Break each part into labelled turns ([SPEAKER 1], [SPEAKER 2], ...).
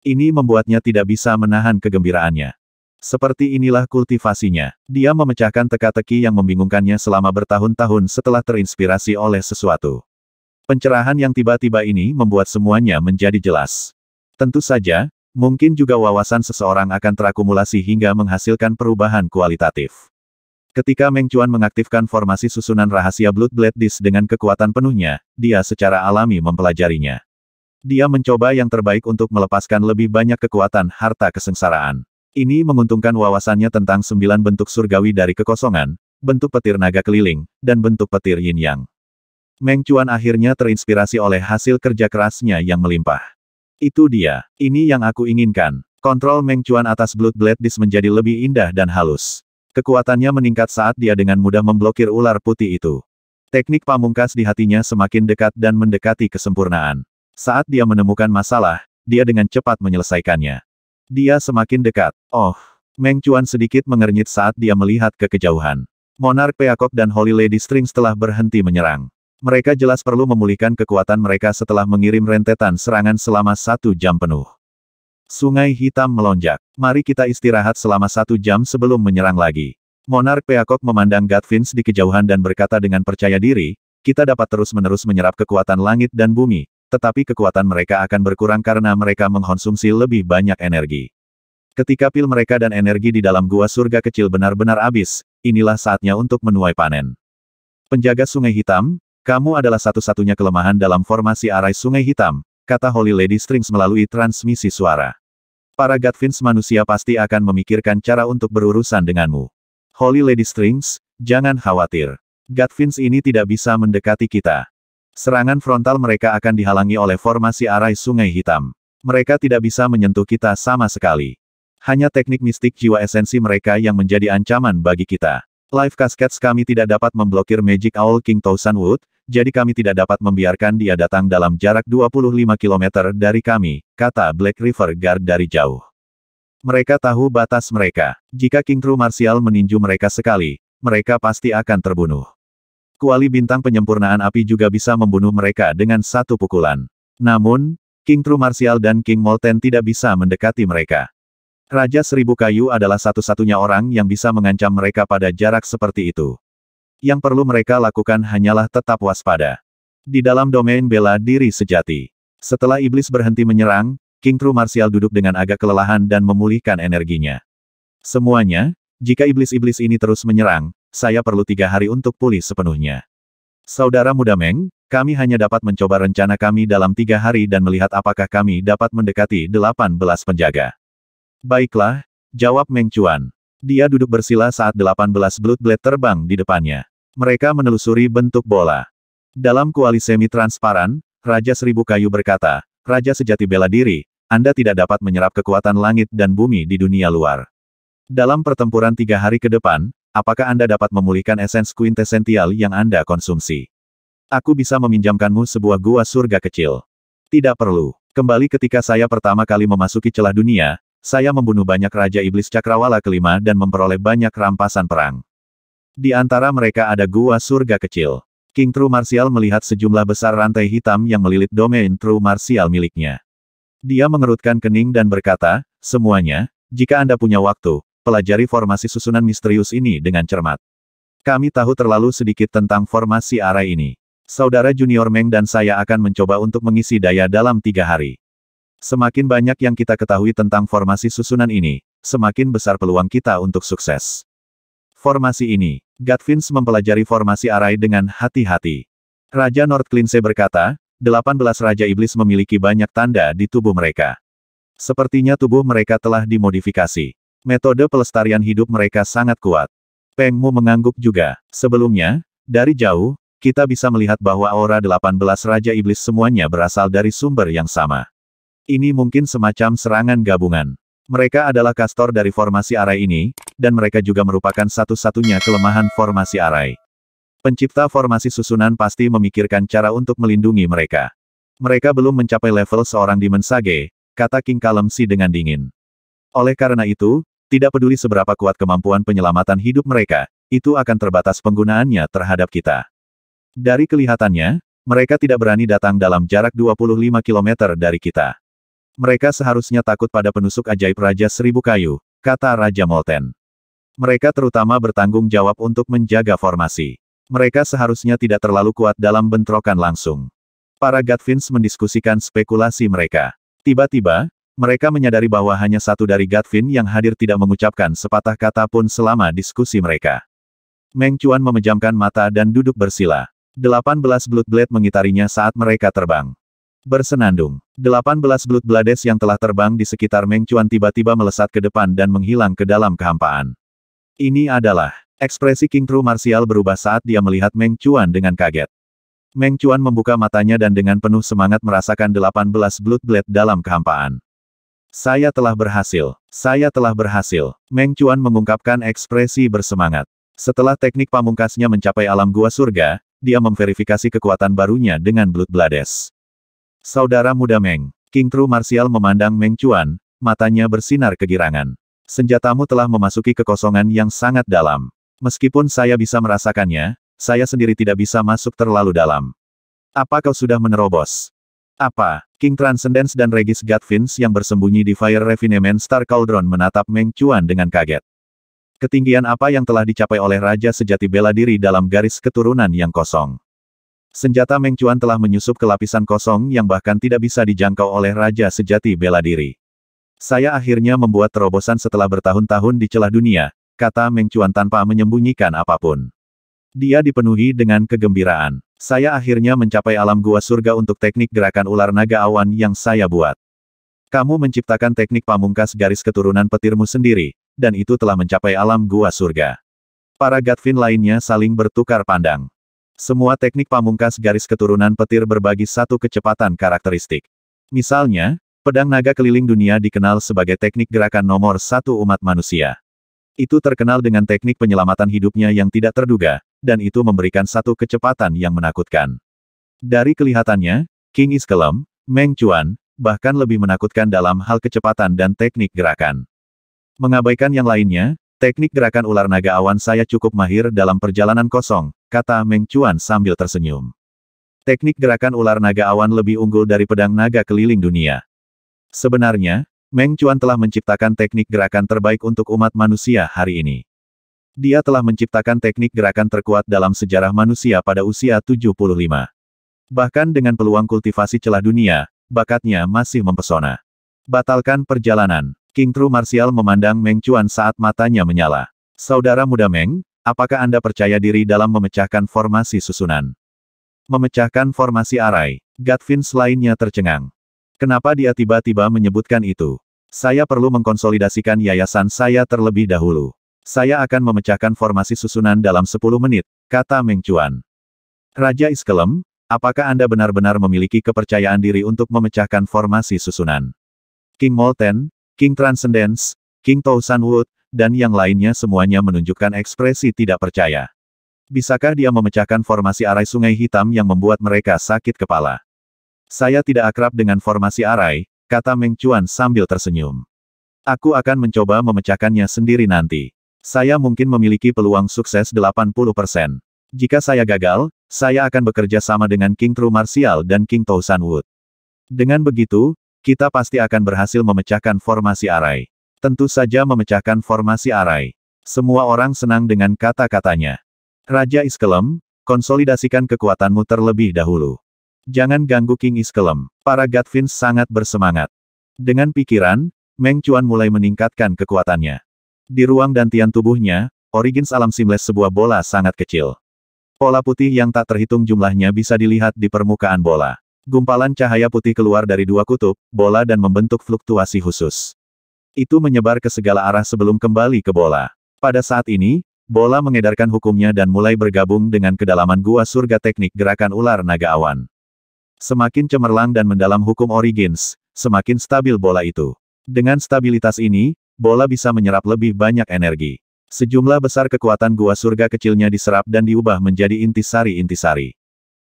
[SPEAKER 1] Ini membuatnya tidak bisa menahan kegembiraannya. Seperti inilah kultivasinya. Dia memecahkan teka-teki yang membingungkannya selama bertahun-tahun setelah terinspirasi oleh sesuatu. Pencerahan yang tiba-tiba ini membuat semuanya menjadi jelas. Tentu saja, mungkin juga wawasan seseorang akan terakumulasi hingga menghasilkan perubahan kualitatif. Ketika Meng Chuan mengaktifkan formasi susunan rahasia Blood Blade Disc dengan kekuatan penuhnya, dia secara alami mempelajarinya. Dia mencoba yang terbaik untuk melepaskan lebih banyak kekuatan harta kesengsaraan. Ini menguntungkan wawasannya tentang sembilan bentuk surgawi dari kekosongan, bentuk petir naga keliling, dan bentuk petir yin-yang. Meng Chuan akhirnya terinspirasi oleh hasil kerja kerasnya yang melimpah. Itu dia, ini yang aku inginkan. Kontrol Meng Chuan atas Blood Blade Dis menjadi lebih indah dan halus. Kekuatannya meningkat saat dia dengan mudah memblokir ular putih itu. Teknik pamungkas di hatinya semakin dekat dan mendekati kesempurnaan. Saat dia menemukan masalah, dia dengan cepat menyelesaikannya. Dia semakin dekat. Oh, Meng Chuan sedikit mengernyit saat dia melihat ke kejauhan. Monark Peacock dan Holy Lady Strings telah berhenti menyerang. Mereka jelas perlu memulihkan kekuatan mereka setelah mengirim rentetan serangan selama satu jam penuh. Sungai hitam melonjak. Mari kita istirahat selama satu jam sebelum menyerang lagi. Monark Peacock memandang Gatvins di kejauhan dan berkata dengan percaya diri, kita dapat terus-menerus menyerap kekuatan langit dan bumi, tetapi kekuatan mereka akan berkurang karena mereka mengkonsumsi lebih banyak energi. Ketika pil mereka dan energi di dalam gua surga kecil benar-benar habis, inilah saatnya untuk menuai panen. Penjaga Sungai Hitam, kamu adalah satu-satunya kelemahan dalam formasi arai Sungai Hitam, kata Holy Lady Strings melalui transmisi suara. Para Godfins manusia pasti akan memikirkan cara untuk berurusan denganmu. Holy Lady Strings, jangan khawatir. Godfins ini tidak bisa mendekati kita. Serangan frontal mereka akan dihalangi oleh formasi arai sungai hitam. Mereka tidak bisa menyentuh kita sama sekali. Hanya teknik mistik jiwa esensi mereka yang menjadi ancaman bagi kita. Life Cascades kami tidak dapat memblokir Magic Owl King Towson Wood, jadi kami tidak dapat membiarkan dia datang dalam jarak 25 km dari kami, kata Black River Guard dari jauh. Mereka tahu batas mereka. Jika King True Martial meninju mereka sekali, mereka pasti akan terbunuh kuali bintang penyempurnaan api juga bisa membunuh mereka dengan satu pukulan. Namun, King True Martial dan King Molten tidak bisa mendekati mereka. Raja Seribu Kayu adalah satu-satunya orang yang bisa mengancam mereka pada jarak seperti itu. Yang perlu mereka lakukan hanyalah tetap waspada. Di dalam domain bela diri sejati. Setelah iblis berhenti menyerang, King True Martial duduk dengan agak kelelahan dan memulihkan energinya. Semuanya, jika iblis-iblis ini terus menyerang, saya perlu tiga hari untuk pulih sepenuhnya. Saudara muda Meng, kami hanya dapat mencoba rencana kami dalam tiga hari dan melihat apakah kami dapat mendekati delapan belas penjaga. Baiklah, jawab Meng Chuan. Dia duduk bersila saat delapan belas Blood Blade terbang di depannya. Mereka menelusuri bentuk bola. Dalam kuali semi-transparan, Raja Seribu Kayu berkata, Raja Sejati Bela Diri, Anda tidak dapat menyerap kekuatan langit dan bumi di dunia luar. Dalam pertempuran tiga hari ke depan, Apakah Anda dapat memulihkan esens quintessential yang Anda konsumsi? Aku bisa meminjamkanmu sebuah gua surga kecil. Tidak perlu. Kembali ketika saya pertama kali memasuki celah dunia, saya membunuh banyak Raja Iblis Cakrawala kelima dan memperoleh banyak rampasan perang. Di antara mereka ada gua surga kecil. King True Martial melihat sejumlah besar rantai hitam yang melilit domain True Martial miliknya. Dia mengerutkan kening dan berkata, semuanya, jika Anda punya waktu, pelajari formasi susunan misterius ini dengan cermat. Kami tahu terlalu sedikit tentang formasi arai ini. Saudara junior Meng dan saya akan mencoba untuk mengisi daya dalam tiga hari. Semakin banyak yang kita ketahui tentang formasi susunan ini, semakin besar peluang kita untuk sukses. Formasi ini, Gatvins mempelajari formasi arai dengan hati-hati. Raja North Klinse berkata, 18 Raja Iblis memiliki banyak tanda di tubuh mereka. Sepertinya tubuh mereka telah dimodifikasi. Metode pelestarian hidup mereka sangat kuat. Peng Mu mengangguk juga. Sebelumnya, dari jauh, kita bisa melihat bahwa aura 18 Raja Iblis semuanya berasal dari sumber yang sama. Ini mungkin semacam serangan gabungan. Mereka adalah kastor dari formasi arai ini, dan mereka juga merupakan satu-satunya kelemahan formasi arai. Pencipta formasi susunan pasti memikirkan cara untuk melindungi mereka. Mereka belum mencapai level seorang Demon Sage, kata King Kalemsi dengan dingin. Oleh karena itu, tidak peduli seberapa kuat kemampuan penyelamatan hidup mereka, itu akan terbatas penggunaannya terhadap kita. Dari kelihatannya, mereka tidak berani datang dalam jarak 25 km dari kita. Mereka seharusnya takut pada penusuk ajaib Raja Seribu Kayu, kata Raja Molten. Mereka terutama bertanggung jawab untuk menjaga formasi. Mereka seharusnya tidak terlalu kuat dalam bentrokan langsung. Para Gatvins mendiskusikan spekulasi mereka. Tiba-tiba, mereka menyadari bahwa hanya satu dari Gatvin yang hadir tidak mengucapkan sepatah kata pun selama diskusi mereka. Meng Chuan memejamkan mata dan duduk bersila. 18 Blade mengitarinya saat mereka terbang. Bersenandung, 18 Blades yang telah terbang di sekitar Meng Chuan tiba-tiba melesat ke depan dan menghilang ke dalam kehampaan. Ini adalah, ekspresi King True Martial berubah saat dia melihat Meng Chuan dengan kaget. Meng Chuan membuka matanya dan dengan penuh semangat merasakan 18 Blade dalam kehampaan. Saya telah berhasil. Saya telah berhasil. Meng Chuan mengungkapkan ekspresi bersemangat. Setelah teknik pamungkasnya mencapai alam gua surga, dia memverifikasi kekuatan barunya dengan Blood Blades. Saudara muda Meng, King True Martial memandang Meng Chuan, matanya bersinar kegirangan. Senjatamu telah memasuki kekosongan yang sangat dalam. Meskipun saya bisa merasakannya, saya sendiri tidak bisa masuk terlalu dalam. Apa kau sudah menerobos? Apa? King Transcendence dan Regis Gatvins yang bersembunyi di Fire Refinement Star Cauldron menatap Meng Chuan dengan kaget. Ketinggian apa yang telah dicapai oleh Raja Sejati bela diri dalam garis keturunan yang kosong. Senjata Meng Chuan telah menyusup ke lapisan kosong yang bahkan tidak bisa dijangkau oleh Raja Sejati bela diri. Saya akhirnya membuat terobosan setelah bertahun-tahun di celah dunia, kata Meng Chuan tanpa menyembunyikan apapun. Dia dipenuhi dengan kegembiraan. Saya akhirnya mencapai alam gua surga untuk teknik gerakan ular naga awan yang saya buat. Kamu menciptakan teknik pamungkas garis keturunan petirmu sendiri, dan itu telah mencapai alam gua surga. Para Gatvin lainnya saling bertukar pandang. Semua teknik pamungkas garis keturunan petir berbagi satu kecepatan karakteristik. Misalnya, pedang naga keliling dunia dikenal sebagai teknik gerakan nomor satu umat manusia. Itu terkenal dengan teknik penyelamatan hidupnya yang tidak terduga, dan itu memberikan satu kecepatan yang menakutkan. Dari kelihatannya, King Is Meng Chuan, bahkan lebih menakutkan dalam hal kecepatan dan teknik gerakan. Mengabaikan yang lainnya, teknik gerakan ular naga awan saya cukup mahir dalam perjalanan kosong, kata Meng Chuan sambil tersenyum. Teknik gerakan ular naga awan lebih unggul dari pedang naga keliling dunia. Sebenarnya, Meng Chuan telah menciptakan teknik gerakan terbaik untuk umat manusia hari ini dia telah menciptakan teknik gerakan terkuat dalam sejarah manusia pada usia 75. Bahkan dengan peluang kultivasi celah dunia, bakatnya masih mempesona. Batalkan perjalanan. King True Martial memandang Meng Chuan saat matanya menyala. Saudara muda Meng, apakah Anda percaya diri dalam memecahkan formasi susunan? Memecahkan formasi arai, Gatvins lainnya tercengang. Kenapa dia tiba-tiba menyebutkan itu? Saya perlu mengkonsolidasikan yayasan saya terlebih dahulu. Saya akan memecahkan formasi susunan dalam 10 menit, kata Meng Chuan. Raja Iskelem, apakah Anda benar-benar memiliki kepercayaan diri untuk memecahkan formasi susunan? King Molten, King Transcendence, King Tousan Wood, dan yang lainnya semuanya menunjukkan ekspresi tidak percaya. Bisakah dia memecahkan formasi arai sungai hitam yang membuat mereka sakit kepala? Saya tidak akrab dengan formasi arai, kata Meng Chuan sambil tersenyum. Aku akan mencoba memecahkannya sendiri nanti. Saya mungkin memiliki peluang sukses 80%. Jika saya gagal, saya akan bekerja sama dengan King True Martial dan King Tosan Wood. Dengan begitu, kita pasti akan berhasil memecahkan formasi arai. Tentu saja memecahkan formasi arai. Semua orang senang dengan kata-katanya. Raja Iskelem, konsolidasikan kekuatanmu terlebih dahulu. Jangan ganggu King Iskelem. Para Gadfins sangat bersemangat. Dengan pikiran, Meng Chuan mulai meningkatkan kekuatannya. Di ruang dantian tubuhnya, Origins alam simles sebuah bola sangat kecil. Pola putih yang tak terhitung jumlahnya bisa dilihat di permukaan bola. Gumpalan cahaya putih keluar dari dua kutub, bola dan membentuk fluktuasi khusus. Itu menyebar ke segala arah sebelum kembali ke bola. Pada saat ini, bola mengedarkan hukumnya dan mulai bergabung dengan kedalaman gua surga teknik gerakan ular naga awan. Semakin cemerlang dan mendalam hukum Origins, semakin stabil bola itu. Dengan stabilitas ini, bola bisa menyerap lebih banyak energi. Sejumlah besar kekuatan gua surga kecilnya diserap dan diubah menjadi intisari-intisari.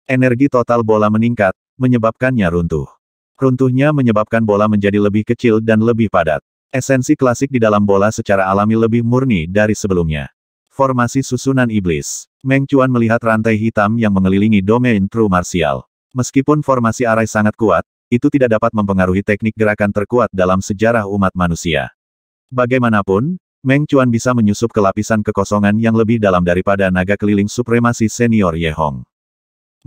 [SPEAKER 1] Energi total bola meningkat, menyebabkannya runtuh. Runtuhnya menyebabkan bola menjadi lebih kecil dan lebih padat. Esensi klasik di dalam bola secara alami lebih murni dari sebelumnya. Formasi susunan iblis. Meng Chuan melihat rantai hitam yang mengelilingi domain true martial. Meskipun formasi arai sangat kuat, itu tidak dapat mempengaruhi teknik gerakan terkuat dalam sejarah umat manusia. Bagaimanapun, Meng Chuan bisa menyusup ke lapisan kekosongan yang lebih dalam daripada naga keliling supremasi senior Ye Hong.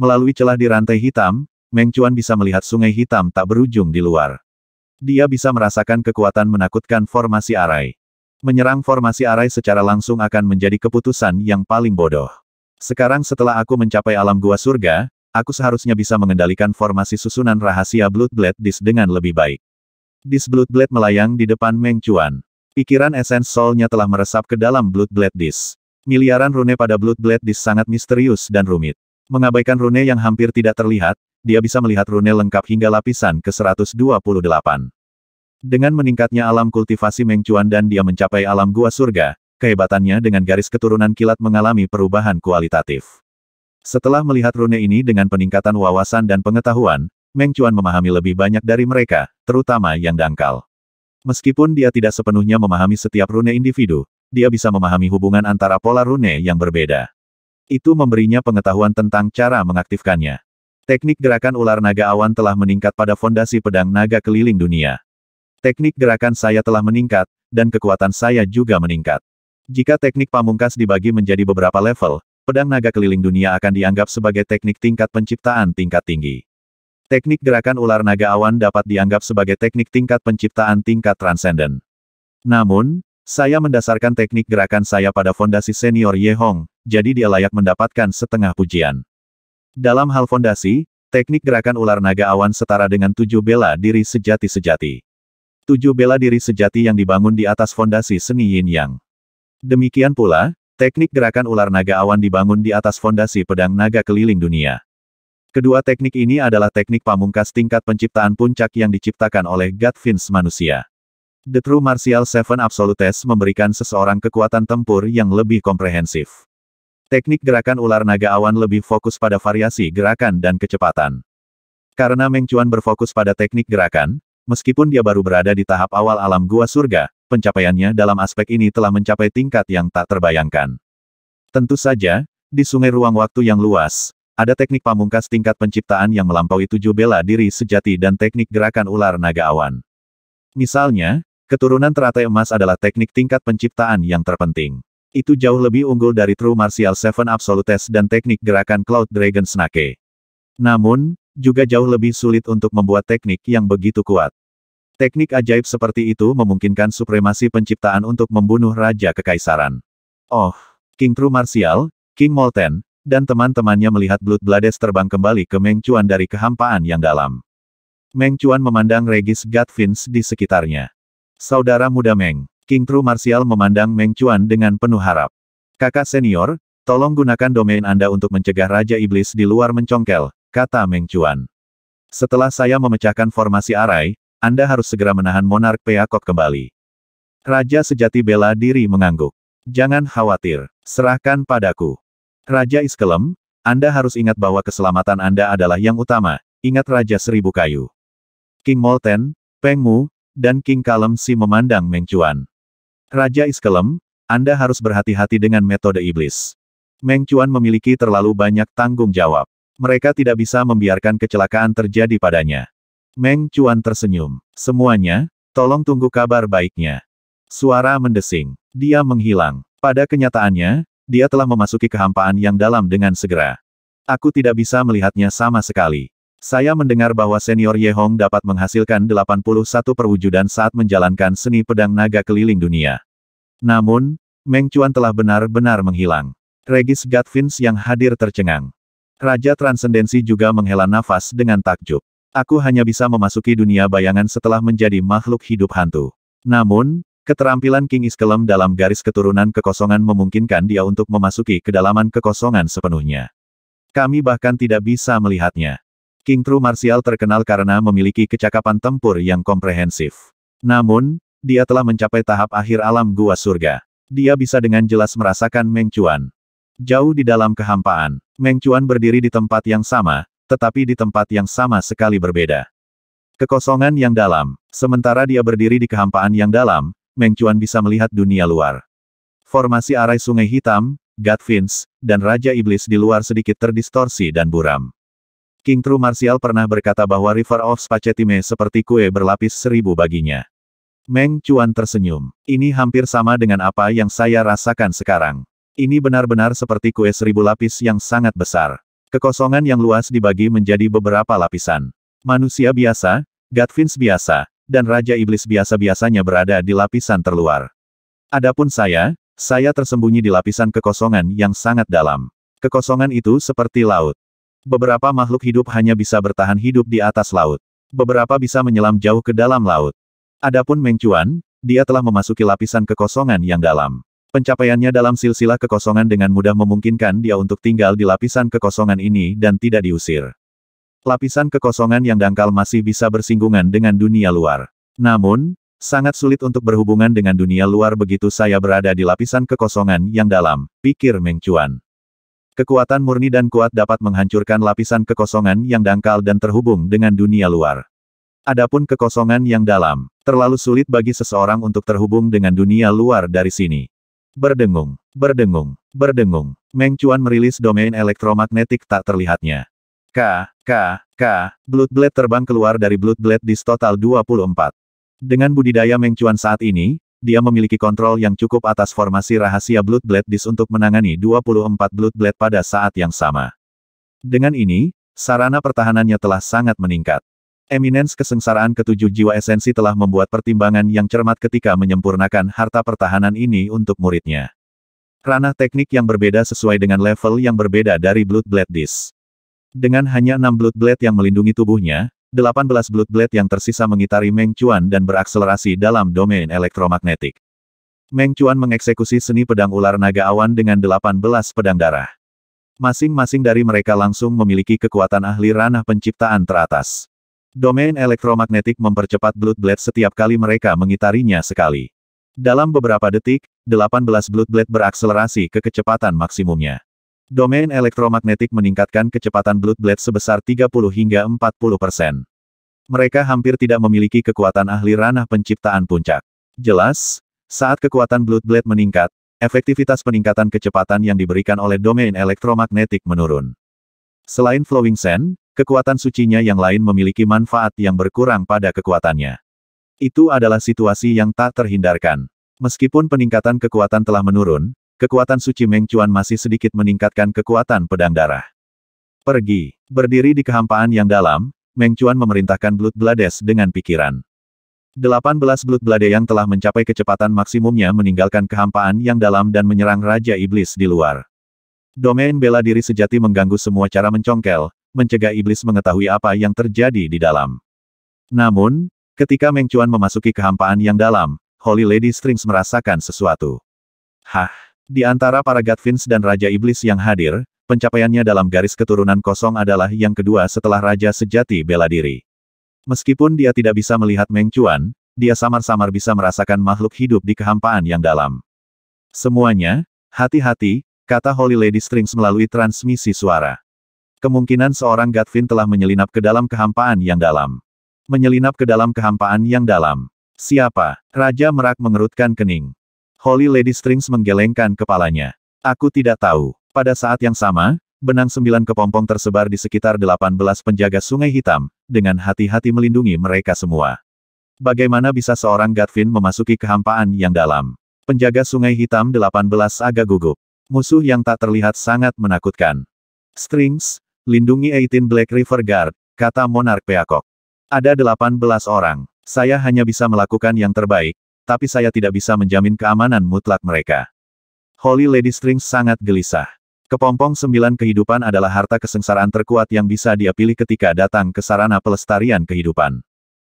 [SPEAKER 1] Melalui celah di rantai hitam, Meng Chuan bisa melihat sungai hitam tak berujung di luar. Dia bisa merasakan kekuatan menakutkan formasi arai. Menyerang formasi arai secara langsung akan menjadi keputusan yang paling bodoh. Sekarang setelah aku mencapai alam gua surga, aku seharusnya bisa mengendalikan formasi susunan rahasia Blood Blade Dis dengan lebih baik. Dis Blood Blade melayang di depan Meng Chuan. Pikiran esens nya telah meresap ke dalam Blood Blade Disc. Miliaran rune pada Blood Blade Disc sangat misterius dan rumit. Mengabaikan rune yang hampir tidak terlihat, dia bisa melihat rune lengkap hingga lapisan ke 128. Dengan meningkatnya alam kultivasi Mengcuan dan dia mencapai alam gua surga, kehebatannya dengan garis keturunan kilat mengalami perubahan kualitatif. Setelah melihat rune ini dengan peningkatan wawasan dan pengetahuan, Meng memahami lebih banyak dari mereka, terutama yang dangkal. Meskipun dia tidak sepenuhnya memahami setiap rune individu, dia bisa memahami hubungan antara pola rune yang berbeda. Itu memberinya pengetahuan tentang cara mengaktifkannya. Teknik gerakan ular naga awan telah meningkat pada fondasi pedang naga keliling dunia. Teknik gerakan saya telah meningkat, dan kekuatan saya juga meningkat. Jika teknik pamungkas dibagi menjadi beberapa level, pedang naga keliling dunia akan dianggap sebagai teknik tingkat penciptaan tingkat tinggi. Teknik gerakan ular naga awan dapat dianggap sebagai teknik tingkat penciptaan tingkat transenden. Namun, saya mendasarkan teknik gerakan saya pada fondasi senior Ye Hong, jadi dia layak mendapatkan setengah pujian. Dalam hal fondasi, teknik gerakan ular naga awan setara dengan tujuh bela diri sejati-sejati. Tujuh bela diri sejati yang dibangun di atas fondasi seni yin yang. Demikian pula, teknik gerakan ular naga awan dibangun di atas fondasi pedang naga keliling dunia. Kedua teknik ini adalah teknik pamungkas tingkat penciptaan puncak yang diciptakan oleh God Fins manusia. The True Martial Seven Absolutes memberikan seseorang kekuatan tempur yang lebih komprehensif. Teknik gerakan ular naga awan lebih fokus pada variasi gerakan dan kecepatan. Karena Meng Chuan berfokus pada teknik gerakan, meskipun dia baru berada di tahap awal alam gua surga, pencapaiannya dalam aspek ini telah mencapai tingkat yang tak terbayangkan. Tentu saja, di sungai ruang waktu yang luas, ada teknik pamungkas tingkat penciptaan yang melampaui tujuh bela diri sejati dan teknik gerakan ular naga awan. Misalnya, keturunan teratai emas adalah teknik tingkat penciptaan yang terpenting. Itu jauh lebih unggul dari True Martial Seven Absolutes dan teknik gerakan Cloud Dragon Snake. Namun, juga jauh lebih sulit untuk membuat teknik yang begitu kuat. Teknik ajaib seperti itu memungkinkan supremasi penciptaan untuk membunuh Raja Kekaisaran. Oh, King True Martial, King Molten, dan teman-temannya melihat Blood Blades terbang kembali ke Meng Chuan dari kehampaan yang dalam. Meng Chuan memandang Regis Gatvins di sekitarnya. Saudara muda Meng, King True Martial memandang Meng Chuan dengan penuh harap. Kakak senior, tolong gunakan domain Anda untuk mencegah Raja Iblis di luar mencongkel, kata Meng Chuan. Setelah saya memecahkan formasi arai, Anda harus segera menahan Monark Peacock kembali. Raja sejati bela diri mengangguk. Jangan khawatir, serahkan padaku. Raja Iskelem, Anda harus ingat bahwa keselamatan Anda adalah yang utama, ingat Raja Seribu Kayu. King Molten, Peng Mu, dan King Kalem Si memandang Meng Chuan. Raja Iskelem, Anda harus berhati-hati dengan metode iblis. Meng Chuan memiliki terlalu banyak tanggung jawab. Mereka tidak bisa membiarkan kecelakaan terjadi padanya. Meng Chuan tersenyum. Semuanya, tolong tunggu kabar baiknya. Suara mendesing. Dia menghilang. Pada kenyataannya, dia telah memasuki kehampaan yang dalam dengan segera. Aku tidak bisa melihatnya sama sekali. Saya mendengar bahwa senior Ye Hong dapat menghasilkan 81 perwujudan saat menjalankan seni pedang naga keliling dunia. Namun, Meng Chuan telah benar-benar menghilang. Regis Gatvins yang hadir tercengang. Raja Transendensi juga menghela nafas dengan takjub. Aku hanya bisa memasuki dunia bayangan setelah menjadi makhluk hidup hantu. Namun, Keterampilan King Iskelem dalam garis keturunan kekosongan memungkinkan dia untuk memasuki kedalaman kekosongan sepenuhnya. Kami bahkan tidak bisa melihatnya. King True Martial terkenal karena memiliki kecakapan tempur yang komprehensif. Namun, dia telah mencapai tahap akhir alam gua surga. Dia bisa dengan jelas merasakan Meng Chuan. Jauh di dalam kehampaan, Meng Chuan berdiri di tempat yang sama, tetapi di tempat yang sama sekali berbeda. Kekosongan yang dalam, sementara dia berdiri di kehampaan yang dalam, Meng Chuan bisa melihat dunia luar. Formasi arai sungai hitam, God Fins, dan Raja Iblis di luar sedikit terdistorsi dan buram. King True Martial pernah berkata bahwa River of Spacetime seperti kue berlapis seribu baginya. Meng Chuan tersenyum. Ini hampir sama dengan apa yang saya rasakan sekarang. Ini benar-benar seperti kue seribu lapis yang sangat besar. Kekosongan yang luas dibagi menjadi beberapa lapisan. Manusia biasa, Gatvins biasa, dan Raja Iblis biasa-biasanya berada di lapisan terluar. Adapun saya, saya tersembunyi di lapisan kekosongan yang sangat dalam. Kekosongan itu seperti laut. Beberapa makhluk hidup hanya bisa bertahan hidup di atas laut. Beberapa bisa menyelam jauh ke dalam laut. Adapun Mengchuan, dia telah memasuki lapisan kekosongan yang dalam. Pencapaiannya dalam silsilah kekosongan dengan mudah memungkinkan dia untuk tinggal di lapisan kekosongan ini dan tidak diusir. Lapisan kekosongan yang dangkal masih bisa bersinggungan dengan dunia luar. Namun, sangat sulit untuk berhubungan dengan dunia luar begitu saya berada di lapisan kekosongan yang dalam, pikir Meng Chuan. Kekuatan murni dan kuat dapat menghancurkan lapisan kekosongan yang dangkal dan terhubung dengan dunia luar. Adapun kekosongan yang dalam, terlalu sulit bagi seseorang untuk terhubung dengan dunia luar dari sini. Berdengung, berdengung, berdengung. Meng Chuan merilis domain elektromagnetik tak terlihatnya. K, K, K, Blood Blade terbang keluar dari Blood Blade di total 24. Dengan budidaya mengcuan saat ini, dia memiliki kontrol yang cukup atas formasi rahasia Blood Blade Dis untuk menangani 24 Blood Blade pada saat yang sama. Dengan ini, sarana pertahanannya telah sangat meningkat. Eminence kesengsaraan ketujuh jiwa esensi telah membuat pertimbangan yang cermat ketika menyempurnakan harta pertahanan ini untuk muridnya. Ranah teknik yang berbeda sesuai dengan level yang berbeda dari Blood Blade Dis. Dengan hanya enam blood blade yang melindungi tubuhnya, delapan belas blood blade yang tersisa mengitari Meng Chuan dan berakselerasi dalam domain elektromagnetik. Meng Chuan mengeksekusi seni pedang ular naga awan dengan delapan belas pedang darah. Masing-masing dari mereka langsung memiliki kekuatan ahli ranah penciptaan teratas. Domain elektromagnetik mempercepat blood blade setiap kali mereka mengitarinya sekali. Dalam beberapa detik, 18 blood blade berakselerasi ke kecepatan maksimumnya. Domain elektromagnetik meningkatkan kecepatan Blood Blade sebesar 30 hingga 40 persen. Mereka hampir tidak memiliki kekuatan ahli ranah penciptaan puncak. Jelas, saat kekuatan Blood Blade meningkat, efektivitas peningkatan kecepatan yang diberikan oleh domain elektromagnetik menurun. Selain Flowing Sand, kekuatan sucinya yang lain memiliki manfaat yang berkurang pada kekuatannya. Itu adalah situasi yang tak terhindarkan. Meskipun peningkatan kekuatan telah menurun, kekuatan suci Meng Chuan masih sedikit meningkatkan kekuatan pedang darah. Pergi. Berdiri di kehampaan yang dalam, Meng Chuan memerintahkan Blood Blades dengan pikiran. 18 Blood Blade yang telah mencapai kecepatan maksimumnya meninggalkan kehampaan yang dalam dan menyerang Raja Iblis di luar. Domain bela diri sejati mengganggu semua cara mencongkel, mencegah iblis mengetahui apa yang terjadi di dalam. Namun, ketika Meng Chuan memasuki kehampaan yang dalam, Holy Lady Strings merasakan sesuatu. Hah? Di antara para Gatvins dan Raja Iblis yang hadir, pencapaiannya dalam garis keturunan kosong adalah yang kedua setelah Raja Sejati bela diri. Meskipun dia tidak bisa melihat Meng dia samar-samar bisa merasakan makhluk hidup di kehampaan yang dalam. Semuanya, hati-hati, kata Holy Lady Strings melalui transmisi suara. Kemungkinan seorang Gatvin telah menyelinap ke dalam kehampaan yang dalam. Menyelinap ke dalam kehampaan yang dalam. Siapa? Raja Merak mengerutkan kening. Holy Lady Strings menggelengkan kepalanya. Aku tidak tahu. Pada saat yang sama, benang sembilan kepompong tersebar di sekitar delapan belas penjaga sungai hitam, dengan hati-hati melindungi mereka semua. Bagaimana bisa seorang Gatvin memasuki kehampaan yang dalam? Penjaga sungai hitam delapan belas agak gugup. Musuh yang tak terlihat sangat menakutkan. Strings, lindungi 18 Black River Guard, kata Monark Peacock. Ada delapan belas orang. Saya hanya bisa melakukan yang terbaik, tapi saya tidak bisa menjamin keamanan mutlak mereka. Holy Lady String sangat gelisah. Kepompong sembilan kehidupan adalah harta kesengsaraan terkuat yang bisa dia pilih ketika datang ke sarana pelestarian kehidupan.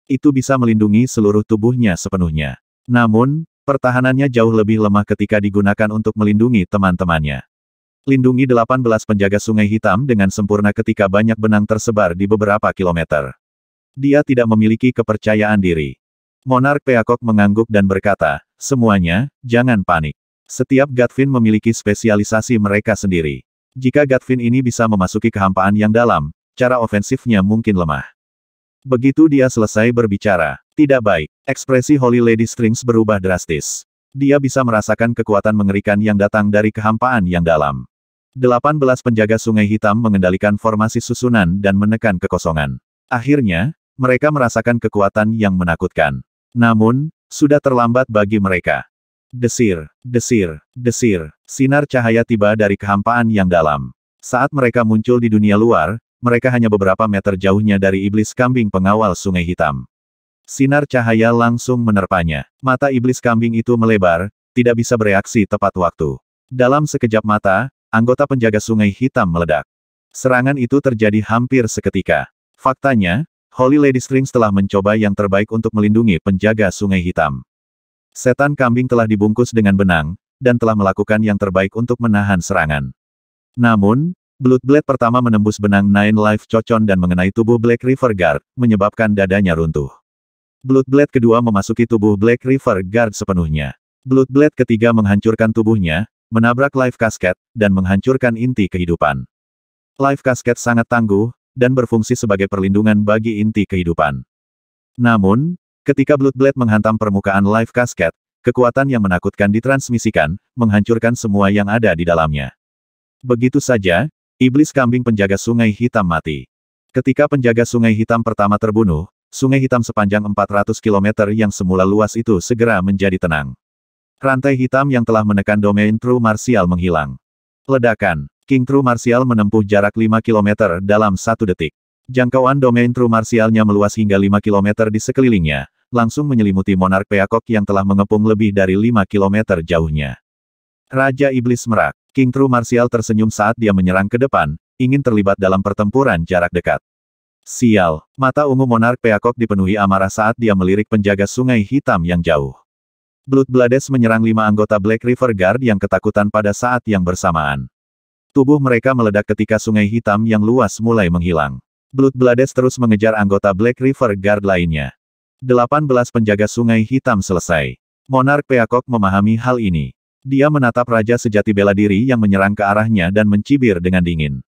[SPEAKER 1] Itu bisa melindungi seluruh tubuhnya sepenuhnya. Namun, pertahanannya jauh lebih lemah ketika digunakan untuk melindungi teman-temannya. Lindungi 18 penjaga sungai hitam dengan sempurna ketika banyak benang tersebar di beberapa kilometer. Dia tidak memiliki kepercayaan diri. Monark Peakok mengangguk dan berkata, semuanya, jangan panik. Setiap Gatvin memiliki spesialisasi mereka sendiri. Jika Gatvin ini bisa memasuki kehampaan yang dalam, cara ofensifnya mungkin lemah. Begitu dia selesai berbicara, tidak baik, ekspresi Holy Lady Strings berubah drastis. Dia bisa merasakan kekuatan mengerikan yang datang dari kehampaan yang dalam. 18 penjaga sungai hitam mengendalikan formasi susunan dan menekan kekosongan. Akhirnya, mereka merasakan kekuatan yang menakutkan. Namun, sudah terlambat bagi mereka. Desir, desir, desir, sinar cahaya tiba dari kehampaan yang dalam. Saat mereka muncul di dunia luar, mereka hanya beberapa meter jauhnya dari iblis kambing pengawal sungai hitam. Sinar cahaya langsung menerpanya. Mata iblis kambing itu melebar, tidak bisa bereaksi tepat waktu. Dalam sekejap mata, anggota penjaga sungai hitam meledak. Serangan itu terjadi hampir seketika. Faktanya, Holy Lady Strings telah mencoba yang terbaik untuk melindungi penjaga sungai hitam. Setan kambing telah dibungkus dengan benang, dan telah melakukan yang terbaik untuk menahan serangan. Namun, Blood Blade pertama menembus benang Nine Life Cocon dan mengenai tubuh Black River Guard, menyebabkan dadanya runtuh. Blood Blade kedua memasuki tubuh Black River Guard sepenuhnya. Blood Blade ketiga menghancurkan tubuhnya, menabrak Life Casket, dan menghancurkan inti kehidupan. Life Casket sangat tangguh, dan berfungsi sebagai perlindungan bagi inti kehidupan. Namun, ketika Blade menghantam permukaan Life Casket, kekuatan yang menakutkan ditransmisikan, menghancurkan semua yang ada di dalamnya. Begitu saja, iblis kambing penjaga sungai hitam mati. Ketika penjaga sungai hitam pertama terbunuh, sungai hitam sepanjang 400 km yang semula luas itu segera menjadi tenang. Rantai hitam yang telah menekan domain True Martial menghilang. Ledakan. King True Martial menempuh jarak 5 km dalam satu detik. Jangkauan domain True Martialnya meluas hingga 5 km di sekelilingnya, langsung menyelimuti Monark Peacock yang telah mengepung lebih dari 5 km jauhnya. Raja Iblis Merak, King True Martial tersenyum saat dia menyerang ke depan, ingin terlibat dalam pertempuran jarak dekat. Sial, mata ungu monark Peacock dipenuhi amarah saat dia melirik penjaga sungai hitam yang jauh. Blood Blades menyerang lima anggota Black River Guard yang ketakutan pada saat yang bersamaan. Tubuh mereka meledak ketika sungai hitam yang luas mulai menghilang. Blood Blades terus mengejar anggota Black River Guard lainnya. 18 penjaga sungai hitam selesai. Monark Peacock memahami hal ini. Dia menatap Raja Sejati Bela Diri yang menyerang ke arahnya dan mencibir dengan dingin.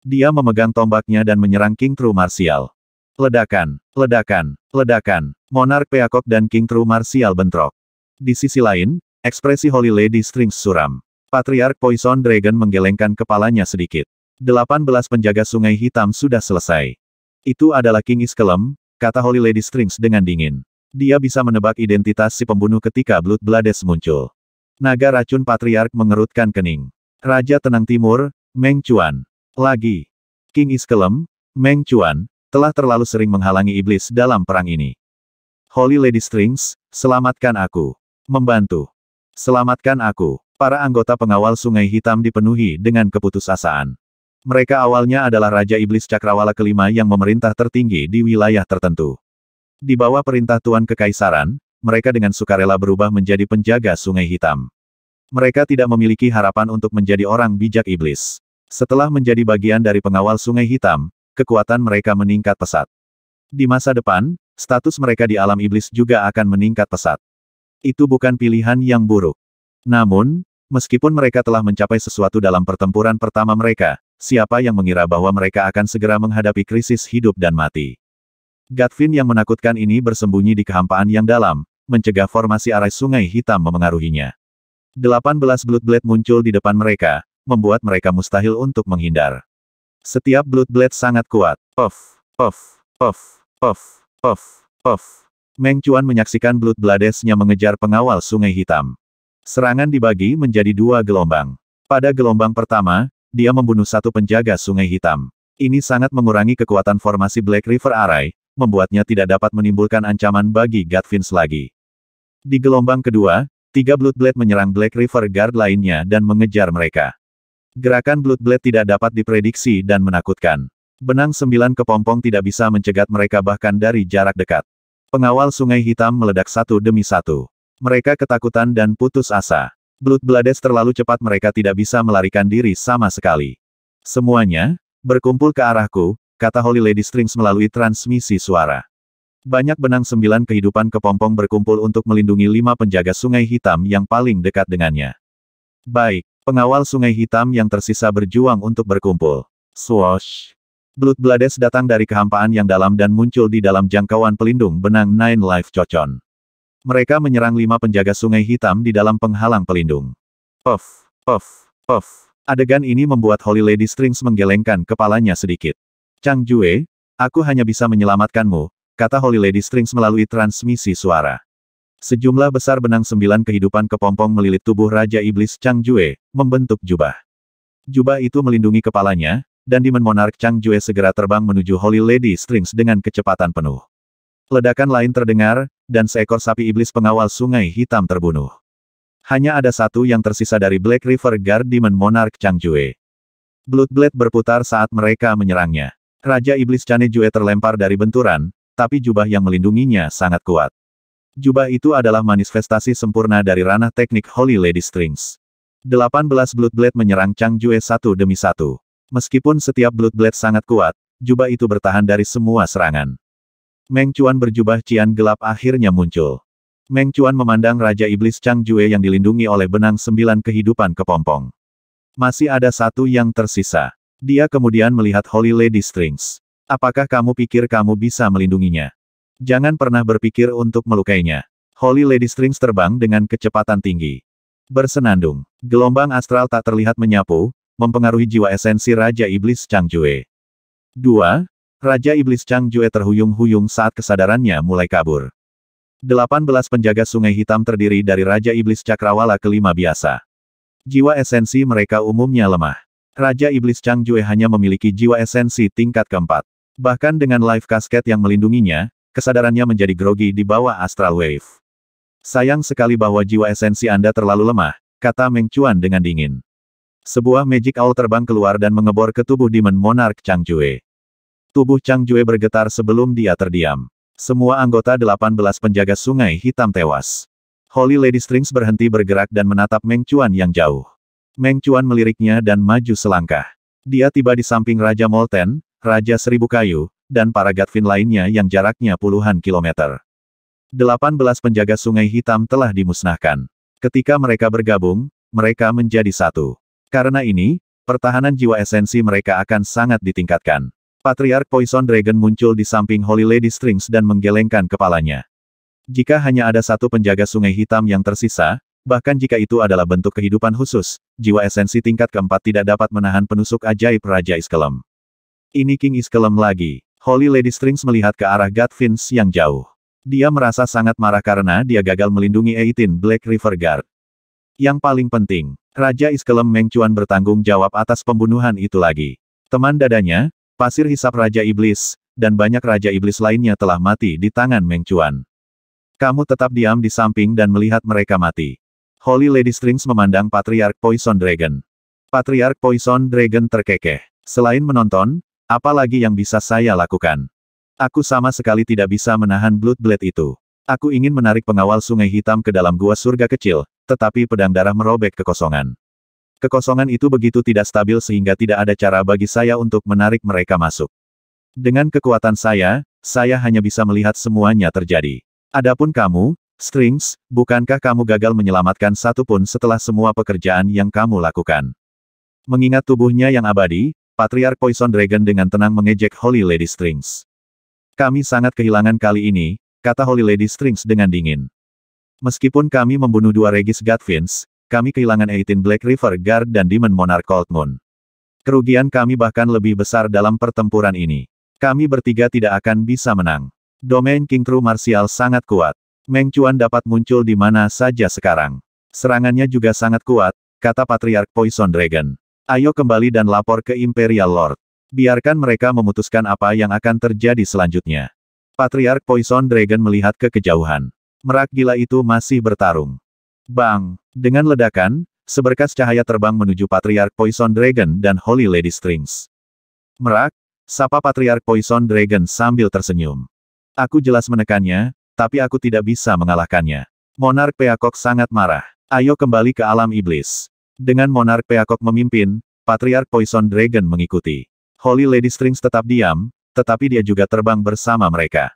[SPEAKER 1] Dia memegang tombaknya dan menyerang King True Martial. Ledakan, ledakan, ledakan. Monarch Peacock dan King True Martial bentrok. Di sisi lain, ekspresi Holy Lady Strings suram. Patriark Poison Dragon menggelengkan kepalanya sedikit. Delapan penjaga sungai hitam sudah selesai. Itu adalah King Iskelem, kata Holy Lady Strings dengan dingin. Dia bisa menebak identitas si pembunuh ketika Blood Blades muncul. Naga racun Patriark mengerutkan kening. Raja Tenang Timur, Meng Chuan. Lagi. King Iskelem, Meng Chuan, telah terlalu sering menghalangi iblis dalam perang ini. Holy Lady Strings, selamatkan aku. Membantu. Selamatkan aku. Para anggota pengawal Sungai Hitam dipenuhi dengan keputusasaan. Mereka awalnya adalah Raja Iblis Cakrawala kelima yang memerintah tertinggi di wilayah tertentu. Di bawah perintah Tuan Kekaisaran, mereka dengan sukarela berubah menjadi penjaga Sungai Hitam. Mereka tidak memiliki harapan untuk menjadi orang bijak iblis. Setelah menjadi bagian dari pengawal Sungai Hitam, kekuatan mereka meningkat pesat. Di masa depan, status mereka di alam iblis juga akan meningkat pesat. Itu bukan pilihan yang buruk. Namun, meskipun mereka telah mencapai sesuatu dalam pertempuran pertama mereka, siapa yang mengira bahwa mereka akan segera menghadapi krisis hidup dan mati. Gatvin yang menakutkan ini bersembunyi di kehampaan yang dalam, mencegah formasi arai sungai hitam memengaruhinya. 18 Blood Blade muncul di depan mereka, membuat mereka mustahil untuk menghindar. Setiap Blood Blade sangat kuat. Of, of, of, of, of, of. Meng Chuan menyaksikan Blood Bladesnya mengejar pengawal sungai hitam. Serangan dibagi menjadi dua gelombang. Pada gelombang pertama, dia membunuh satu penjaga sungai hitam. Ini sangat mengurangi kekuatan formasi Black River Array, membuatnya tidak dapat menimbulkan ancaman bagi Gatvins lagi. Di gelombang kedua, tiga Bloodblade menyerang Black River Guard lainnya dan mengejar mereka. Gerakan Bloodblade tidak dapat diprediksi dan menakutkan. Benang sembilan kepompong tidak bisa mencegat mereka bahkan dari jarak dekat. Pengawal sungai hitam meledak satu demi satu. Mereka ketakutan dan putus asa. Blood Blades terlalu cepat mereka tidak bisa melarikan diri sama sekali. Semuanya, berkumpul ke arahku, kata Holy Lady Strings melalui transmisi suara. Banyak benang sembilan kehidupan kepompong berkumpul untuk melindungi lima penjaga sungai hitam yang paling dekat dengannya. Baik, pengawal sungai hitam yang tersisa berjuang untuk berkumpul. Swoosh! Blood Blades datang dari kehampaan yang dalam dan muncul di dalam jangkauan pelindung benang Nine Life Cocon mereka menyerang lima penjaga sungai hitam di dalam penghalang pelindung. Of, of, of. Adegan ini membuat Holy Lady Strings menggelengkan kepalanya sedikit. Chang Jue, aku hanya bisa menyelamatkanmu, kata Holy Lady Strings melalui transmisi suara. Sejumlah besar benang sembilan kehidupan kepompong melilit tubuh Raja Iblis Chang Jue, membentuk jubah. Jubah itu melindungi kepalanya, dan Demon Monarch Chang Jue segera terbang menuju Holy Lady Strings dengan kecepatan penuh. Ledakan lain terdengar, dan seekor sapi iblis pengawal sungai hitam terbunuh. Hanya ada satu yang tersisa dari Black River Guard Demon Monarch Chang Changjue. Bloodblade berputar saat mereka menyerangnya. Raja Iblis Ju'e terlempar dari benturan, tapi jubah yang melindunginya sangat kuat. Jubah itu adalah manifestasi sempurna dari ranah teknik Holy Lady Strings. 18 Bloodblade menyerang Chang Jue satu demi satu. Meskipun setiap Bloodblade sangat kuat, jubah itu bertahan dari semua serangan. Meng Chuan berjubah cian gelap akhirnya muncul. Meng Chuan memandang Raja Iblis Chang Jue yang dilindungi oleh benang sembilan kehidupan kepompong. Masih ada satu yang tersisa. Dia kemudian melihat Holy Lady Strings. Apakah kamu pikir kamu bisa melindunginya? Jangan pernah berpikir untuk melukainya. Holy Lady Strings terbang dengan kecepatan tinggi. Bersenandung, gelombang astral tak terlihat menyapu, mempengaruhi jiwa esensi Raja Iblis Chang Jue. 2. Raja Iblis Chang Jue terhuyung-huyung saat kesadarannya mulai kabur. 18 penjaga sungai hitam terdiri dari Raja Iblis Cakrawala kelima biasa. Jiwa esensi mereka umumnya lemah. Raja Iblis Chang Jue hanya memiliki jiwa esensi tingkat keempat. Bahkan dengan live casket yang melindunginya, kesadarannya menjadi grogi di bawah astral wave. Sayang sekali bahwa jiwa esensi Anda terlalu lemah, kata Meng Chuan dengan dingin. Sebuah magic owl terbang keluar dan mengebor ke tubuh Demon Monarch Chang Jue. Tubuh Chang Jue bergetar sebelum dia terdiam. Semua anggota 18 penjaga sungai hitam tewas. Holy Lady Strings berhenti bergerak dan menatap Meng Chuan yang jauh. Meng Chuan meliriknya dan maju selangkah. Dia tiba di samping Raja Molten, Raja Seribu Kayu, dan para Gatvin lainnya yang jaraknya puluhan kilometer. 18 penjaga sungai hitam telah dimusnahkan. Ketika mereka bergabung, mereka menjadi satu. Karena ini, pertahanan jiwa esensi mereka akan sangat ditingkatkan. Patriark Poison Dragon muncul di samping Holy Lady Strings dan menggelengkan kepalanya. Jika hanya ada satu penjaga sungai hitam yang tersisa, bahkan jika itu adalah bentuk kehidupan khusus, jiwa esensi tingkat keempat tidak dapat menahan penusuk ajaib Raja Iskelem. Ini King Iskelem lagi. Holy Lady Strings melihat ke arah Godfins yang jauh. Dia merasa sangat marah karena dia gagal melindungi Eitin Black River Guard. Yang paling penting, Raja Iskelem Mengcuan bertanggung jawab atas pembunuhan itu lagi. Teman dadanya, Pasir hisap Raja Iblis, dan banyak Raja Iblis lainnya telah mati di tangan Meng Kamu tetap diam di samping dan melihat mereka mati. Holy Lady Strings memandang Patriark Poison Dragon. Patriark Poison Dragon terkekeh. Selain menonton, apa lagi yang bisa saya lakukan? Aku sama sekali tidak bisa menahan Blood Blade itu. Aku ingin menarik pengawal sungai hitam ke dalam gua surga kecil, tetapi pedang darah merobek kekosongan. Kekosongan itu begitu tidak stabil sehingga tidak ada cara bagi saya untuk menarik mereka masuk. Dengan kekuatan saya, saya hanya bisa melihat semuanya terjadi. Adapun kamu, Strings, bukankah kamu gagal menyelamatkan satu pun setelah semua pekerjaan yang kamu lakukan? Mengingat tubuhnya yang abadi, Patriark Poison Dragon dengan tenang mengejek Holy Lady Strings. Kami sangat kehilangan kali ini, kata Holy Lady Strings dengan dingin. Meskipun kami membunuh dua Regis Godfins, kami kehilangan 18 Black River Guard dan Demon Monarch Cold Moon. Kerugian kami bahkan lebih besar dalam pertempuran ini. Kami bertiga tidak akan bisa menang. Domain King True Martial sangat kuat. Meng Chuan dapat muncul di mana saja sekarang. Serangannya juga sangat kuat, kata Patriark Poison Dragon. Ayo kembali dan lapor ke Imperial Lord. Biarkan mereka memutuskan apa yang akan terjadi selanjutnya. Patriark Poison Dragon melihat ke kejauhan. Merak gila itu masih bertarung. Bang! Dengan ledakan, seberkas cahaya terbang menuju patriark Poison Dragon dan Holy Lady Strings. Merak, sapa patriark Poison Dragon sambil tersenyum. Aku jelas menekannya, tapi aku tidak bisa mengalahkannya. Monark Peacock sangat marah. Ayo kembali ke alam iblis. Dengan Monark Peacock memimpin, patriark Poison Dragon mengikuti. Holy Lady Strings tetap diam, tetapi dia juga terbang bersama mereka.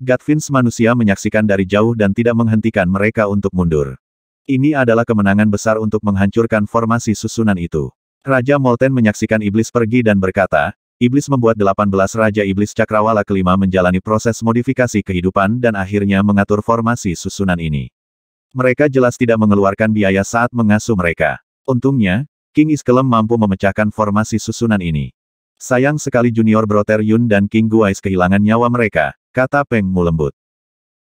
[SPEAKER 1] Gatvins manusia menyaksikan dari jauh dan tidak menghentikan mereka untuk mundur. Ini adalah kemenangan besar untuk menghancurkan formasi susunan itu. Raja Molten menyaksikan iblis pergi dan berkata, Iblis membuat 18 Raja Iblis Cakrawala kelima menjalani proses modifikasi kehidupan dan akhirnya mengatur formasi susunan ini. Mereka jelas tidak mengeluarkan biaya saat mengasuh mereka. Untungnya, King Iskelem mampu memecahkan formasi susunan ini. Sayang sekali Junior Brother Yun dan King Guais kehilangan nyawa mereka, kata Peng Mulembut.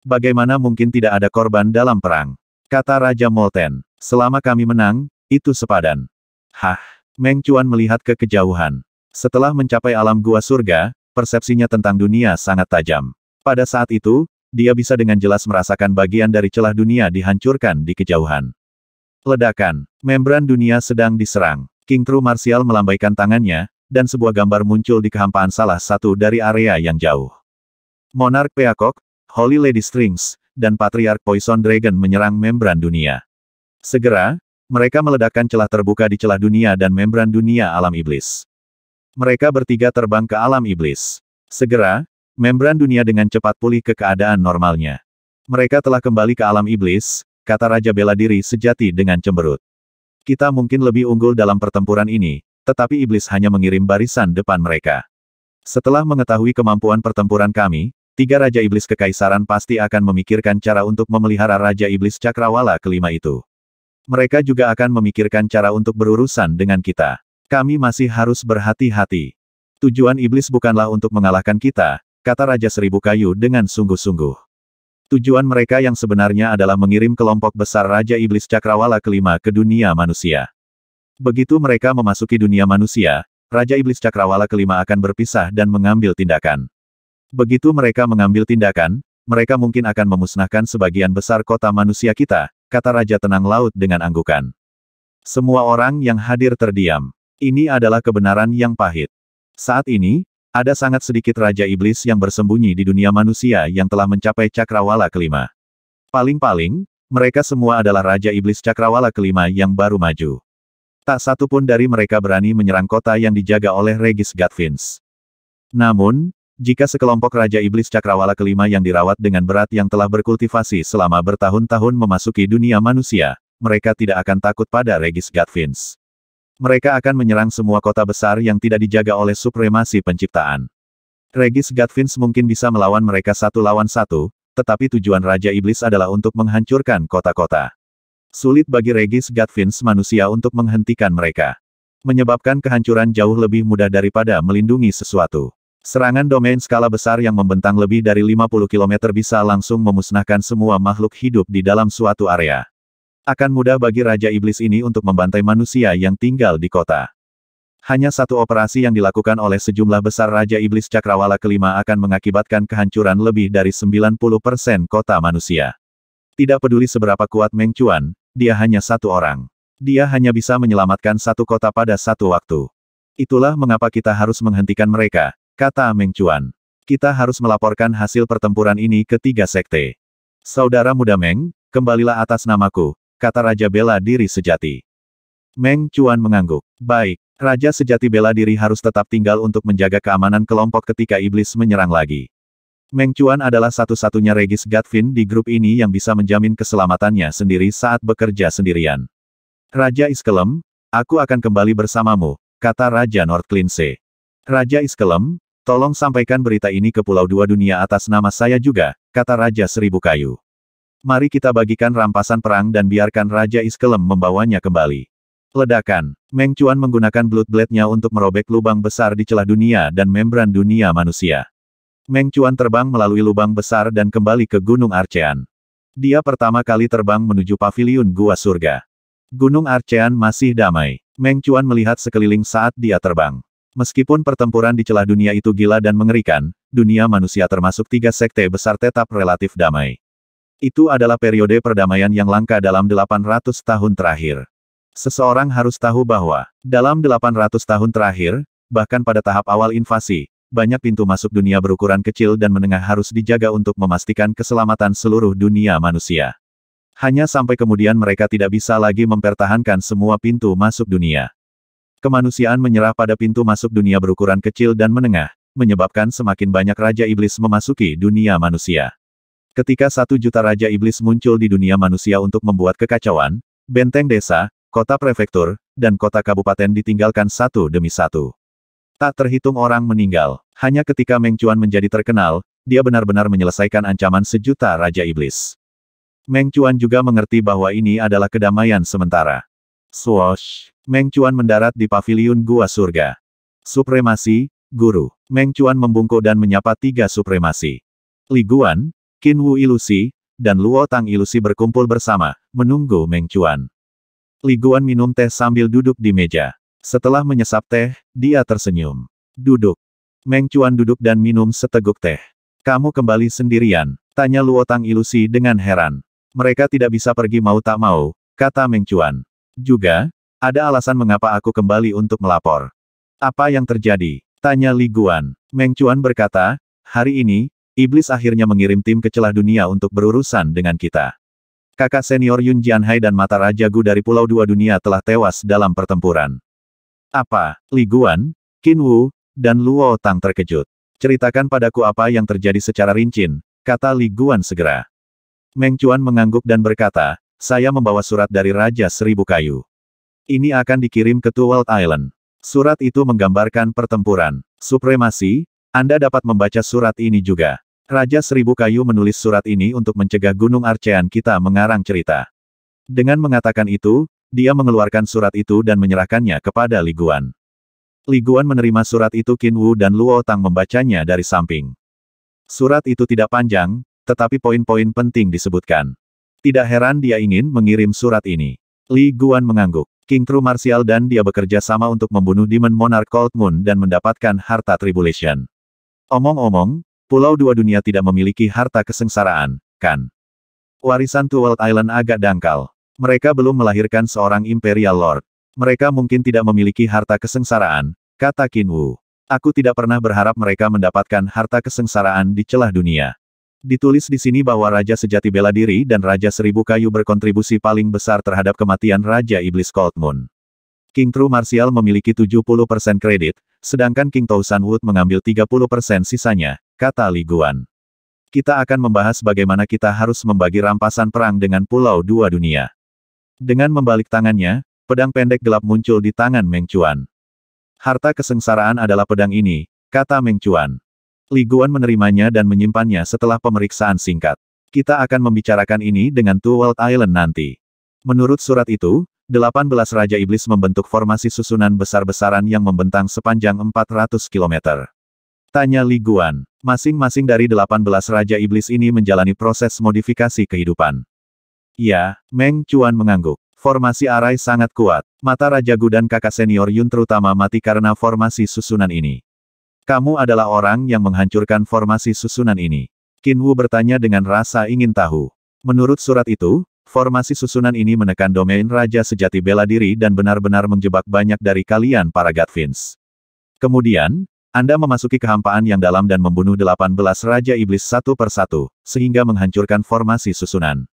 [SPEAKER 1] Bagaimana mungkin tidak ada korban dalam perang? Kata Raja Molten, selama kami menang, itu sepadan. Hah! Meng Chuan melihat ke kejauhan. Setelah mencapai alam gua surga, persepsinya tentang dunia sangat tajam. Pada saat itu, dia bisa dengan jelas merasakan bagian dari celah dunia dihancurkan di kejauhan. Ledakan, membran dunia sedang diserang. King true Martial melambaikan tangannya, dan sebuah gambar muncul di kehampaan salah satu dari area yang jauh. Monark Peacock, Holy Lady Strings, dan Patriark Poison Dragon menyerang membran dunia. Segera, mereka meledakkan celah terbuka di celah dunia dan membran dunia alam iblis. Mereka bertiga terbang ke alam iblis. Segera, membran dunia dengan cepat pulih ke keadaan normalnya. Mereka telah kembali ke alam iblis, kata Raja Bela Diri sejati dengan cemberut. Kita mungkin lebih unggul dalam pertempuran ini, tetapi iblis hanya mengirim barisan depan mereka. Setelah mengetahui kemampuan pertempuran kami, tiga Raja Iblis Kekaisaran pasti akan memikirkan cara untuk memelihara Raja Iblis Cakrawala kelima itu. Mereka juga akan memikirkan cara untuk berurusan dengan kita. Kami masih harus berhati-hati. Tujuan iblis bukanlah untuk mengalahkan kita, kata Raja Seribu Kayu dengan sungguh-sungguh. Tujuan mereka yang sebenarnya adalah mengirim kelompok besar Raja Iblis Cakrawala kelima ke dunia manusia. Begitu mereka memasuki dunia manusia, Raja Iblis Cakrawala kelima akan berpisah dan mengambil tindakan. Begitu mereka mengambil tindakan, mereka mungkin akan memusnahkan sebagian besar kota manusia kita, kata Raja Tenang Laut dengan anggukan. Semua orang yang hadir terdiam. Ini adalah kebenaran yang pahit. Saat ini, ada sangat sedikit Raja Iblis yang bersembunyi di dunia manusia yang telah mencapai cakrawala kelima. Paling-paling, mereka semua adalah Raja Iblis cakrawala kelima yang baru maju. Tak satu pun dari mereka berani menyerang kota yang dijaga oleh Regis Gatvins. Namun, jika sekelompok Raja Iblis Cakrawala kelima yang dirawat dengan berat yang telah berkultivasi selama bertahun-tahun memasuki dunia manusia, mereka tidak akan takut pada Regis Gatvins. Mereka akan menyerang semua kota besar yang tidak dijaga oleh supremasi penciptaan. Regis Gatvins mungkin bisa melawan mereka satu lawan satu, tetapi tujuan Raja Iblis adalah untuk menghancurkan kota-kota. Sulit bagi Regis Gatvins manusia untuk menghentikan mereka. Menyebabkan kehancuran jauh lebih mudah daripada melindungi sesuatu. Serangan domain skala besar yang membentang lebih dari 50 km bisa langsung memusnahkan semua makhluk hidup di dalam suatu area. Akan mudah bagi Raja Iblis ini untuk membantai manusia yang tinggal di kota. Hanya satu operasi yang dilakukan oleh sejumlah besar Raja Iblis Cakrawala kelima akan mengakibatkan kehancuran lebih dari 90% kota manusia. Tidak peduli seberapa kuat Meng Chuan, dia hanya satu orang. Dia hanya bisa menyelamatkan satu kota pada satu waktu. Itulah mengapa kita harus menghentikan mereka, Kata Meng Chuan. Kita harus melaporkan hasil pertempuran ini ke tiga sekte. Saudara muda Meng, kembalilah atas namaku, kata Raja Bela Diri Sejati. Meng Chuan mengangguk. Baik, Raja Sejati Bela Diri harus tetap tinggal untuk menjaga keamanan kelompok ketika iblis menyerang lagi. Meng Chuan adalah satu-satunya Regis Gatvin di grup ini yang bisa menjamin keselamatannya sendiri saat bekerja sendirian. Raja Iskelem, aku akan kembali bersamamu, kata Raja North Klinse. Raja Iskelem, Tolong sampaikan berita ini ke Pulau Dua Dunia atas nama saya juga, kata Raja Seribu Kayu. Mari kita bagikan rampasan perang dan biarkan Raja Iskelem membawanya kembali. Ledakan, Meng Chuan menggunakan blood blade-nya untuk merobek lubang besar di celah dunia dan membran dunia manusia. Meng Chuan terbang melalui lubang besar dan kembali ke Gunung Arcean. Dia pertama kali terbang menuju paviliun Gua Surga. Gunung Arcean masih damai. Meng Chuan melihat sekeliling saat dia terbang. Meskipun pertempuran di celah dunia itu gila dan mengerikan, dunia manusia termasuk tiga sekte besar tetap relatif damai. Itu adalah periode perdamaian yang langka dalam 800 tahun terakhir. Seseorang harus tahu bahwa, dalam 800 tahun terakhir, bahkan pada tahap awal invasi, banyak pintu masuk dunia berukuran kecil dan menengah harus dijaga untuk memastikan keselamatan seluruh dunia manusia. Hanya sampai kemudian mereka tidak bisa lagi mempertahankan semua pintu masuk dunia. Kemanusiaan menyerah pada pintu masuk dunia berukuran kecil dan menengah, menyebabkan semakin banyak Raja Iblis memasuki dunia manusia. Ketika satu juta Raja Iblis muncul di dunia manusia untuk membuat kekacauan, benteng desa, kota prefektur, dan kota kabupaten ditinggalkan satu demi satu. Tak terhitung orang meninggal. Hanya ketika Meng Chuan menjadi terkenal, dia benar-benar menyelesaikan ancaman sejuta Raja Iblis. Meng Chuan juga mengerti bahwa ini adalah kedamaian sementara. Swoosh! Meng Chuan mendarat di paviliun Gua Surga. Supremasi, Guru. Meng Chuan membungkuk dan menyapa tiga supremasi. Li Guan, Qin Wu Ilusi, dan Luo Tang Ilusi berkumpul bersama, menunggu Meng Chuan. Li Guan minum teh sambil duduk di meja. Setelah menyesap teh, dia tersenyum. Duduk. Meng Chuan duduk dan minum seteguk teh. Kamu kembali sendirian, tanya Luo Tang Ilusi dengan heran. Mereka tidak bisa pergi mau tak mau, kata Meng Chuan. Juga, ada alasan mengapa aku kembali untuk melapor. Apa yang terjadi? Tanya Li Guan. Meng Chuan berkata, hari ini, Iblis akhirnya mengirim tim ke celah dunia untuk berurusan dengan kita. Kakak senior Yun Jianhai dan Mata Raja Gu dari Pulau Dua Dunia telah tewas dalam pertempuran. Apa, Li Guan, Qin Wu, dan Luo Tang terkejut. Ceritakan padaku apa yang terjadi secara rinci, kata Li Guan segera. Meng Chuan mengangguk dan berkata, saya membawa surat dari Raja Seribu Kayu. Ini akan dikirim ke Tuwalt Island. Surat itu menggambarkan pertempuran. Supremasi, Anda dapat membaca surat ini juga. Raja Seribu Kayu menulis surat ini untuk mencegah Gunung Arcean kita mengarang cerita. Dengan mengatakan itu, dia mengeluarkan surat itu dan menyerahkannya kepada Liguan. Liguan menerima surat itu Qin Wu dan Luo Tang membacanya dari samping. Surat itu tidak panjang, tetapi poin-poin penting disebutkan. Tidak heran dia ingin mengirim surat ini. Li Guan mengangguk. King True Martial dan dia bekerja sama untuk membunuh Demon Monarch Cold Moon dan mendapatkan harta Tribulation. Omong-omong, Pulau Dua Dunia tidak memiliki harta kesengsaraan, kan? Warisan World Island agak dangkal. Mereka belum melahirkan seorang Imperial Lord. Mereka mungkin tidak memiliki harta kesengsaraan, kata Qin Wu. Aku tidak pernah berharap mereka mendapatkan harta kesengsaraan di celah dunia. Ditulis di sini bahwa Raja Sejati Bela Diri dan Raja Seribu Kayu berkontribusi paling besar terhadap kematian Raja Iblis Cold Moon. King True Martial memiliki 70% kredit, sedangkan King Tausan Wood mengambil 30% sisanya, kata Li Guan. Kita akan membahas bagaimana kita harus membagi rampasan perang dengan Pulau Dua Dunia. Dengan membalik tangannya, pedang pendek gelap muncul di tangan Meng Chuan. Harta kesengsaraan adalah pedang ini, kata Meng Chuan. Li Guan menerimanya dan menyimpannya setelah pemeriksaan singkat. Kita akan membicarakan ini dengan Two World Island nanti. Menurut surat itu, 18 Raja Iblis membentuk formasi susunan besar-besaran yang membentang sepanjang 400 km. Tanya Li Guan, masing-masing dari 18 Raja Iblis ini menjalani proses modifikasi kehidupan. Ya, Meng Chuan mengangguk. Formasi arai sangat kuat. Mata Raja Gu kakak senior Yun terutama mati karena formasi susunan ini. Kamu adalah orang yang menghancurkan formasi susunan ini. Qin Wu bertanya dengan rasa ingin tahu. Menurut surat itu, formasi susunan ini menekan domain Raja Sejati Bela Diri dan benar-benar menjebak banyak dari kalian para Gatvins. Kemudian, Anda memasuki kehampaan yang dalam dan membunuh 18 Raja Iblis satu persatu, sehingga menghancurkan formasi susunan.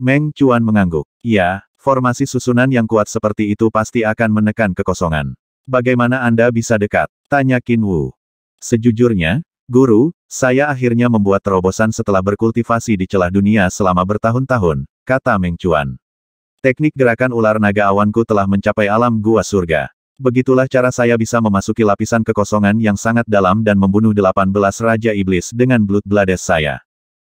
[SPEAKER 1] Meng Chuan mengangguk. Ya, formasi susunan yang kuat seperti itu pasti akan menekan kekosongan. Bagaimana Anda bisa dekat? Tanya Qin Wu. Sejujurnya, Guru, saya akhirnya membuat terobosan setelah berkultivasi di celah dunia selama bertahun-tahun, kata Meng Chuan. Teknik gerakan ular naga awanku telah mencapai alam gua surga. Begitulah cara saya bisa memasuki lapisan kekosongan yang sangat dalam dan membunuh 18 Raja Iblis dengan Blood Blades saya.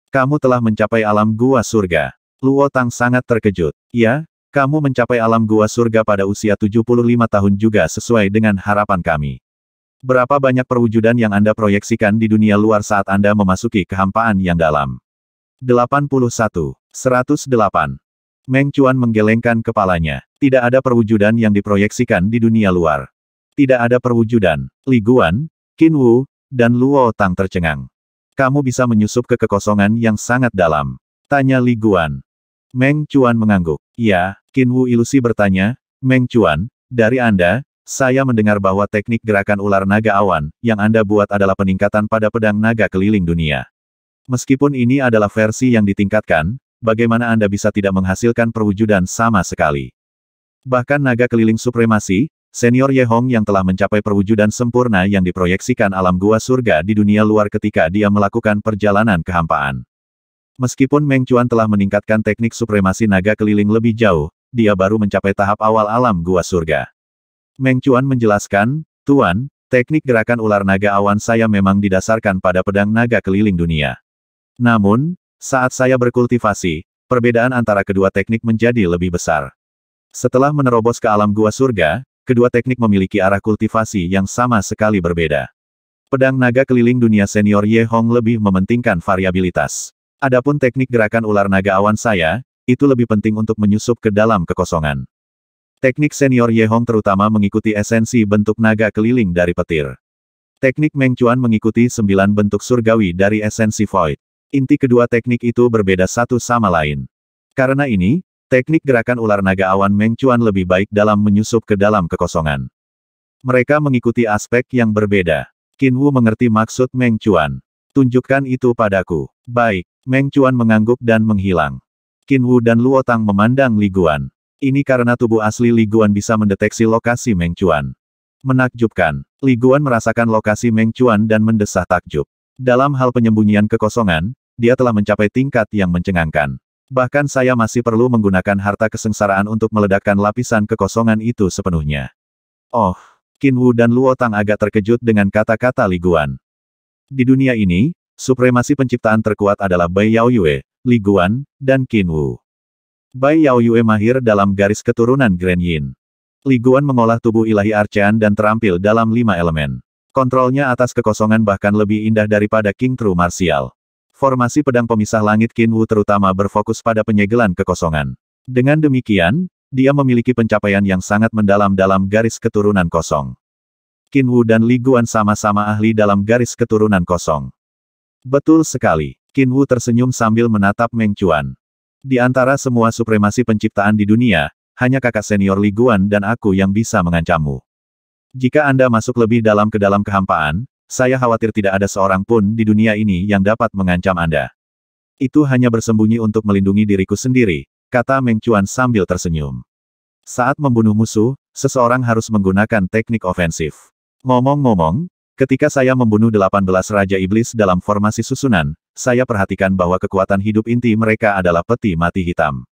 [SPEAKER 1] Kamu telah mencapai alam gua surga. Luo Tang sangat terkejut. Ya, kamu mencapai alam gua surga pada usia 75 tahun juga sesuai dengan harapan kami. Berapa banyak perwujudan yang Anda proyeksikan di dunia luar saat Anda memasuki kehampaan yang dalam? 81. 108. Meng Chuan menggelengkan kepalanya. Tidak ada perwujudan yang diproyeksikan di dunia luar. Tidak ada perwujudan. Li Guan, Qin Wu, dan Luo Tang tercengang. Kamu bisa menyusup ke kekosongan yang sangat dalam. Tanya Li Guan. Meng Chuan mengangguk. Ya, Qin Wu ilusi bertanya, Meng Chuan, dari Anda, saya mendengar bahwa teknik gerakan ular naga awan yang Anda buat adalah peningkatan pada pedang naga keliling dunia. Meskipun ini adalah versi yang ditingkatkan, bagaimana Anda bisa tidak menghasilkan perwujudan sama sekali? Bahkan naga keliling supremasi, senior Ye Hong yang telah mencapai perwujudan sempurna yang diproyeksikan alam gua surga di dunia luar ketika dia melakukan perjalanan kehampaan. Meskipun Meng Chuan telah meningkatkan teknik supremasi naga keliling lebih jauh, dia baru mencapai tahap awal alam gua surga. Meng Chuan menjelaskan, Tuan, teknik gerakan ular naga awan saya memang didasarkan pada pedang naga keliling dunia. Namun, saat saya berkultivasi, perbedaan antara kedua teknik menjadi lebih besar. Setelah menerobos ke alam gua surga, kedua teknik memiliki arah kultivasi yang sama sekali berbeda. Pedang naga keliling dunia senior Ye Hong lebih mementingkan variabilitas. Adapun teknik gerakan ular naga awan saya, itu lebih penting untuk menyusup ke dalam kekosongan. Teknik senior Ye Hong terutama mengikuti esensi bentuk naga keliling dari petir. Teknik Meng mengikuti sembilan bentuk surgawi dari esensi void. Inti kedua teknik itu berbeda satu sama lain. Karena ini, teknik gerakan ular naga awan Meng lebih baik dalam menyusup ke dalam kekosongan. Mereka mengikuti aspek yang berbeda. Qin Wu mengerti maksud Meng Tunjukkan itu padaku. Baik, Meng mengangguk dan menghilang. Qin Wu dan Luo Tang memandang Liguan. Ini karena tubuh asli Liguan bisa mendeteksi lokasi Meng Chuan. Menakjubkan, Liguan merasakan lokasi Meng Chuan dan mendesah takjub. Dalam hal penyembunyian kekosongan, dia telah mencapai tingkat yang mencengangkan. Bahkan saya masih perlu menggunakan harta kesengsaraan untuk meledakkan lapisan kekosongan itu sepenuhnya. Oh, Qin Wu dan Luo Tang agak terkejut dengan kata-kata Liguan. Di dunia ini, supremasi penciptaan terkuat adalah Bai Yao Yue, Liguan, dan Wu. Bai Yao Yue mahir dalam garis keturunan Grand Yin. Liguan mengolah tubuh ilahi Archan dan terampil dalam lima elemen. Kontrolnya atas kekosongan bahkan lebih indah daripada King True Martial. Formasi pedang pemisah langit Wu terutama berfokus pada penyegelan kekosongan. Dengan demikian, dia memiliki pencapaian yang sangat mendalam dalam garis keturunan kosong. Wu dan Liguan sama-sama ahli dalam garis keturunan kosong. Betul sekali. Qin Wu tersenyum sambil menatap Meng Chuan. Di antara semua supremasi penciptaan di dunia, hanya kakak senior Li Guan dan aku yang bisa mengancammu. Jika Anda masuk lebih dalam ke dalam kehampaan, saya khawatir tidak ada seorang pun di dunia ini yang dapat mengancam Anda. Itu hanya bersembunyi untuk melindungi diriku sendiri, kata Meng Chuan sambil tersenyum. Saat membunuh musuh, seseorang harus menggunakan teknik ofensif. Ngomong-ngomong, ketika saya membunuh 18 Raja Iblis dalam formasi susunan, saya perhatikan bahwa kekuatan hidup inti mereka adalah peti mati hitam.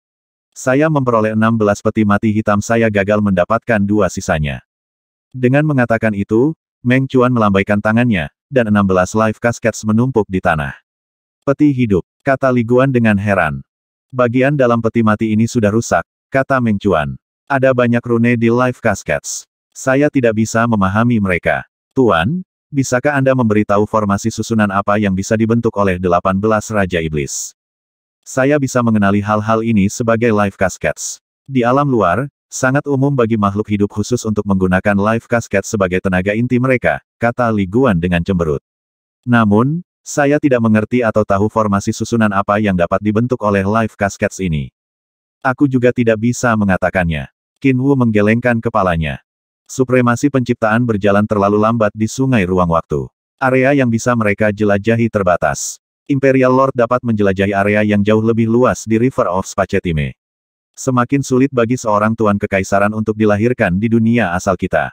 [SPEAKER 1] Saya memperoleh 16 peti mati hitam saya gagal mendapatkan dua sisanya. Dengan mengatakan itu, Meng Chuan melambaikan tangannya, dan 16 life caskets menumpuk di tanah. Peti hidup, kata Liguan dengan heran. Bagian dalam peti mati ini sudah rusak, kata Meng Chuan. Ada banyak rune di live caskets. Saya tidak bisa memahami mereka. Tuan, bisakah Anda memberitahu formasi susunan apa yang bisa dibentuk oleh 18 Raja Iblis? Saya bisa mengenali hal-hal ini sebagai live caskets. Di alam luar, sangat umum bagi makhluk hidup khusus untuk menggunakan live casket sebagai tenaga inti mereka, kata Li Guan dengan cemberut. Namun, saya tidak mengerti atau tahu formasi susunan apa yang dapat dibentuk oleh live caskets ini. Aku juga tidak bisa mengatakannya. Qin Wu menggelengkan kepalanya. Supremasi penciptaan berjalan terlalu lambat di sungai ruang waktu. Area yang bisa mereka jelajahi terbatas. Imperial Lord dapat menjelajahi area yang jauh lebih luas di River of Spacetime. Semakin sulit bagi seorang tuan kekaisaran untuk dilahirkan di dunia asal kita.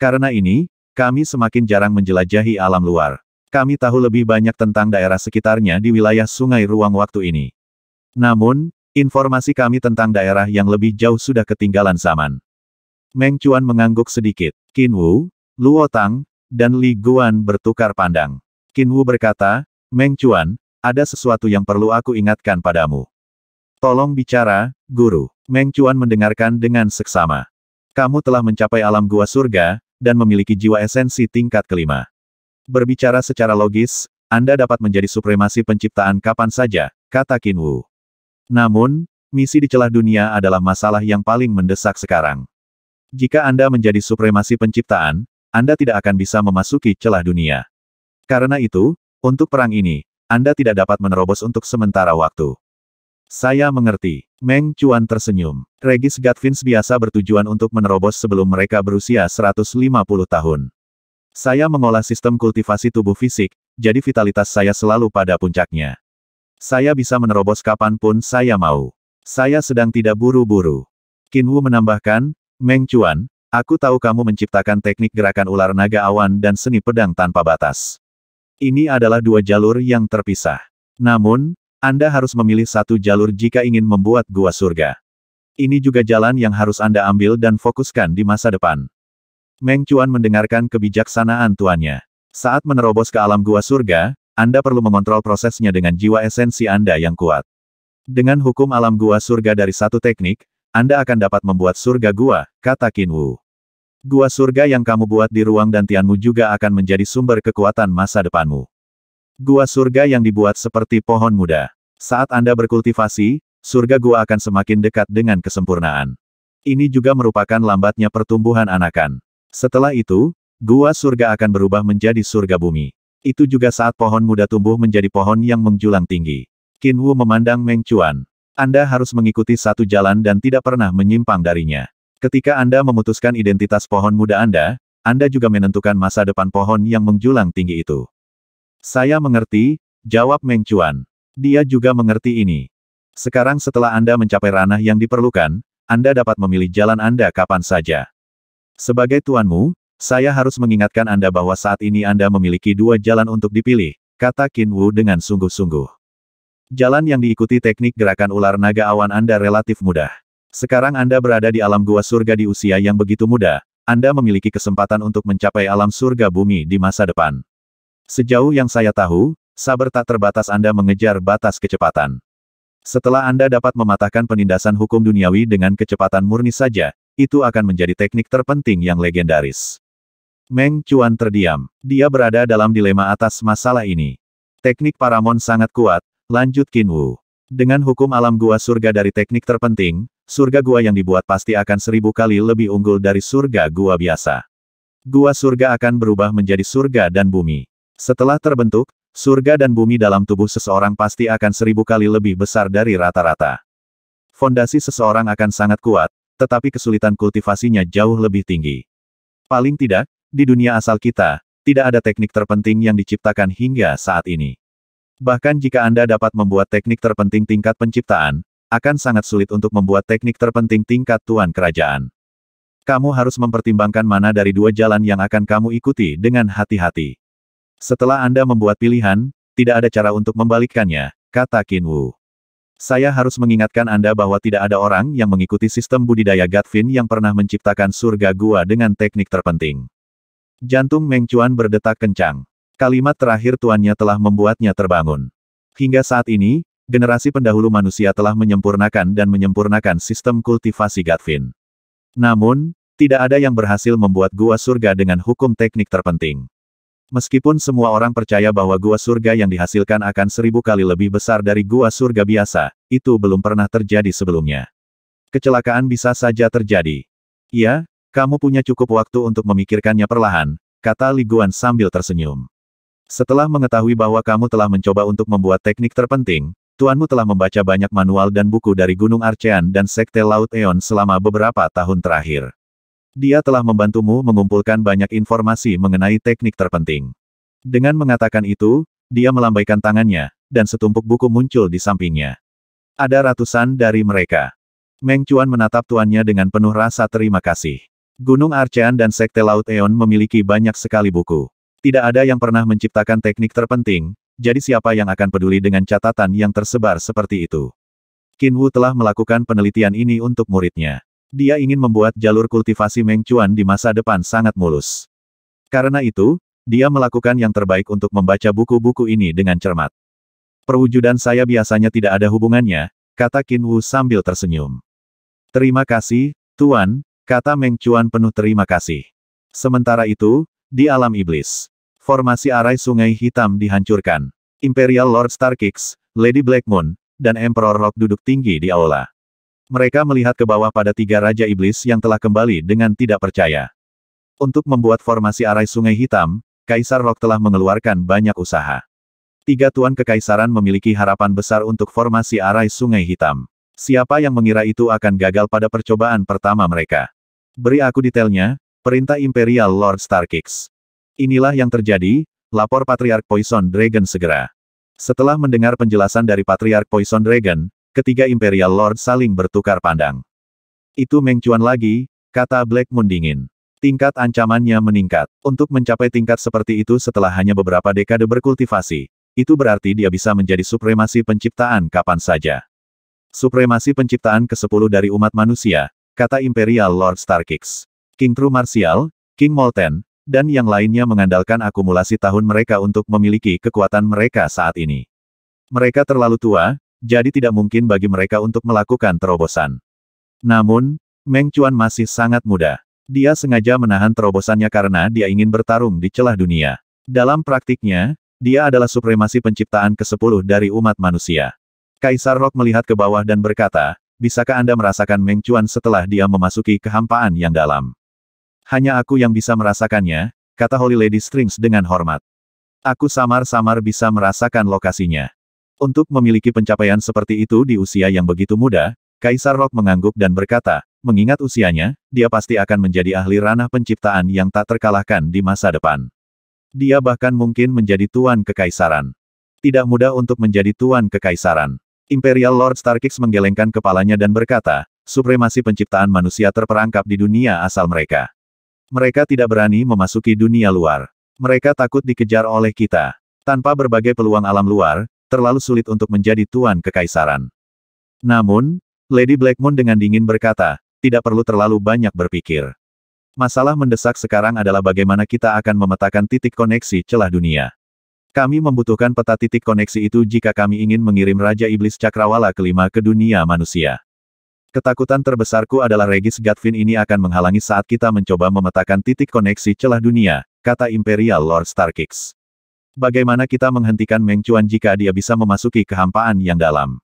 [SPEAKER 1] Karena ini, kami semakin jarang menjelajahi alam luar. Kami tahu lebih banyak tentang daerah sekitarnya di wilayah sungai ruang waktu ini. Namun, informasi kami tentang daerah yang lebih jauh sudah ketinggalan zaman. Meng Chuan mengangguk sedikit. Qin Wu, Luo Tang, dan Li Guan bertukar pandang. Qin Wu berkata, Meng Chuan, ada sesuatu yang perlu aku ingatkan padamu. Tolong bicara, guru. Meng Chuan mendengarkan dengan seksama. Kamu telah mencapai alam gua surga, dan memiliki jiwa esensi tingkat kelima. Berbicara secara logis, Anda dapat menjadi supremasi penciptaan kapan saja, kata Qin Wu. Namun, misi di celah dunia adalah masalah yang paling mendesak sekarang. Jika Anda menjadi supremasi penciptaan, Anda tidak akan bisa memasuki celah dunia. Karena itu, untuk perang ini, Anda tidak dapat menerobos untuk sementara waktu. Saya mengerti. Meng Chuan tersenyum. Regis Gatvins biasa bertujuan untuk menerobos sebelum mereka berusia 150 tahun. Saya mengolah sistem kultivasi tubuh fisik, jadi vitalitas saya selalu pada puncaknya. Saya bisa menerobos kapanpun saya mau. Saya sedang tidak buru-buru. Kinwu menambahkan, Meng Chuan, aku tahu kamu menciptakan teknik gerakan ular naga awan dan seni pedang tanpa batas. Ini adalah dua jalur yang terpisah. Namun, Anda harus memilih satu jalur jika ingin membuat gua surga. Ini juga jalan yang harus Anda ambil dan fokuskan di masa depan. Meng Chuan mendengarkan kebijaksanaan tuannya. Saat menerobos ke alam gua surga, Anda perlu mengontrol prosesnya dengan jiwa esensi Anda yang kuat. Dengan hukum alam gua surga dari satu teknik, anda akan dapat membuat surga gua, kata Qin Wu. Gua surga yang kamu buat di ruang dan Tianmu juga akan menjadi sumber kekuatan masa depanmu. Gua surga yang dibuat seperti pohon muda. Saat Anda berkultivasi, surga gua akan semakin dekat dengan kesempurnaan. Ini juga merupakan lambatnya pertumbuhan anakan. Setelah itu, gua surga akan berubah menjadi surga bumi. Itu juga saat pohon muda tumbuh menjadi pohon yang menjulang tinggi. Qin Wu memandang Meng Chuan. Anda harus mengikuti satu jalan dan tidak pernah menyimpang darinya. Ketika Anda memutuskan identitas pohon muda Anda, Anda juga menentukan masa depan pohon yang menjulang tinggi itu. Saya mengerti, jawab Meng Chuan. Dia juga mengerti ini. Sekarang setelah Anda mencapai ranah yang diperlukan, Anda dapat memilih jalan Anda kapan saja. Sebagai tuanmu, saya harus mengingatkan Anda bahwa saat ini Anda memiliki dua jalan untuk dipilih, kata Qin Wu dengan sungguh-sungguh. Jalan yang diikuti teknik gerakan ular naga awan Anda relatif mudah. Sekarang Anda berada di alam gua surga di usia yang begitu muda, Anda memiliki kesempatan untuk mencapai alam surga bumi di masa depan. Sejauh yang saya tahu, sabar tak terbatas Anda mengejar batas kecepatan. Setelah Anda dapat mematahkan penindasan hukum duniawi dengan kecepatan murni saja, itu akan menjadi teknik terpenting yang legendaris. Meng Chuan terdiam. Dia berada dalam dilema atas masalah ini. Teknik Paramon sangat kuat, Lanjut Wu. Dengan hukum alam gua surga dari teknik terpenting, surga gua yang dibuat pasti akan seribu kali lebih unggul dari surga gua biasa. Gua surga akan berubah menjadi surga dan bumi. Setelah terbentuk, surga dan bumi dalam tubuh seseorang pasti akan seribu kali lebih besar dari rata-rata. Fondasi seseorang akan sangat kuat, tetapi kesulitan kultivasinya jauh lebih tinggi. Paling tidak, di dunia asal kita, tidak ada teknik terpenting yang diciptakan hingga saat ini. Bahkan jika Anda dapat membuat teknik terpenting tingkat penciptaan, akan sangat sulit untuk membuat teknik terpenting tingkat tuan kerajaan. Kamu harus mempertimbangkan mana dari dua jalan yang akan kamu ikuti dengan hati-hati. Setelah Anda membuat pilihan, tidak ada cara untuk membalikkannya, kata Qin Wu. Saya harus mengingatkan Anda bahwa tidak ada orang yang mengikuti sistem budidaya Gatvin yang pernah menciptakan surga gua dengan teknik terpenting. Jantung Meng Chuan berdetak kencang. Kalimat terakhir tuannya telah membuatnya terbangun. Hingga saat ini, generasi pendahulu manusia telah menyempurnakan dan menyempurnakan sistem kultivasi Gatvin. Namun, tidak ada yang berhasil membuat gua surga dengan hukum teknik terpenting. Meskipun semua orang percaya bahwa gua surga yang dihasilkan akan seribu kali lebih besar dari gua surga biasa, itu belum pernah terjadi sebelumnya. Kecelakaan bisa saja terjadi. Ya, kamu punya cukup waktu untuk memikirkannya perlahan, kata Liguan sambil tersenyum. Setelah mengetahui bahwa kamu telah mencoba untuk membuat teknik terpenting, tuanmu telah membaca banyak manual dan buku dari Gunung Archean dan Sekte Laut Eon selama beberapa tahun terakhir. Dia telah membantumu mengumpulkan banyak informasi mengenai teknik terpenting. Dengan mengatakan itu, dia melambaikan tangannya, dan setumpuk buku muncul di sampingnya. Ada ratusan dari mereka. Meng Chuan menatap tuannya dengan penuh rasa terima kasih. Gunung Archean dan Sekte Laut Eon memiliki banyak sekali buku. Tidak ada yang pernah menciptakan teknik terpenting, jadi siapa yang akan peduli dengan catatan yang tersebar seperti itu? Wu telah melakukan penelitian ini untuk muridnya. Dia ingin membuat jalur kultivasi Meng Chuan di masa depan sangat mulus. Karena itu, dia melakukan yang terbaik untuk membaca buku-buku ini dengan cermat. Perwujudan saya biasanya tidak ada hubungannya, kata Qin Wu sambil tersenyum. Terima kasih, Tuan, kata Meng Chuan penuh terima kasih. Sementara itu, di alam iblis, formasi arai sungai hitam dihancurkan. Imperial Lord Starkix, Lady Blackmoon, dan Emperor Rock duduk tinggi di aula. Mereka melihat ke bawah pada tiga Raja Iblis yang telah kembali dengan tidak percaya. Untuk membuat formasi arai sungai hitam, Kaisar Rock telah mengeluarkan banyak usaha. Tiga tuan kekaisaran memiliki harapan besar untuk formasi arai sungai hitam. Siapa yang mengira itu akan gagal pada percobaan pertama mereka? Beri aku detailnya, perintah Imperial Lord Starkix. Inilah yang terjadi, lapor Patriark Poison Dragon segera. Setelah mendengar penjelasan dari Patriark Poison Dragon, ketiga Imperial Lord saling bertukar pandang. Itu mengcuan lagi, kata Black Moon dingin. Tingkat ancamannya meningkat. Untuk mencapai tingkat seperti itu setelah hanya beberapa dekade berkultivasi, itu berarti dia bisa menjadi supremasi penciptaan kapan saja. Supremasi penciptaan ke-10 dari umat manusia, kata Imperial Lord Starkix. King True Martial, King Molten, dan yang lainnya mengandalkan akumulasi tahun mereka untuk memiliki kekuatan mereka saat ini. Mereka terlalu tua, jadi tidak mungkin bagi mereka untuk melakukan terobosan. Namun, Meng Chuan masih sangat muda. Dia sengaja menahan terobosannya karena dia ingin bertarung di celah dunia. Dalam praktiknya, dia adalah supremasi penciptaan ke-10 dari umat manusia. Kaisar Rock melihat ke bawah dan berkata, Bisakah Anda merasakan Meng Chuan setelah dia memasuki kehampaan yang dalam? Hanya aku yang bisa merasakannya, kata Holy Lady Strings dengan hormat. Aku samar-samar bisa merasakan lokasinya. Untuk memiliki pencapaian seperti itu di usia yang begitu muda, Kaisar Rock mengangguk dan berkata, mengingat usianya, dia pasti akan menjadi ahli ranah penciptaan yang tak terkalahkan di masa depan. Dia bahkan mungkin menjadi tuan kekaisaran. Tidak mudah untuk menjadi tuan kekaisaran. Imperial Lord Starkix menggelengkan kepalanya dan berkata, supremasi penciptaan manusia terperangkap di dunia asal mereka. Mereka tidak berani memasuki dunia luar. Mereka takut dikejar oleh kita. Tanpa berbagai peluang alam luar, terlalu sulit untuk menjadi tuan kekaisaran. Namun, Lady Blackmoon dengan dingin berkata, tidak perlu terlalu banyak berpikir. Masalah mendesak sekarang adalah bagaimana kita akan memetakan titik koneksi celah dunia. Kami membutuhkan peta titik koneksi itu jika kami ingin mengirim Raja Iblis Cakrawala kelima ke dunia manusia. Ketakutan terbesarku adalah Regis Gatvin ini akan menghalangi saat kita mencoba memetakan titik koneksi celah dunia, kata Imperial Lord Starkix. Bagaimana kita menghentikan Meng jika dia bisa memasuki kehampaan yang dalam?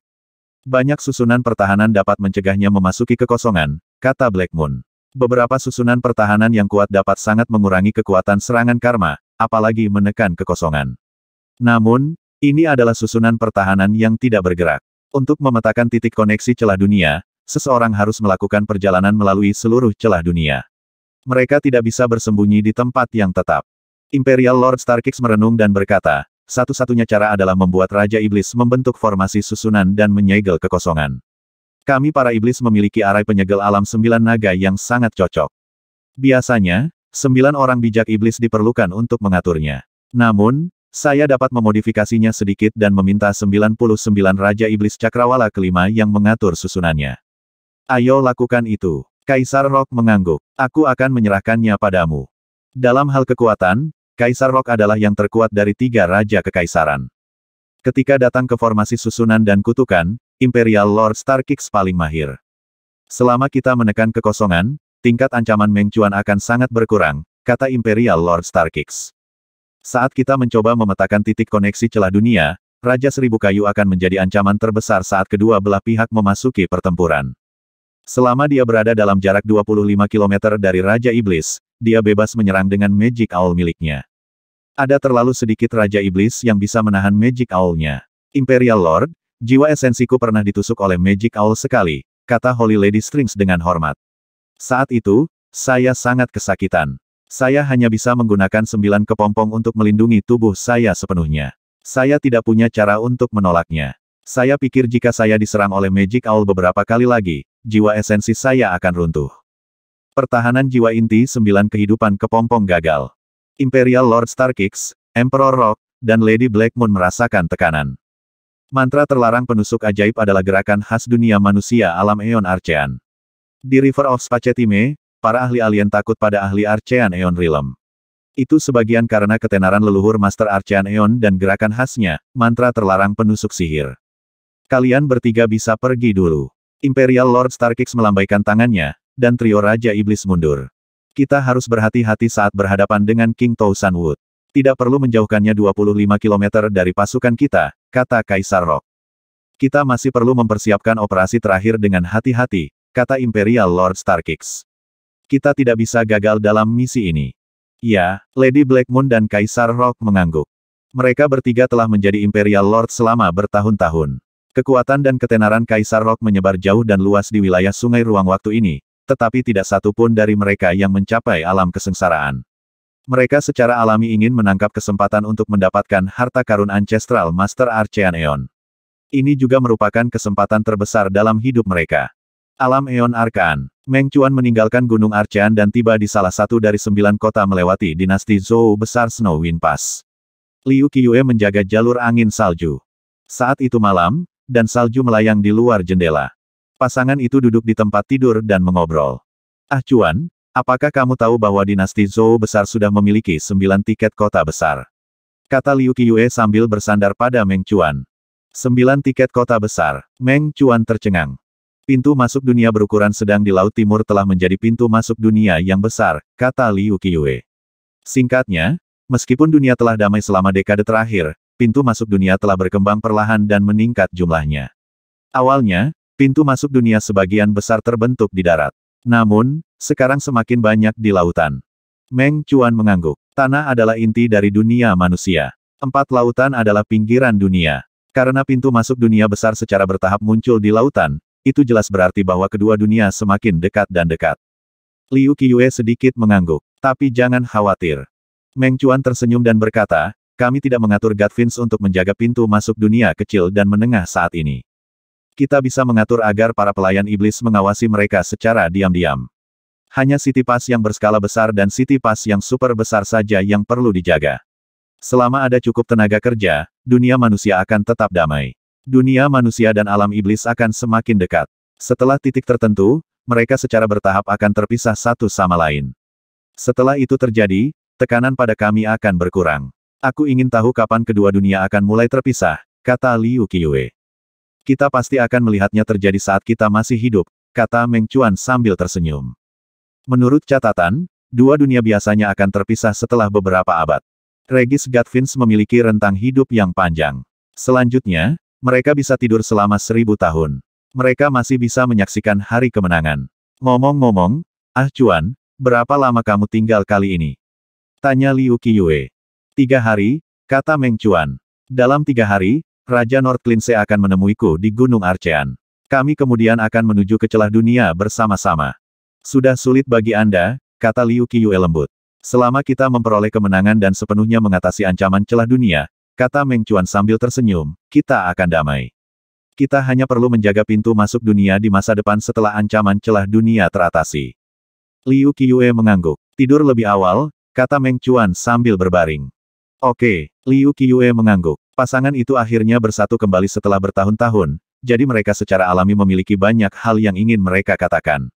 [SPEAKER 1] Banyak susunan pertahanan dapat mencegahnya memasuki kekosongan, kata Black Moon. Beberapa susunan pertahanan yang kuat dapat sangat mengurangi kekuatan serangan karma, apalagi menekan kekosongan. Namun, ini adalah susunan pertahanan yang tidak bergerak. Untuk memetakan titik koneksi celah dunia, seseorang harus melakukan perjalanan melalui seluruh celah dunia. Mereka tidak bisa bersembunyi di tempat yang tetap. Imperial Lord Starkix merenung dan berkata, satu-satunya cara adalah membuat Raja Iblis membentuk formasi susunan dan menyegel kekosongan. Kami para iblis memiliki arai penyegel alam sembilan naga yang sangat cocok. Biasanya, sembilan orang bijak iblis diperlukan untuk mengaturnya. Namun, saya dapat memodifikasinya sedikit dan meminta 99 Raja Iblis Cakrawala kelima yang mengatur susunannya. Ayo lakukan itu. Kaisar Rock mengangguk. Aku akan menyerahkannya padamu. Dalam hal kekuatan, Kaisar Rock adalah yang terkuat dari tiga raja kekaisaran. Ketika datang ke formasi susunan dan kutukan, Imperial Lord Starkix paling mahir. Selama kita menekan kekosongan, tingkat ancaman mengcuan akan sangat berkurang, kata Imperial Lord Starkix. Saat kita mencoba memetakan titik koneksi celah dunia, Raja Seribu Kayu akan menjadi ancaman terbesar saat kedua belah pihak memasuki pertempuran. Selama dia berada dalam jarak 25 km dari Raja Iblis, dia bebas menyerang dengan Magic Owl miliknya. Ada terlalu sedikit Raja Iblis yang bisa menahan Magic Owl-nya. Imperial Lord, jiwa esensiku pernah ditusuk oleh Magic Owl sekali, kata Holy Lady Strings dengan hormat. Saat itu, saya sangat kesakitan. Saya hanya bisa menggunakan sembilan kepompong untuk melindungi tubuh saya sepenuhnya. Saya tidak punya cara untuk menolaknya. Saya pikir jika saya diserang oleh Magic Owl beberapa kali lagi, jiwa esensi saya akan runtuh. Pertahanan jiwa inti sembilan kehidupan kepompong gagal. Imperial Lord Starkix, Emperor Rock, dan Lady Black Moon merasakan tekanan. Mantra terlarang penusuk ajaib adalah gerakan khas dunia manusia alam Eon Archean. Di River of Spacetime, para ahli alien takut pada ahli Archean Eon Realm. Itu sebagian karena ketenaran leluhur Master Archean Eon dan gerakan khasnya, mantra terlarang penusuk sihir. Kalian bertiga bisa pergi dulu. Imperial Lord Starkix melambaikan tangannya, dan trio Raja Iblis mundur. Kita harus berhati-hati saat berhadapan dengan King Tousan Wood. Tidak perlu menjauhkannya 25 km dari pasukan kita, kata Kaisar Rock. Kita masih perlu mempersiapkan operasi terakhir dengan hati-hati, kata Imperial Lord Starkix. Kita tidak bisa gagal dalam misi ini. Ya, Lady Black Moon dan Kaisar Rock mengangguk. Mereka bertiga telah menjadi Imperial Lord selama bertahun-tahun. Kekuatan dan ketenaran Kaisar Rock menyebar jauh dan luas di wilayah sungai ruang waktu ini, tetapi tidak satu pun dari mereka yang mencapai alam kesengsaraan. Mereka secara alami ingin menangkap kesempatan untuk mendapatkan harta karun ancestral Master Archean Eon. Ini juga merupakan kesempatan terbesar dalam hidup mereka. Alam Eon Arkan. Meng Chuan meninggalkan Gunung Archean dan tiba di salah satu dari sembilan kota melewati dinasti Zhou besar Snow Wind Pass. Liu Qiyue menjaga jalur angin salju. Saat itu malam, dan salju melayang di luar jendela. Pasangan itu duduk di tempat tidur dan mengobrol. Ah Cuan, apakah kamu tahu bahwa dinasti Zhou besar sudah memiliki sembilan tiket kota besar? Kata Liu Qiyue sambil bersandar pada Meng Cuan. Sembilan tiket kota besar, Meng Cuan tercengang. Pintu masuk dunia berukuran sedang di Laut Timur telah menjadi pintu masuk dunia yang besar, kata Liu Qiyue. Singkatnya, meskipun dunia telah damai selama dekade terakhir, pintu masuk dunia telah berkembang perlahan dan meningkat jumlahnya. Awalnya, pintu masuk dunia sebagian besar terbentuk di darat. Namun, sekarang semakin banyak di lautan. Meng Chuan mengangguk. Tanah adalah inti dari dunia manusia. Empat lautan adalah pinggiran dunia. Karena pintu masuk dunia besar secara bertahap muncul di lautan, itu jelas berarti bahwa kedua dunia semakin dekat dan dekat. Liu Qiyue sedikit mengangguk. Tapi jangan khawatir. Meng Chuan tersenyum dan berkata, kami tidak mengatur Gatvins untuk menjaga pintu masuk dunia kecil dan menengah saat ini. Kita bisa mengatur agar para pelayan iblis mengawasi mereka secara diam-diam. Hanya City Pass yang berskala besar dan City Pass yang super besar saja yang perlu dijaga. Selama ada cukup tenaga kerja, dunia manusia akan tetap damai. Dunia manusia dan alam iblis akan semakin dekat. Setelah titik tertentu, mereka secara bertahap akan terpisah satu sama lain. Setelah itu terjadi, tekanan pada kami akan berkurang. Aku ingin tahu kapan kedua dunia akan mulai terpisah, kata Liu Qiyue. Kita pasti akan melihatnya terjadi saat kita masih hidup, kata Meng Chuan sambil tersenyum. Menurut catatan, dua dunia biasanya akan terpisah setelah beberapa abad. Regis Gatvins memiliki rentang hidup yang panjang. Selanjutnya, mereka bisa tidur selama seribu tahun. Mereka masih bisa menyaksikan hari kemenangan. Ngomong-ngomong, Ah Chuan, berapa lama kamu tinggal kali ini? Tanya Liu Qiyue. Tiga hari, kata Meng Chuan. Dalam tiga hari, Raja Nordklinse akan menemuiku di Gunung Arcean. Kami kemudian akan menuju ke celah dunia bersama-sama. Sudah sulit bagi Anda, kata Liu Qiyu lembut. Selama kita memperoleh kemenangan dan sepenuhnya mengatasi ancaman celah dunia, kata Meng Chuan sambil tersenyum, kita akan damai. Kita hanya perlu menjaga pintu masuk dunia di masa depan setelah ancaman celah dunia teratasi. Liu Qiyue mengangguk. Tidur lebih awal, kata Meng Chuan sambil berbaring. Oke, Liu Qiyue mengangguk. Pasangan itu akhirnya bersatu kembali setelah bertahun-tahun, jadi mereka secara alami memiliki banyak hal yang ingin mereka katakan.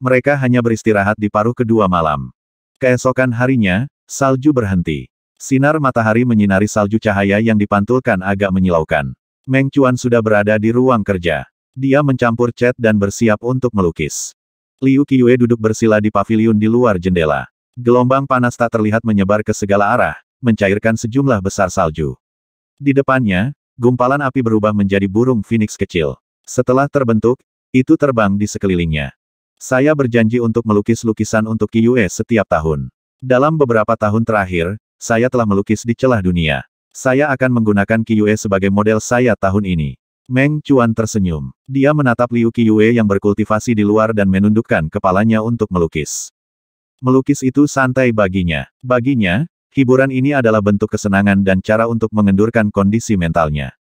[SPEAKER 1] Mereka hanya beristirahat di paruh kedua malam. Keesokan harinya, salju berhenti. Sinar matahari menyinari salju cahaya yang dipantulkan agak menyilaukan. Meng Chuan sudah berada di ruang kerja. Dia mencampur cat dan bersiap untuk melukis. Liu Qiyue duduk bersila di pavilion di luar jendela. Gelombang panas tak terlihat menyebar ke segala arah, mencairkan sejumlah besar salju. Di depannya, gumpalan api berubah menjadi burung phoenix kecil. Setelah terbentuk, itu terbang di sekelilingnya. Saya berjanji untuk melukis lukisan untuk Kiyue setiap tahun. Dalam beberapa tahun terakhir, saya telah melukis di celah dunia. Saya akan menggunakan Kiyue sebagai model saya tahun ini. Meng Chuan tersenyum. Dia menatap Liu Kiyue yang berkultivasi di luar dan menundukkan kepalanya untuk melukis. Melukis itu santai baginya. Baginya, Hiburan ini adalah bentuk kesenangan dan cara untuk mengendurkan kondisi mentalnya.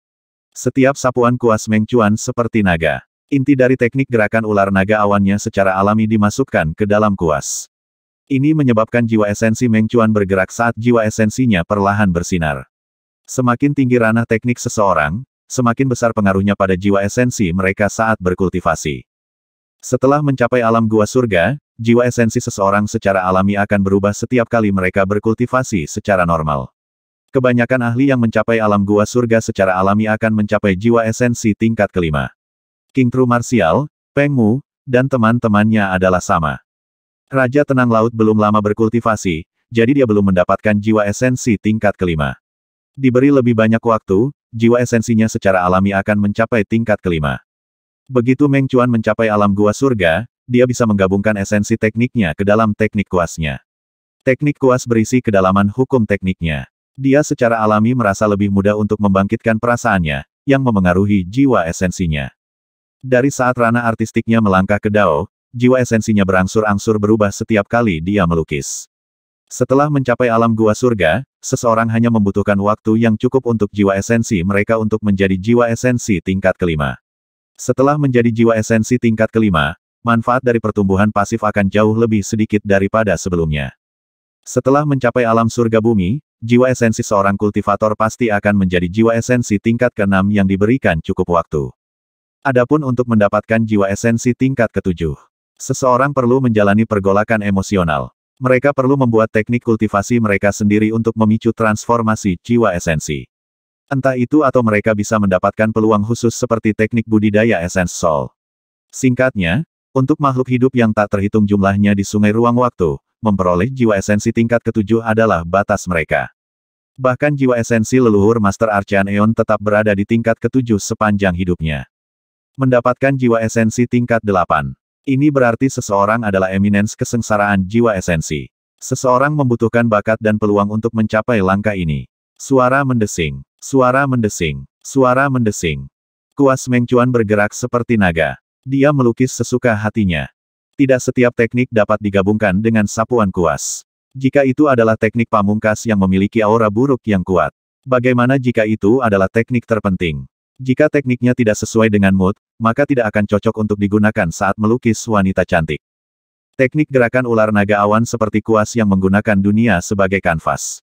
[SPEAKER 1] Setiap sapuan kuas mengcuan seperti naga. Inti dari teknik gerakan ular naga awannya secara alami dimasukkan ke dalam kuas. Ini menyebabkan jiwa esensi mengcuan bergerak saat jiwa esensinya perlahan bersinar. Semakin tinggi ranah teknik seseorang, semakin besar pengaruhnya pada jiwa esensi mereka saat berkultivasi. Setelah mencapai alam gua surga, jiwa esensi seseorang secara alami akan berubah setiap kali mereka berkultivasi secara normal. Kebanyakan ahli yang mencapai alam gua surga secara alami akan mencapai jiwa esensi tingkat kelima. King True Martial, Peng Mu, dan teman-temannya adalah sama. Raja Tenang Laut belum lama berkultivasi, jadi dia belum mendapatkan jiwa esensi tingkat kelima. Diberi lebih banyak waktu, jiwa esensinya secara alami akan mencapai tingkat kelima. Begitu Meng Chuan mencapai alam gua surga, dia bisa menggabungkan esensi tekniknya ke dalam teknik kuasnya. Teknik kuas berisi kedalaman hukum tekniknya. Dia secara alami merasa lebih mudah untuk membangkitkan perasaannya, yang memengaruhi jiwa esensinya. Dari saat ranah artistiknya melangkah ke Dao, jiwa esensinya berangsur-angsur berubah setiap kali dia melukis. Setelah mencapai alam gua surga, seseorang hanya membutuhkan waktu yang cukup untuk jiwa esensi mereka untuk menjadi jiwa esensi tingkat kelima. Setelah menjadi jiwa esensi tingkat kelima, manfaat dari pertumbuhan pasif akan jauh lebih sedikit daripada sebelumnya. Setelah mencapai alam surga bumi, jiwa esensi seorang kultivator pasti akan menjadi jiwa esensi tingkat keenam yang diberikan cukup waktu. Adapun untuk mendapatkan jiwa esensi tingkat ketujuh, seseorang perlu menjalani pergolakan emosional. Mereka perlu membuat teknik kultivasi mereka sendiri untuk memicu transformasi jiwa esensi. Entah itu atau mereka bisa mendapatkan peluang khusus seperti teknik budidaya essence soul. Singkatnya, untuk makhluk hidup yang tak terhitung jumlahnya di sungai ruang waktu, memperoleh jiwa esensi tingkat ketujuh adalah batas mereka. Bahkan jiwa esensi leluhur Master Archan Eon tetap berada di tingkat ketujuh sepanjang hidupnya. Mendapatkan jiwa esensi tingkat delapan. Ini berarti seseorang adalah eminens kesengsaraan jiwa esensi. Seseorang membutuhkan bakat dan peluang untuk mencapai langkah ini. Suara mendesing. Suara mendesing. Suara mendesing. Kuas Mengcuan bergerak seperti naga. Dia melukis sesuka hatinya. Tidak setiap teknik dapat digabungkan dengan sapuan kuas. Jika itu adalah teknik pamungkas yang memiliki aura buruk yang kuat. Bagaimana jika itu adalah teknik terpenting? Jika tekniknya tidak sesuai dengan mood, maka tidak akan cocok untuk digunakan saat melukis wanita cantik. Teknik gerakan ular naga awan seperti kuas yang menggunakan dunia sebagai kanvas.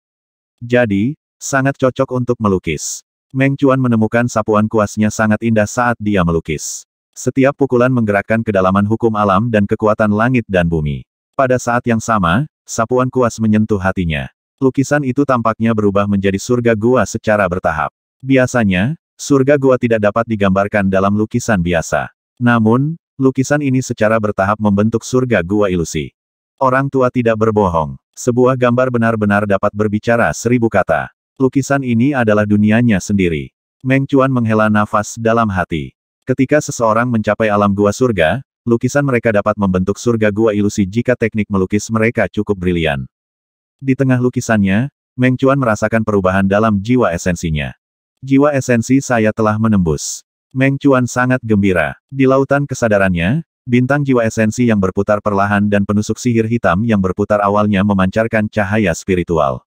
[SPEAKER 1] Jadi, Sangat cocok untuk melukis. Meng Chuan menemukan sapuan kuasnya sangat indah saat dia melukis. Setiap pukulan menggerakkan kedalaman hukum alam dan kekuatan langit dan bumi. Pada saat yang sama, sapuan kuas menyentuh hatinya. Lukisan itu tampaknya berubah menjadi surga gua secara bertahap. Biasanya, surga gua tidak dapat digambarkan dalam lukisan biasa. Namun, lukisan ini secara bertahap membentuk surga gua ilusi. Orang tua tidak berbohong. Sebuah gambar benar-benar dapat berbicara seribu kata. Lukisan ini adalah dunianya sendiri. Meng Chuan menghela nafas dalam hati. Ketika seseorang mencapai alam gua surga, lukisan mereka dapat membentuk surga gua ilusi jika teknik melukis mereka cukup brilian. Di tengah lukisannya, Meng Chuan merasakan perubahan dalam jiwa esensinya. Jiwa esensi saya telah menembus. Meng Chuan sangat gembira. Di lautan kesadarannya, Bintang jiwa esensi yang berputar perlahan dan penusuk sihir hitam yang berputar awalnya memancarkan cahaya spiritual.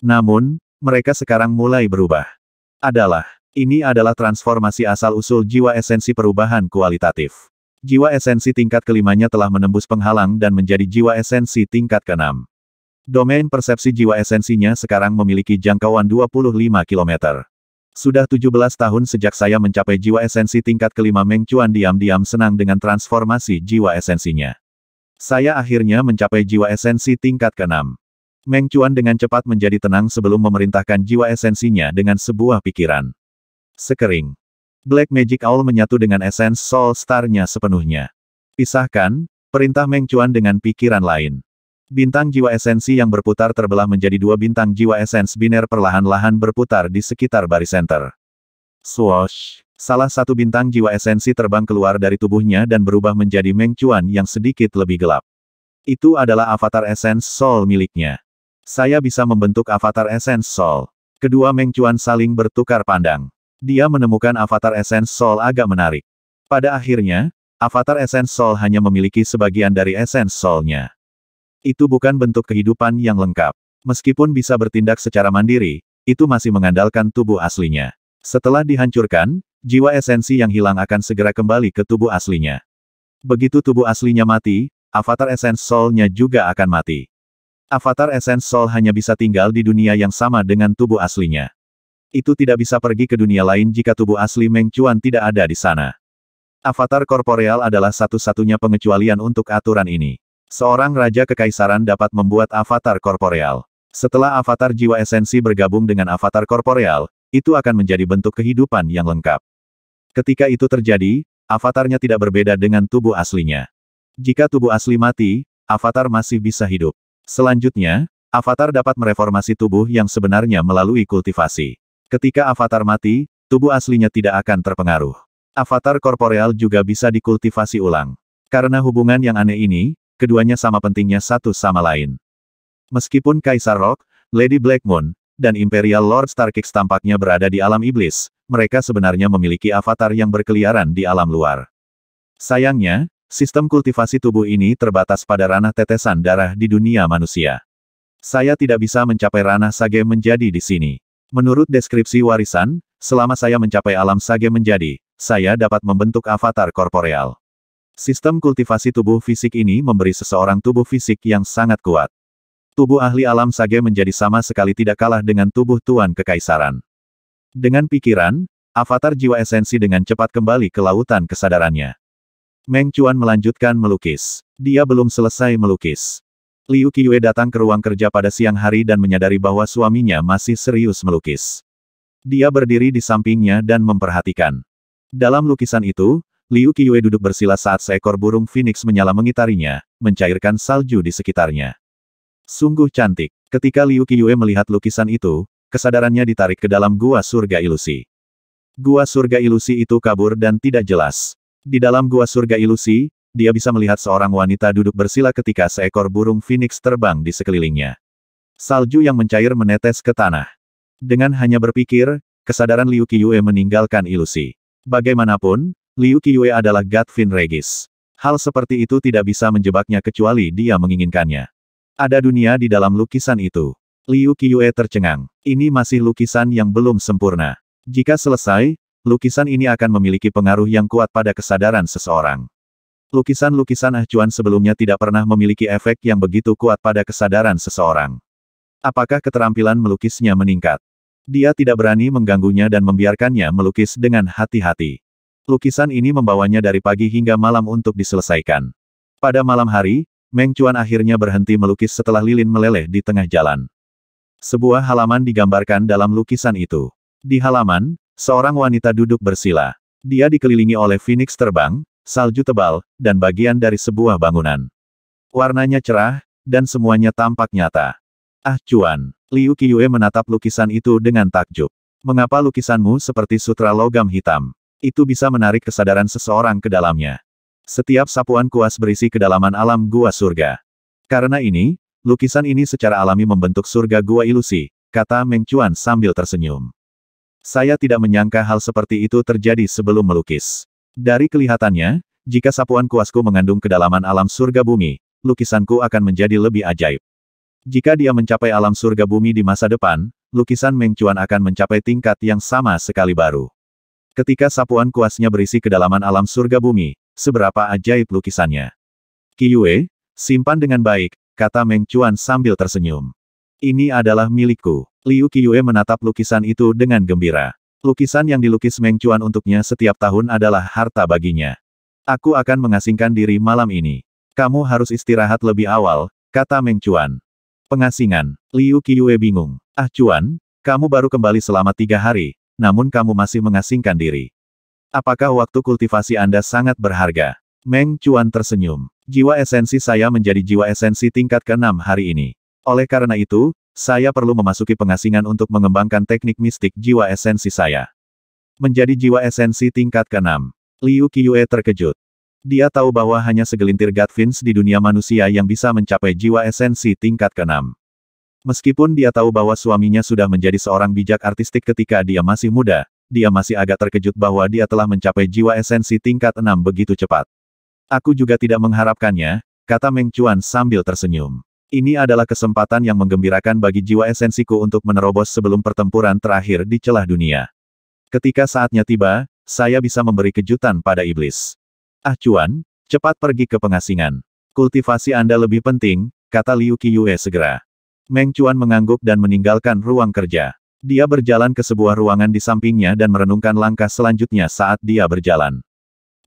[SPEAKER 1] Namun, mereka sekarang mulai berubah. Adalah, ini adalah transformasi asal-usul jiwa esensi perubahan kualitatif. Jiwa esensi tingkat kelimanya telah menembus penghalang dan menjadi jiwa esensi tingkat keenam. Domain persepsi jiwa esensinya sekarang memiliki jangkauan 25 km. Sudah 17 tahun sejak saya mencapai jiwa esensi tingkat kelima Meng Chuan diam-diam senang dengan transformasi jiwa esensinya. Saya akhirnya mencapai jiwa esensi tingkat keenam. Meng Chuan dengan cepat menjadi tenang sebelum memerintahkan jiwa esensinya dengan sebuah pikiran. Sekering. Black Magic Owl menyatu dengan esens Soul Star-nya sepenuhnya. Pisahkan, perintah Meng Chuan dengan pikiran lain. Bintang jiwa esensi yang berputar terbelah menjadi dua bintang jiwa esens biner perlahan-lahan berputar di sekitar baris center. Swoosh! Salah satu bintang jiwa esensi terbang keluar dari tubuhnya dan berubah menjadi Meng Chuan yang sedikit lebih gelap. Itu adalah avatar esens soul miliknya. Saya bisa membentuk avatar Essence Soul. Kedua Mengcuan saling bertukar pandang. Dia menemukan avatar Essence Soul agak menarik. Pada akhirnya, avatar Essence Soul hanya memiliki sebagian dari Essence Soul-nya. Itu bukan bentuk kehidupan yang lengkap. Meskipun bisa bertindak secara mandiri, itu masih mengandalkan tubuh aslinya. Setelah dihancurkan, jiwa esensi yang hilang akan segera kembali ke tubuh aslinya. Begitu tubuh aslinya mati, avatar essence soul-nya juga akan mati. Avatar Essence Soul hanya bisa tinggal di dunia yang sama dengan tubuh aslinya. Itu tidak bisa pergi ke dunia lain jika tubuh asli Meng Chuan tidak ada di sana. Avatar korporeal adalah satu-satunya pengecualian untuk aturan ini. Seorang raja kekaisaran dapat membuat avatar korporeal. Setelah avatar jiwa esensi bergabung dengan avatar korporeal, itu akan menjadi bentuk kehidupan yang lengkap. Ketika itu terjadi, avatarnya tidak berbeda dengan tubuh aslinya. Jika tubuh asli mati, avatar masih bisa hidup. Selanjutnya, avatar dapat mereformasi tubuh yang sebenarnya melalui kultivasi. Ketika avatar mati, tubuh aslinya tidak akan terpengaruh. Avatar korporeal juga bisa dikultivasi ulang. Karena hubungan yang aneh ini, keduanya sama pentingnya satu sama lain. Meskipun Kaisar Rock, Lady Black Moon, dan Imperial Lord Starkix tampaknya berada di alam iblis, mereka sebenarnya memiliki avatar yang berkeliaran di alam luar. Sayangnya, Sistem kultivasi tubuh ini terbatas pada ranah tetesan darah di dunia manusia. Saya tidak bisa mencapai ranah sage menjadi di sini. Menurut deskripsi warisan, selama saya mencapai alam sage menjadi, saya dapat membentuk avatar korporeal. Sistem kultivasi tubuh fisik ini memberi seseorang tubuh fisik yang sangat kuat. Tubuh ahli alam sage menjadi sama sekali tidak kalah dengan tubuh tuan kekaisaran. Dengan pikiran, avatar jiwa esensi dengan cepat kembali ke lautan kesadarannya. Meng Chuan melanjutkan melukis. Dia belum selesai melukis. Liu Qiwei datang ke ruang kerja pada siang hari dan menyadari bahwa suaminya masih serius melukis. Dia berdiri di sampingnya dan memperhatikan. Dalam lukisan itu, Liu Qiwei duduk bersila saat seekor burung phoenix menyala mengitarinya, mencairkan salju di sekitarnya. Sungguh cantik. Ketika Liu Qiwei melihat lukisan itu, kesadarannya ditarik ke dalam gua surga ilusi. Gua surga ilusi itu kabur dan tidak jelas. Di dalam gua surga ilusi, dia bisa melihat seorang wanita duduk bersila ketika seekor burung phoenix terbang di sekelilingnya. Salju yang mencair menetes ke tanah. Dengan hanya berpikir, kesadaran Liu Qiyue meninggalkan ilusi. Bagaimanapun, Liu Qiyue adalah Gatvin Regis. Hal seperti itu tidak bisa menjebaknya kecuali dia menginginkannya. Ada dunia di dalam lukisan itu. Liu Qiyue tercengang. Ini masih lukisan yang belum sempurna. Jika selesai, lukisan ini akan memiliki pengaruh yang kuat pada kesadaran seseorang. Lukisan-lukisan acuan ah sebelumnya tidak pernah memiliki efek yang begitu kuat pada kesadaran seseorang. Apakah keterampilan melukisnya meningkat? Dia tidak berani mengganggunya dan membiarkannya melukis dengan hati-hati. Lukisan ini membawanya dari pagi hingga malam untuk diselesaikan. Pada malam hari, Meng Chuan akhirnya berhenti melukis setelah lilin meleleh di tengah jalan. Sebuah halaman digambarkan dalam lukisan itu. Di halaman, Seorang wanita duduk bersila. Dia dikelilingi oleh phoenix terbang, salju tebal, dan bagian dari sebuah bangunan. Warnanya cerah, dan semuanya tampak nyata. Ah cuan, Liu Qiyue menatap lukisan itu dengan takjub. Mengapa lukisanmu seperti sutra logam hitam? Itu bisa menarik kesadaran seseorang ke dalamnya. Setiap sapuan kuas berisi kedalaman alam gua surga. Karena ini, lukisan ini secara alami membentuk surga gua ilusi, kata Meng Cuan sambil tersenyum. Saya tidak menyangka hal seperti itu terjadi sebelum melukis. Dari kelihatannya, jika sapuan kuasku mengandung kedalaman alam surga bumi, lukisanku akan menjadi lebih ajaib. Jika dia mencapai alam surga bumi di masa depan, lukisan Meng Chuan akan mencapai tingkat yang sama sekali baru. Ketika sapuan kuasnya berisi kedalaman alam surga bumi, seberapa ajaib lukisannya. Kiyue, simpan dengan baik, kata Meng Chuan sambil tersenyum. Ini adalah milikku. Liu Qiyue menatap lukisan itu dengan gembira. Lukisan yang dilukis Meng Chuan untuknya setiap tahun adalah harta baginya. Aku akan mengasingkan diri malam ini. Kamu harus istirahat lebih awal, kata Meng Chuan. Pengasingan, Liu Qiyue bingung. Ah Cuan, kamu baru kembali selama tiga hari, namun kamu masih mengasingkan diri. Apakah waktu kultivasi Anda sangat berharga? Meng Cuan tersenyum. Jiwa esensi saya menjadi jiwa esensi tingkat keenam hari ini. Oleh karena itu, saya perlu memasuki pengasingan untuk mengembangkan teknik mistik jiwa esensi saya. Menjadi jiwa esensi tingkat ke-6. Liu Qiyue terkejut. Dia tahu bahwa hanya segelintir Gatvins di dunia manusia yang bisa mencapai jiwa esensi tingkat ke-6. Meskipun dia tahu bahwa suaminya sudah menjadi seorang bijak artistik ketika dia masih muda, dia masih agak terkejut bahwa dia telah mencapai jiwa esensi tingkat 6 begitu cepat. Aku juga tidak mengharapkannya, kata Meng Chuan sambil tersenyum. Ini adalah kesempatan yang menggembirakan bagi jiwa esensiku untuk menerobos sebelum pertempuran terakhir di celah dunia. Ketika saatnya tiba, saya bisa memberi kejutan pada iblis. Ah cuan, cepat pergi ke pengasingan. Kultivasi Anda lebih penting, kata Liu Qiyue segera. Meng Cuan mengangguk dan meninggalkan ruang kerja. Dia berjalan ke sebuah ruangan di sampingnya dan merenungkan langkah selanjutnya saat dia berjalan.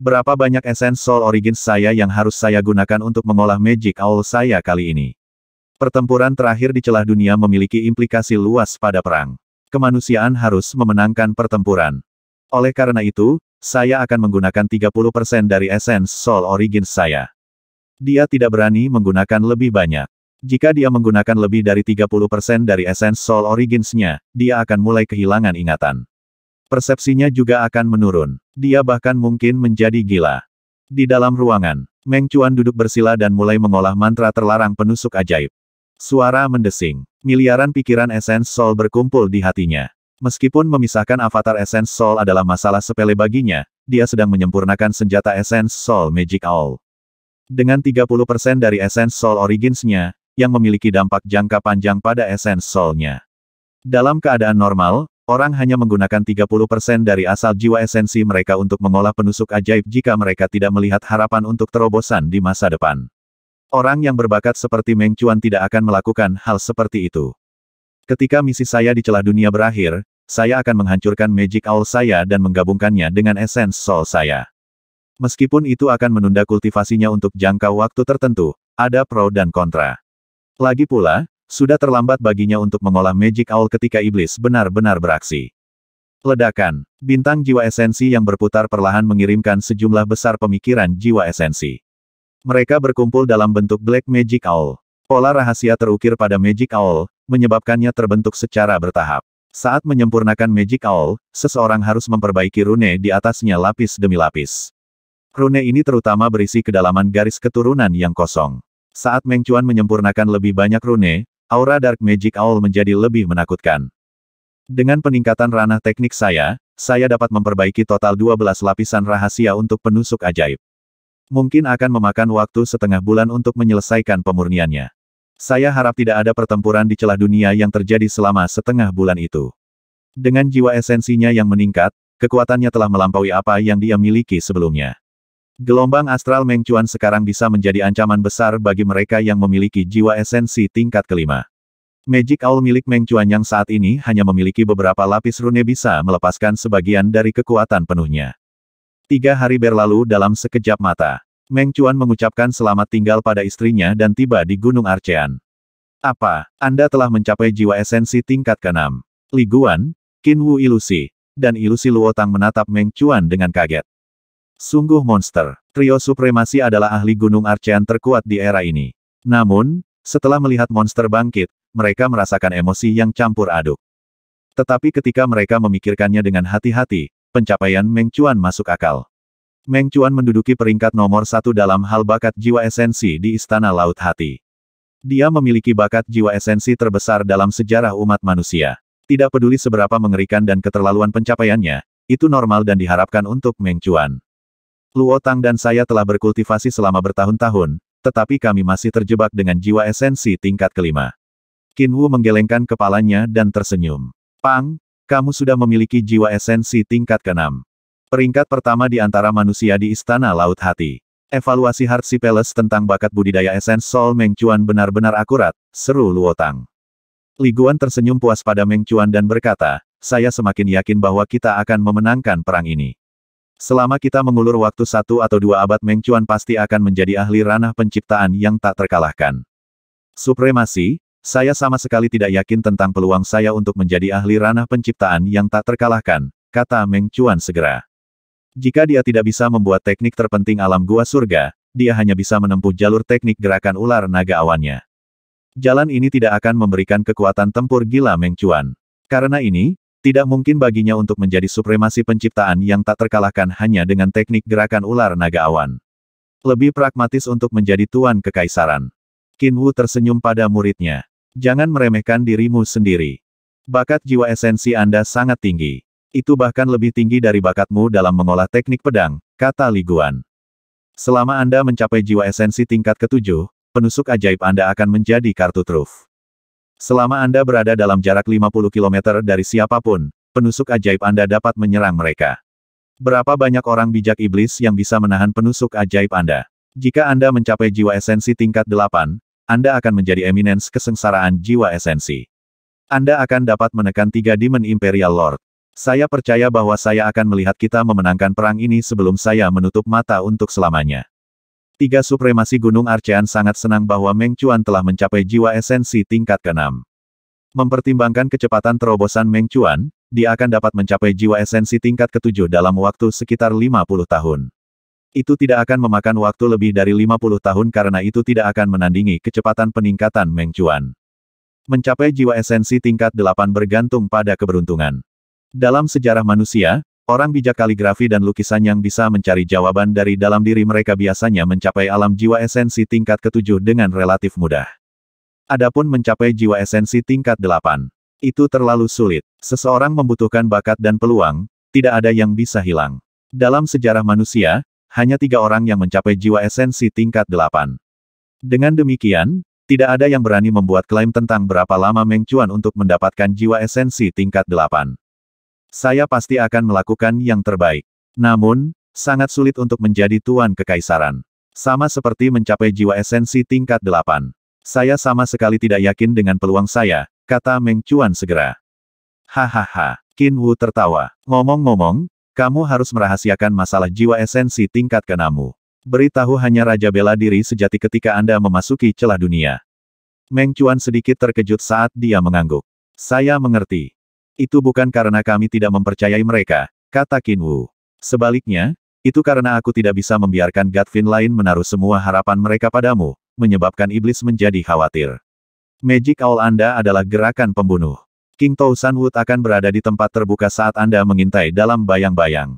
[SPEAKER 1] Berapa banyak esens Soul Origins saya yang harus saya gunakan untuk mengolah Magic Owl saya kali ini? Pertempuran terakhir di celah dunia memiliki implikasi luas pada perang. Kemanusiaan harus memenangkan pertempuran. Oleh karena itu, saya akan menggunakan 30% dari Essence Soul Origins saya. Dia tidak berani menggunakan lebih banyak. Jika dia menggunakan lebih dari 30% dari Essence Soul Origins-nya, dia akan mulai kehilangan ingatan. Persepsinya juga akan menurun. Dia bahkan mungkin menjadi gila. Di dalam ruangan, Meng Chuan duduk bersila dan mulai mengolah mantra terlarang penusuk ajaib. Suara mendesing. Miliaran pikiran esens Soul berkumpul di hatinya. Meskipun memisahkan avatar esens Soul adalah masalah sepele baginya, dia sedang menyempurnakan senjata esens Soul Magic Owl. Dengan 30% dari esens Soul Origins-nya, yang memiliki dampak jangka panjang pada esens Soul-nya. Dalam keadaan normal, orang hanya menggunakan 30% dari asal jiwa esensi mereka untuk mengolah penusuk ajaib jika mereka tidak melihat harapan untuk terobosan di masa depan. Orang yang berbakat seperti Meng Chuan tidak akan melakukan hal seperti itu. Ketika misi saya di celah dunia berakhir, saya akan menghancurkan Magic Owl saya dan menggabungkannya dengan Essence Soul saya. Meskipun itu akan menunda kultivasinya untuk jangka waktu tertentu, ada pro dan kontra. Lagi pula, sudah terlambat baginya untuk mengolah Magic Owl ketika iblis benar-benar beraksi. Ledakan, bintang jiwa esensi yang berputar perlahan mengirimkan sejumlah besar pemikiran jiwa esensi. Mereka berkumpul dalam bentuk Black Magic Owl. Pola rahasia terukir pada Magic Owl, menyebabkannya terbentuk secara bertahap. Saat menyempurnakan Magic Owl, seseorang harus memperbaiki rune di atasnya lapis demi lapis. Rune ini terutama berisi kedalaman garis keturunan yang kosong. Saat Meng Chuan menyempurnakan lebih banyak rune, aura Dark Magic Owl menjadi lebih menakutkan. Dengan peningkatan ranah teknik saya, saya dapat memperbaiki total 12 lapisan rahasia untuk penusuk ajaib. Mungkin akan memakan waktu setengah bulan untuk menyelesaikan pemurniannya. Saya harap tidak ada pertempuran di celah dunia yang terjadi selama setengah bulan itu. Dengan jiwa esensinya yang meningkat, kekuatannya telah melampaui apa yang dia miliki sebelumnya. Gelombang astral Mengcuan sekarang bisa menjadi ancaman besar bagi mereka yang memiliki jiwa esensi tingkat kelima. Magic Owl milik Meng yang saat ini hanya memiliki beberapa lapis rune bisa melepaskan sebagian dari kekuatan penuhnya. Tiga hari berlalu dalam sekejap mata. Meng Chuan mengucapkan selamat tinggal pada istrinya dan tiba di Gunung Archean. Apa, Anda telah mencapai jiwa esensi tingkat ke-6? Li Guan, Qin Wu ilusi, dan ilusi Luotang menatap Meng Chuan dengan kaget. Sungguh monster, trio supremasi adalah ahli Gunung Archean terkuat di era ini. Namun, setelah melihat monster bangkit, mereka merasakan emosi yang campur aduk. Tetapi ketika mereka memikirkannya dengan hati-hati, pencapaian Meng Chuan masuk akal. Meng Chuan menduduki peringkat nomor satu dalam hal bakat jiwa esensi di Istana Laut Hati. Dia memiliki bakat jiwa esensi terbesar dalam sejarah umat manusia. Tidak peduli seberapa mengerikan dan keterlaluan pencapaiannya, itu normal dan diharapkan untuk Meng Chuan. Luo Tang dan saya telah berkultivasi selama bertahun-tahun, tetapi kami masih terjebak dengan jiwa esensi tingkat kelima. Qin Wu menggelengkan kepalanya dan tersenyum. Pang, kamu sudah memiliki jiwa esensi tingkat keenam, Peringkat pertama di antara manusia di Istana Laut Hati. Evaluasi Hartsi Palace tentang bakat budidaya esens Sol Meng benar-benar akurat, seru Luotang. Liguan tersenyum puas pada Meng dan berkata, saya semakin yakin bahwa kita akan memenangkan perang ini. Selama kita mengulur waktu satu atau dua abad Meng pasti akan menjadi ahli ranah penciptaan yang tak terkalahkan. Supremasi, saya sama sekali tidak yakin tentang peluang saya untuk menjadi ahli ranah penciptaan yang tak terkalahkan, kata Meng Chuan segera. Jika dia tidak bisa membuat teknik terpenting alam gua surga, dia hanya bisa menempuh jalur teknik gerakan ular naga awannya. Jalan ini tidak akan memberikan kekuatan tempur gila Meng Chuan. Karena ini, tidak mungkin baginya untuk menjadi supremasi penciptaan yang tak terkalahkan hanya dengan teknik gerakan ular naga awan. Lebih pragmatis untuk menjadi tuan kekaisaran. Qin Wu tersenyum pada muridnya. Jangan meremehkan dirimu sendiri. Bakat jiwa esensi Anda sangat tinggi. Itu bahkan lebih tinggi dari bakatmu dalam mengolah teknik pedang, kata Liguan. Selama Anda mencapai jiwa esensi tingkat ketujuh, penusuk ajaib Anda akan menjadi kartu truf. Selama Anda berada dalam jarak 50 km dari siapapun, penusuk ajaib Anda dapat menyerang mereka. Berapa banyak orang bijak iblis yang bisa menahan penusuk ajaib Anda? Jika Anda mencapai jiwa esensi tingkat 8, anda akan menjadi eminens kesengsaraan jiwa esensi. Anda akan dapat menekan tiga Demon Imperial Lord. Saya percaya bahwa saya akan melihat kita memenangkan perang ini sebelum saya menutup mata untuk selamanya. Tiga supremasi Gunung Arcean sangat senang bahwa Meng Chuan telah mencapai jiwa esensi tingkat ke-6. Mempertimbangkan kecepatan terobosan Meng Chuan, dia akan dapat mencapai jiwa esensi tingkat ketujuh dalam waktu sekitar 50 tahun itu tidak akan memakan waktu lebih dari 50 tahun karena itu tidak akan menandingi kecepatan peningkatan Meng Mencapai jiwa esensi tingkat 8 bergantung pada keberuntungan. Dalam sejarah manusia, orang bijak kaligrafi dan lukisan yang bisa mencari jawaban dari dalam diri mereka biasanya mencapai alam jiwa esensi tingkat ketujuh dengan relatif mudah. Adapun mencapai jiwa esensi tingkat 8, itu terlalu sulit. Seseorang membutuhkan bakat dan peluang, tidak ada yang bisa hilang. Dalam sejarah manusia, hanya tiga orang yang mencapai jiwa esensi tingkat delapan. Dengan demikian, tidak ada yang berani membuat klaim tentang berapa lama Meng Chuan untuk mendapatkan jiwa esensi tingkat delapan. Saya pasti akan melakukan yang terbaik. Namun, sangat sulit untuk menjadi tuan kekaisaran. Sama seperti mencapai jiwa esensi tingkat delapan. Saya sama sekali tidak yakin dengan peluang saya, kata Meng Chuan segera. Hahaha, Qin Wu tertawa. Ngomong-ngomong, kamu harus merahasiakan masalah jiwa esensi tingkat kenamu. Beritahu hanya Raja Bela Diri sejati ketika Anda memasuki celah dunia. Meng Chuan sedikit terkejut saat dia mengangguk. Saya mengerti. Itu bukan karena kami tidak mempercayai mereka, kata Qin Wu. Sebaliknya, itu karena aku tidak bisa membiarkan Gatvin lain menaruh semua harapan mereka padamu, menyebabkan iblis menjadi khawatir. Magic Owl Anda adalah gerakan pembunuh. King Tou San akan berada di tempat terbuka saat Anda mengintai dalam bayang-bayang.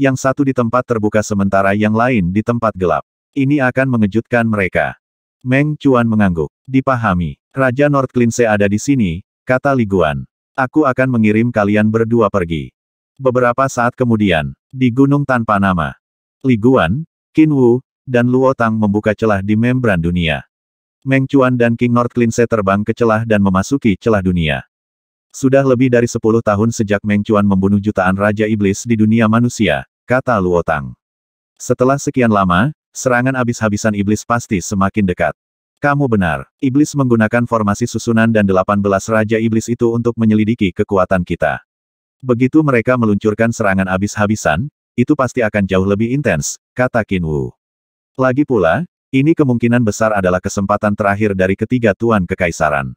[SPEAKER 1] Yang satu di tempat terbuka sementara yang lain di tempat gelap. Ini akan mengejutkan mereka. Meng Chuan mengangguk. Dipahami. Raja North Klinse ada di sini, kata Liguan. Aku akan mengirim kalian berdua pergi. Beberapa saat kemudian, di gunung tanpa nama, Liguan, Qin Wu, dan Luo Tang membuka celah di membran dunia. Meng Chuan dan King North Klinse terbang ke celah dan memasuki celah dunia. Sudah lebih dari sepuluh tahun sejak Meng Chuan membunuh jutaan Raja Iblis di dunia manusia, kata Luo Tang. Setelah sekian lama, serangan abis habisan Iblis pasti semakin dekat. Kamu benar, Iblis menggunakan formasi susunan dan delapan belas Raja Iblis itu untuk menyelidiki kekuatan kita. Begitu mereka meluncurkan serangan abis habisan itu pasti akan jauh lebih intens, kata Qin Wu. Lagi pula, ini kemungkinan besar adalah kesempatan terakhir dari ketiga tuan kekaisaran.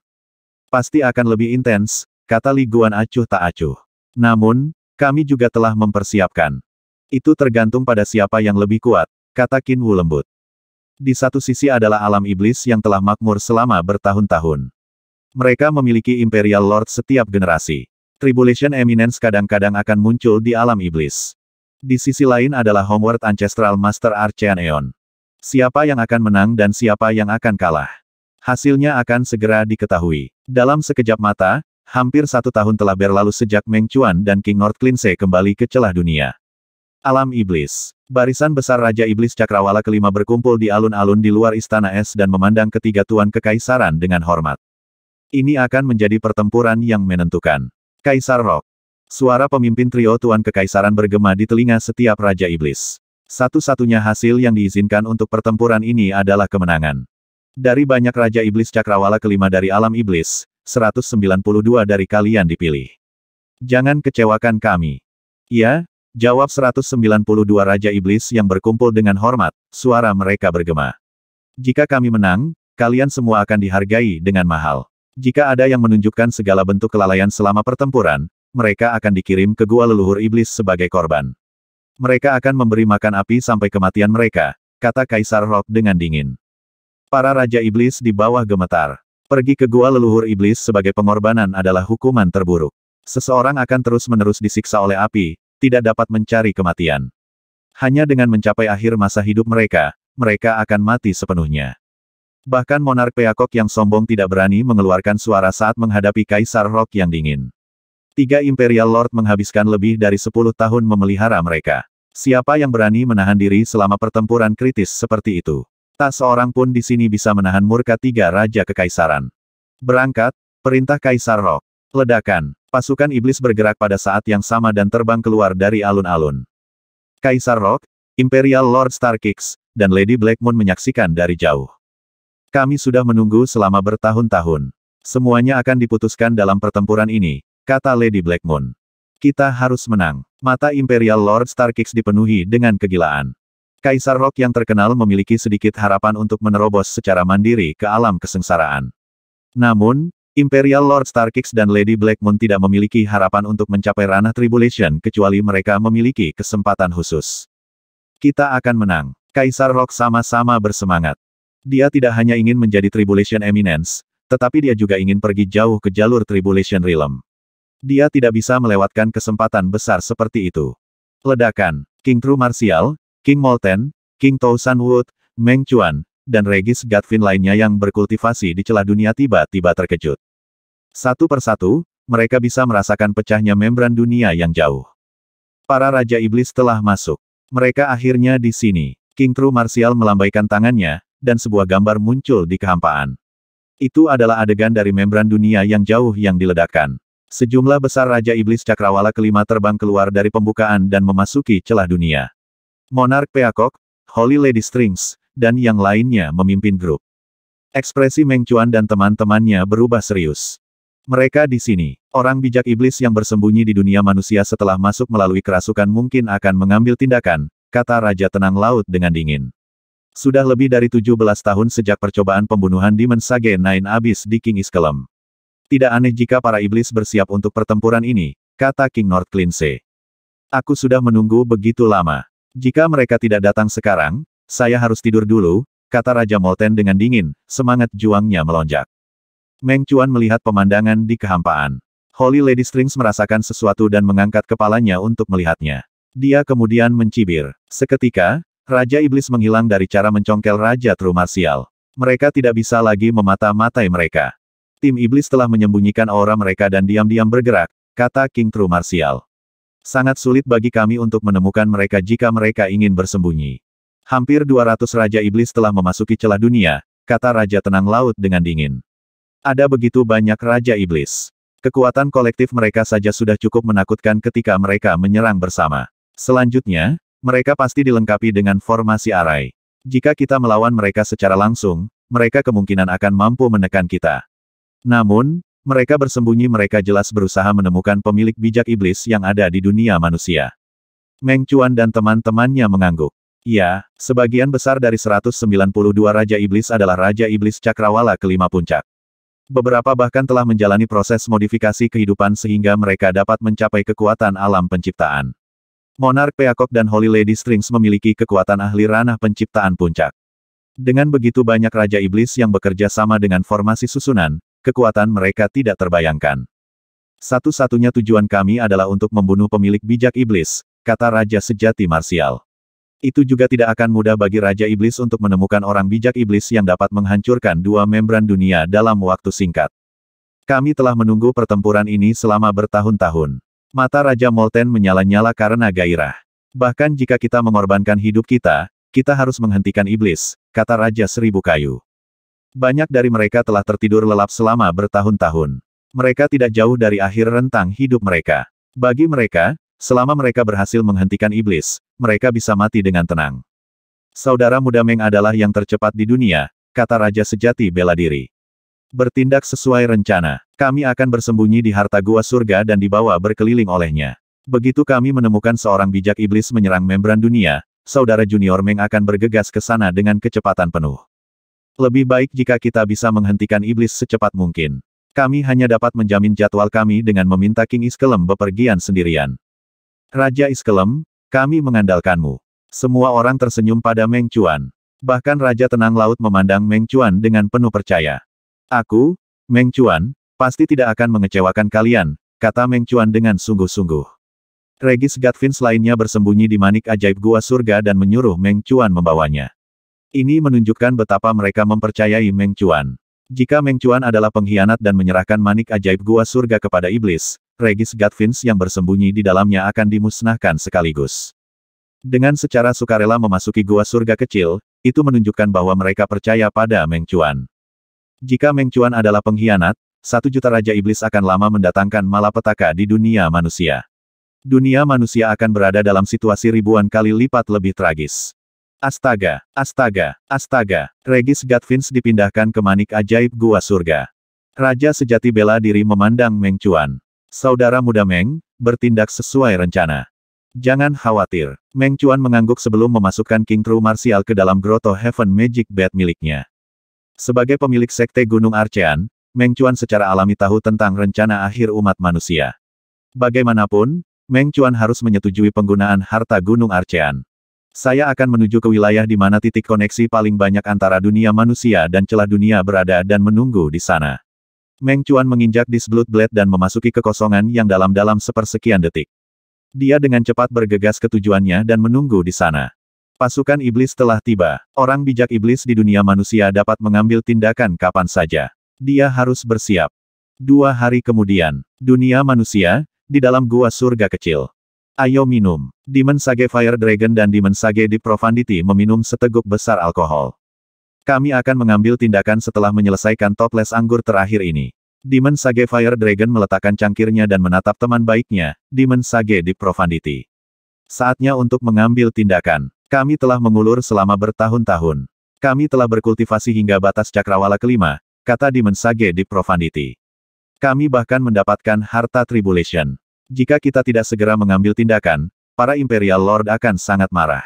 [SPEAKER 1] Pasti akan lebih intens, kata Li Guan acuh tak acuh. Namun, kami juga telah mempersiapkan. Itu tergantung pada siapa yang lebih kuat, kata Qin Wu lembut. Di satu sisi adalah alam iblis yang telah makmur selama bertahun-tahun. Mereka memiliki Imperial Lord setiap generasi. Tribulation Eminence kadang-kadang akan muncul di alam iblis. Di sisi lain adalah Homeward Ancestral Master Archean Eon. Siapa yang akan menang dan siapa yang akan kalah. Hasilnya akan segera diketahui. Dalam sekejap mata, Hampir satu tahun telah berlalu sejak Meng Chuan dan King North Klinse kembali ke celah dunia. Alam Iblis. Barisan besar Raja Iblis Cakrawala kelima berkumpul di alun-alun di luar Istana Es dan memandang ketiga tuan kekaisaran dengan hormat. Ini akan menjadi pertempuran yang menentukan. Kaisar Rock. Suara pemimpin trio tuan kekaisaran bergema di telinga setiap Raja Iblis. Satu-satunya hasil yang diizinkan untuk pertempuran ini adalah kemenangan. Dari banyak Raja Iblis Cakrawala kelima dari alam iblis, 192 dari kalian dipilih. Jangan kecewakan kami. Iya, jawab 192 Raja Iblis yang berkumpul dengan hormat, suara mereka bergema. Jika kami menang, kalian semua akan dihargai dengan mahal. Jika ada yang menunjukkan segala bentuk kelalaian selama pertempuran, mereka akan dikirim ke gua leluhur iblis sebagai korban. Mereka akan memberi makan api sampai kematian mereka, kata Kaisar Rock dengan dingin. Para Raja Iblis di bawah gemetar. Pergi ke gua leluhur iblis sebagai pengorbanan adalah hukuman terburuk. Seseorang akan terus-menerus disiksa oleh api, tidak dapat mencari kematian. Hanya dengan mencapai akhir masa hidup mereka, mereka akan mati sepenuhnya. Bahkan monark Peakok yang sombong tidak berani mengeluarkan suara saat menghadapi Kaisar Rock yang dingin. Tiga Imperial Lord menghabiskan lebih dari sepuluh tahun memelihara mereka. Siapa yang berani menahan diri selama pertempuran kritis seperti itu? Tak seorang pun di sini bisa menahan murka tiga raja kekaisaran. Berangkat, perintah Kaisar Rock. Ledakan, pasukan iblis bergerak pada saat yang sama dan terbang keluar dari alun-alun. Kaisar Rock, Imperial Lord Starkix, dan Lady Blackmoon menyaksikan dari jauh. Kami sudah menunggu selama bertahun-tahun. Semuanya akan diputuskan dalam pertempuran ini, kata Lady Blackmoon. Kita harus menang. Mata Imperial Lord Starkix dipenuhi dengan kegilaan. Kaisar Rock yang terkenal memiliki sedikit harapan untuk menerobos secara mandiri ke alam kesengsaraan. Namun, Imperial Lord Starkix dan Lady Blackmoon tidak memiliki harapan untuk mencapai ranah Tribulation kecuali mereka memiliki kesempatan khusus. Kita akan menang. Kaisar Rock sama-sama bersemangat. Dia tidak hanya ingin menjadi Tribulation Eminence, tetapi dia juga ingin pergi jauh ke jalur Tribulation Realm. Dia tidak bisa melewatkan kesempatan besar seperti itu. Ledakan, King True Martial, King Molten, King San Wood, Meng Chuan, dan Regis Gatvin lainnya yang berkultivasi di celah dunia tiba-tiba terkejut. Satu persatu, mereka bisa merasakan pecahnya membran dunia yang jauh. Para Raja Iblis telah masuk. Mereka akhirnya di sini. King Tru Martial melambaikan tangannya, dan sebuah gambar muncul di kehampaan. Itu adalah adegan dari membran dunia yang jauh yang diledakkan. Sejumlah besar Raja Iblis Cakrawala kelima terbang keluar dari pembukaan dan memasuki celah dunia. Monark Peacock, Holy Lady Strings, dan yang lainnya memimpin grup. Ekspresi Meng Chuan dan teman-temannya berubah serius. Mereka di sini, orang bijak iblis yang bersembunyi di dunia manusia setelah masuk melalui kerasukan mungkin akan mengambil tindakan, kata Raja Tenang Laut dengan dingin. Sudah lebih dari 17 tahun sejak percobaan pembunuhan di Sage Nine Abyss di King Iskelem. Tidak aneh jika para iblis bersiap untuk pertempuran ini, kata King North Clinse. Aku sudah menunggu begitu lama. Jika mereka tidak datang sekarang, saya harus tidur dulu, kata Raja Molten dengan dingin, semangat juangnya melonjak. Meng Chuan melihat pemandangan di kehampaan. Holy Lady Strings merasakan sesuatu dan mengangkat kepalanya untuk melihatnya. Dia kemudian mencibir. Seketika, Raja Iblis menghilang dari cara mencongkel Raja Tru Martial. Mereka tidak bisa lagi memata-matai mereka. Tim Iblis telah menyembunyikan aura mereka dan diam-diam bergerak, kata King Tru Martial. Sangat sulit bagi kami untuk menemukan mereka jika mereka ingin bersembunyi. Hampir 200 Raja Iblis telah memasuki celah dunia, kata Raja Tenang Laut dengan dingin. Ada begitu banyak Raja Iblis. Kekuatan kolektif mereka saja sudah cukup menakutkan ketika mereka menyerang bersama. Selanjutnya, mereka pasti dilengkapi dengan formasi arai. Jika kita melawan mereka secara langsung, mereka kemungkinan akan mampu menekan kita. Namun, mereka bersembunyi mereka jelas berusaha menemukan pemilik bijak iblis yang ada di dunia manusia. Meng Chuan dan teman-temannya mengangguk. Ya, sebagian besar dari 192 Raja Iblis adalah Raja Iblis Cakrawala kelima puncak. Beberapa bahkan telah menjalani proses modifikasi kehidupan sehingga mereka dapat mencapai kekuatan alam penciptaan. Monark Peacock dan Holy Lady Strings memiliki kekuatan ahli ranah penciptaan puncak. Dengan begitu banyak Raja Iblis yang bekerja sama dengan formasi susunan, kekuatan mereka tidak terbayangkan. Satu-satunya tujuan kami adalah untuk membunuh pemilik bijak iblis, kata Raja Sejati Marsial. Itu juga tidak akan mudah bagi Raja Iblis untuk menemukan orang bijak iblis yang dapat menghancurkan dua membran dunia dalam waktu singkat. Kami telah menunggu pertempuran ini selama bertahun-tahun. Mata Raja Molten menyala-nyala karena gairah. Bahkan jika kita mengorbankan hidup kita, kita harus menghentikan iblis, kata Raja Seribu Kayu. Banyak dari mereka telah tertidur lelap selama bertahun-tahun. Mereka tidak jauh dari akhir rentang hidup mereka. Bagi mereka, selama mereka berhasil menghentikan iblis, mereka bisa mati dengan tenang. Saudara muda Meng adalah yang tercepat di dunia, kata Raja Sejati bela diri. Bertindak sesuai rencana, kami akan bersembunyi di harta gua surga dan dibawa berkeliling olehnya. Begitu kami menemukan seorang bijak iblis menyerang membran dunia, saudara junior Meng akan bergegas ke sana dengan kecepatan penuh. Lebih baik jika kita bisa menghentikan iblis secepat mungkin. Kami hanya dapat menjamin jadwal kami dengan meminta King Iskelem bepergian sendirian. Raja Iskelem, kami mengandalkanmu. Semua orang tersenyum pada Meng Chuan. Bahkan Raja Tenang Laut memandang Meng Chuan dengan penuh percaya. Aku, Meng Chuan, pasti tidak akan mengecewakan kalian, kata Meng Chuan dengan sungguh-sungguh. Regis Gatvins lainnya bersembunyi di manik ajaib gua surga dan menyuruh Meng Chuan membawanya. Ini menunjukkan betapa mereka mempercayai Meng Chuan. Jika Meng Chuan adalah pengkhianat dan menyerahkan manik ajaib gua surga kepada iblis, Regis Gatvins yang bersembunyi di dalamnya akan dimusnahkan sekaligus. Dengan secara sukarela memasuki gua surga kecil, itu menunjukkan bahwa mereka percaya pada Meng Chuan. Jika Meng Chuan adalah pengkhianat, satu juta Raja Iblis akan lama mendatangkan malapetaka di dunia manusia. Dunia manusia akan berada dalam situasi ribuan kali lipat lebih tragis. Astaga, astaga, astaga, Regis Gatvins dipindahkan ke manik ajaib gua surga. Raja sejati bela diri memandang Meng Chuan. Saudara muda Meng, bertindak sesuai rencana. Jangan khawatir, Meng Chuan mengangguk sebelum memasukkan King True Martial ke dalam Grotto Heaven Magic Bed miliknya. Sebagai pemilik Sekte Gunung Archean, Meng Chuan secara alami tahu tentang rencana akhir umat manusia. Bagaimanapun, Meng Chuan harus menyetujui penggunaan harta Gunung Archean. Saya akan menuju ke wilayah di mana titik koneksi paling banyak antara dunia manusia dan celah dunia berada dan menunggu di sana. Meng Chuan menginjak di Blood Blade dan memasuki kekosongan yang dalam dalam sepersekian detik. Dia dengan cepat bergegas ke tujuannya dan menunggu di sana. Pasukan iblis telah tiba. Orang bijak iblis di dunia manusia dapat mengambil tindakan kapan saja. Dia harus bersiap. Dua hari kemudian, dunia manusia, di dalam gua surga kecil. Ayo minum. Demon Sage Fire Dragon dan Demon Sage Deep Profundity meminum seteguk besar alkohol. Kami akan mengambil tindakan setelah menyelesaikan toples anggur terakhir ini. Demon Sage Fire Dragon meletakkan cangkirnya dan menatap teman baiknya, Demon Sage Deep Profundity. Saatnya untuk mengambil tindakan. Kami telah mengulur selama bertahun-tahun. Kami telah berkultivasi hingga batas cakrawala kelima, kata Demon Sage Deep Profundity. Kami bahkan mendapatkan harta tribulation. Jika kita tidak segera mengambil tindakan, para Imperial Lord akan sangat marah.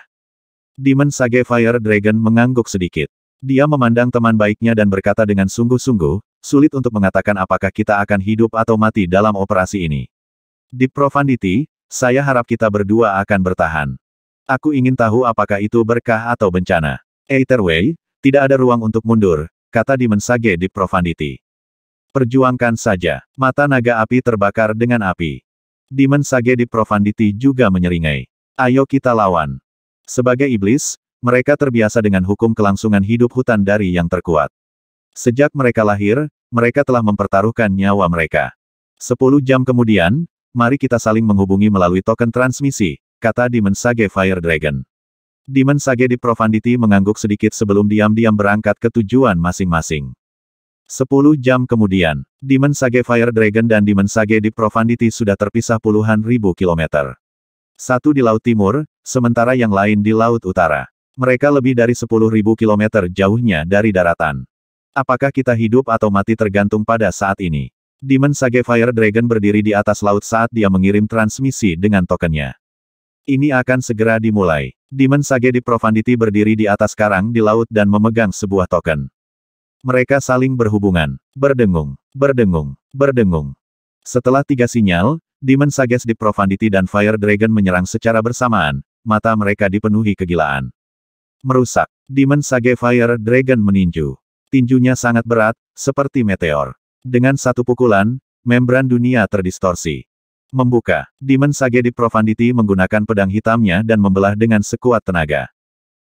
[SPEAKER 1] Demon Sage Fire Dragon mengangguk sedikit. Dia memandang teman baiknya dan berkata dengan sungguh-sungguh, sulit untuk mengatakan apakah kita akan hidup atau mati dalam operasi ini. Di Profundity, saya harap kita berdua akan bertahan. Aku ingin tahu apakah itu berkah atau bencana. Either way, tidak ada ruang untuk mundur, kata Demon Sage di Profundity. Perjuangkan saja. Mata naga api terbakar dengan api. Demon Sage di Profundity juga menyeringai. Ayo kita lawan. Sebagai iblis, mereka terbiasa dengan hukum kelangsungan hidup hutan dari yang terkuat. Sejak mereka lahir, mereka telah mempertaruhkan nyawa mereka. Sepuluh jam kemudian, mari kita saling menghubungi melalui token transmisi, kata Demon Sage Fire Dragon. Demon Sage di Profundity mengangguk sedikit sebelum diam-diam berangkat ke tujuan masing-masing. Sepuluh jam kemudian, Demon Sage Fire Dragon dan Demon Sage Deep Profundity sudah terpisah puluhan ribu kilometer. Satu di Laut Timur, sementara yang lain di Laut Utara. Mereka lebih dari sepuluh ribu kilometer jauhnya dari daratan. Apakah kita hidup atau mati tergantung pada saat ini? Demon Sage Fire Dragon berdiri di atas laut saat dia mengirim transmisi dengan tokennya. Ini akan segera dimulai. Demon Sage di Profundity berdiri di atas karang di laut dan memegang sebuah token. Mereka saling berhubungan. Berdengung, berdengung, berdengung. Setelah tiga sinyal, Demon Sages di Profundity dan Fire Dragon menyerang secara bersamaan, mata mereka dipenuhi kegilaan. Merusak, Demon Sage Fire Dragon meninju. Tinjunya sangat berat, seperti meteor. Dengan satu pukulan, membran dunia terdistorsi. Membuka, Demon Sage di Profundity menggunakan pedang hitamnya dan membelah dengan sekuat tenaga.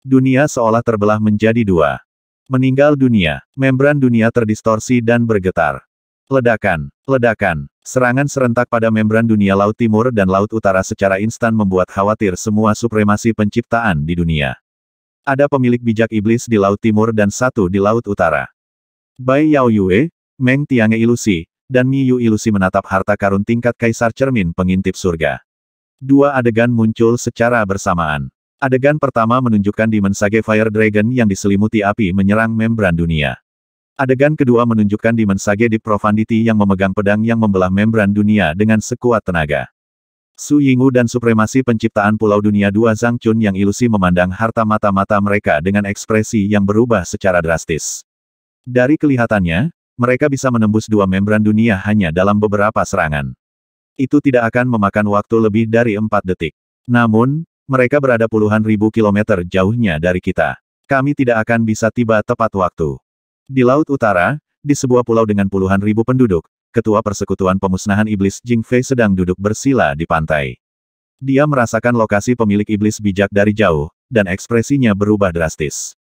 [SPEAKER 1] Dunia seolah terbelah menjadi dua. Meninggal dunia, membran dunia terdistorsi dan bergetar. Ledakan, ledakan, serangan serentak pada membran dunia Laut Timur dan Laut Utara secara instan membuat khawatir semua supremasi penciptaan di dunia. Ada pemilik bijak iblis di Laut Timur dan satu di Laut Utara. Bai Yao Yue, Meng Tiange Ilusi, dan Mi Yu Ilusi menatap harta karun tingkat Kaisar Cermin pengintip surga. Dua adegan muncul secara bersamaan. Adegan pertama menunjukkan Demon Sage Fire Dragon yang diselimuti api menyerang membran dunia. Adegan kedua menunjukkan Demon Sage Deep Profundity yang memegang pedang yang membelah membran dunia dengan sekuat tenaga. Su Yingu dan supremasi penciptaan Pulau Dunia Dua Zhang Chun yang ilusi memandang harta mata-mata mereka dengan ekspresi yang berubah secara drastis. Dari kelihatannya, mereka bisa menembus dua membran dunia hanya dalam beberapa serangan. Itu tidak akan memakan waktu lebih dari empat detik. Namun, mereka berada puluhan ribu kilometer jauhnya dari kita. Kami tidak akan bisa tiba tepat waktu. Di Laut Utara, di sebuah pulau dengan puluhan ribu penduduk, Ketua Persekutuan Pemusnahan Iblis Jing Fei sedang duduk bersila di pantai. Dia merasakan lokasi pemilik iblis bijak dari jauh, dan ekspresinya berubah drastis.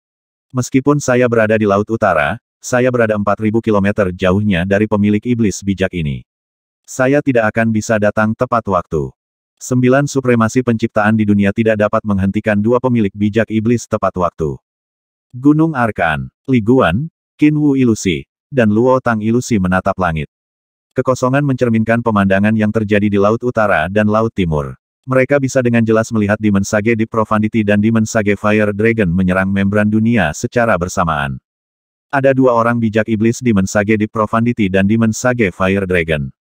[SPEAKER 1] Meskipun saya berada di Laut Utara, saya berada 4.000 km jauhnya dari pemilik iblis bijak ini. Saya tidak akan bisa datang tepat waktu. Sembilan supremasi penciptaan di dunia tidak dapat menghentikan dua pemilik bijak iblis tepat waktu. Gunung Arkan, Liguan, Kinwu Ilusi, dan Luo Tang Ilusi menatap langit. Kekosongan mencerminkan pemandangan yang terjadi di Laut Utara dan Laut Timur. Mereka bisa dengan jelas melihat Demon Sage Deep Profundity dan Demon Sage Fire Dragon menyerang membran dunia secara bersamaan. Ada dua orang bijak iblis Demon Sage Deep Profundity dan Demon Sage Fire Dragon.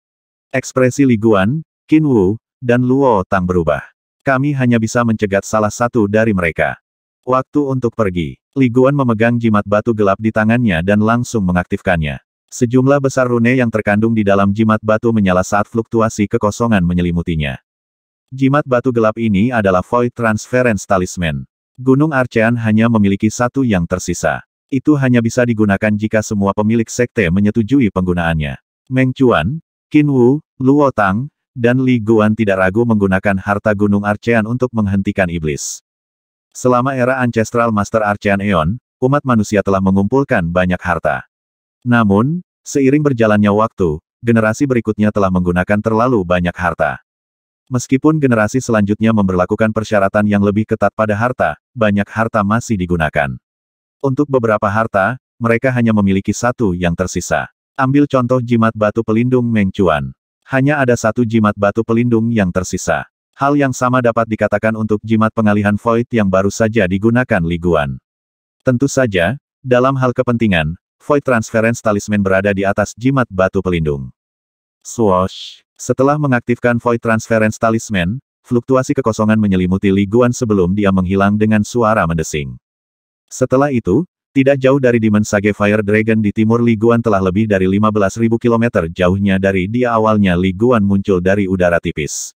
[SPEAKER 1] Ekspresi Liguan, Kinwu dan Luo Tang berubah. Kami hanya bisa mencegat salah satu dari mereka. Waktu untuk pergi. Liguan memegang jimat batu gelap di tangannya dan langsung mengaktifkannya. Sejumlah besar rune yang terkandung di dalam jimat batu menyala saat fluktuasi kekosongan menyelimutinya. Jimat batu gelap ini adalah Void Transference Talisman. Gunung Arcean hanya memiliki satu yang tersisa. Itu hanya bisa digunakan jika semua pemilik sekte menyetujui penggunaannya. Meng Chuan, Qin Wu, Luo Tang, dan Li Guan tidak ragu menggunakan harta Gunung Archean untuk menghentikan iblis. Selama era Ancestral Master Archean Eon, umat manusia telah mengumpulkan banyak harta. Namun, seiring berjalannya waktu, generasi berikutnya telah menggunakan terlalu banyak harta. Meskipun generasi selanjutnya memperlakukan persyaratan yang lebih ketat pada harta, banyak harta masih digunakan. Untuk beberapa harta, mereka hanya memiliki satu yang tersisa. Ambil contoh jimat batu pelindung Mengchuan. Hanya ada satu jimat batu pelindung yang tersisa. Hal yang sama dapat dikatakan untuk jimat pengalihan void yang baru saja digunakan Liguan. Tentu saja, dalam hal kepentingan, void transference talisman berada di atas jimat batu pelindung. Swoosh! Setelah mengaktifkan void transference talisman, fluktuasi kekosongan menyelimuti Liguan sebelum dia menghilang dengan suara mendesing. Setelah itu, tidak jauh dari Demon Sage Fire Dragon di timur Liguan telah lebih dari 15.000 km jauhnya dari dia awalnya Liguan muncul dari udara tipis.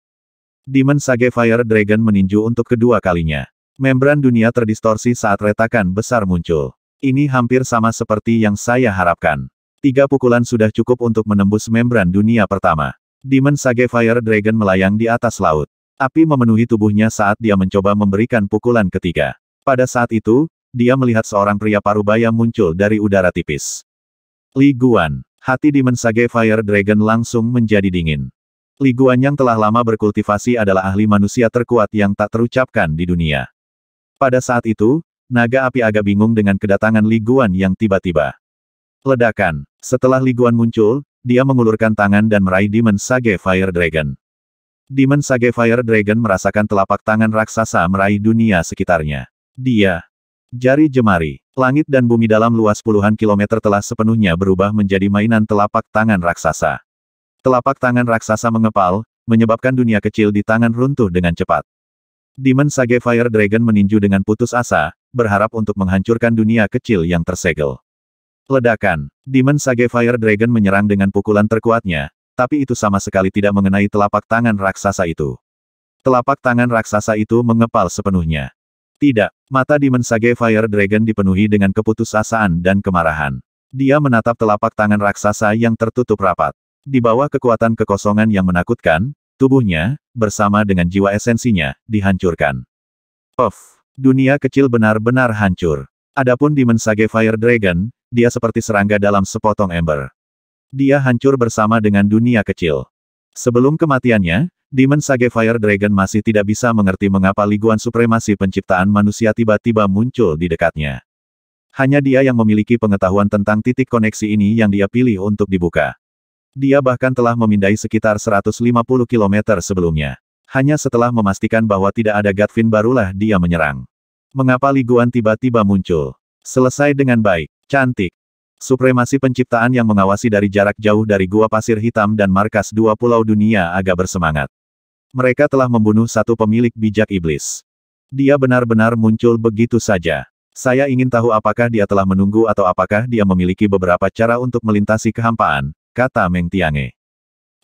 [SPEAKER 1] Demon Sage Fire Dragon meninju untuk kedua kalinya. Membran dunia terdistorsi saat retakan besar muncul. Ini hampir sama seperti yang saya harapkan. Tiga pukulan sudah cukup untuk menembus membran dunia pertama. Demon Sage Fire Dragon melayang di atas laut. Api memenuhi tubuhnya saat dia mencoba memberikan pukulan ketiga. Pada saat itu, dia melihat seorang pria parubaya muncul dari udara tipis. Li Guan, hati di Mensage Fire Dragon langsung menjadi dingin. Li Guan yang telah lama berkultivasi adalah ahli manusia terkuat yang tak terucapkan di dunia. Pada saat itu, naga api agak bingung dengan kedatangan Li Guan yang tiba-tiba. Ledakan. Setelah Li Guan muncul, dia mengulurkan tangan dan meraih Demon Sage Fire Dragon. Demon Sage Fire Dragon merasakan telapak tangan raksasa meraih dunia sekitarnya. Dia Jari jemari, langit dan bumi dalam luas puluhan kilometer telah sepenuhnya berubah menjadi mainan telapak tangan raksasa. Telapak tangan raksasa mengepal, menyebabkan dunia kecil di tangan runtuh dengan cepat. Demon Sage Fire Dragon meninju dengan putus asa, berharap untuk menghancurkan dunia kecil yang tersegel. Ledakan, Demon Sage Fire Dragon menyerang dengan pukulan terkuatnya, tapi itu sama sekali tidak mengenai telapak tangan raksasa itu. Telapak tangan raksasa itu mengepal sepenuhnya. Tidak, mata Demon Sage Fire Dragon dipenuhi dengan keputusasaan dan kemarahan. Dia menatap telapak tangan raksasa yang tertutup rapat. Di bawah kekuatan kekosongan yang menakutkan, tubuhnya, bersama dengan jiwa esensinya, dihancurkan. Of, dunia kecil benar-benar hancur. Adapun Demon Sage Fire Dragon, dia seperti serangga dalam sepotong ember. Dia hancur bersama dengan dunia kecil. Sebelum kematiannya, Demon Sage Fire Dragon masih tidak bisa mengerti mengapa liguan supremasi penciptaan manusia tiba-tiba muncul di dekatnya. Hanya dia yang memiliki pengetahuan tentang titik koneksi ini yang dia pilih untuk dibuka. Dia bahkan telah memindai sekitar 150 km sebelumnya. Hanya setelah memastikan bahwa tidak ada Gatvin barulah dia menyerang. Mengapa liguan tiba-tiba muncul? Selesai dengan baik, cantik. Supremasi penciptaan yang mengawasi dari jarak jauh dari gua pasir hitam dan markas dua pulau dunia agak bersemangat. Mereka telah membunuh satu pemilik bijak iblis. Dia benar-benar muncul begitu saja. Saya ingin tahu apakah dia telah menunggu atau apakah dia memiliki beberapa cara untuk melintasi kehampaan, kata Meng Tiange.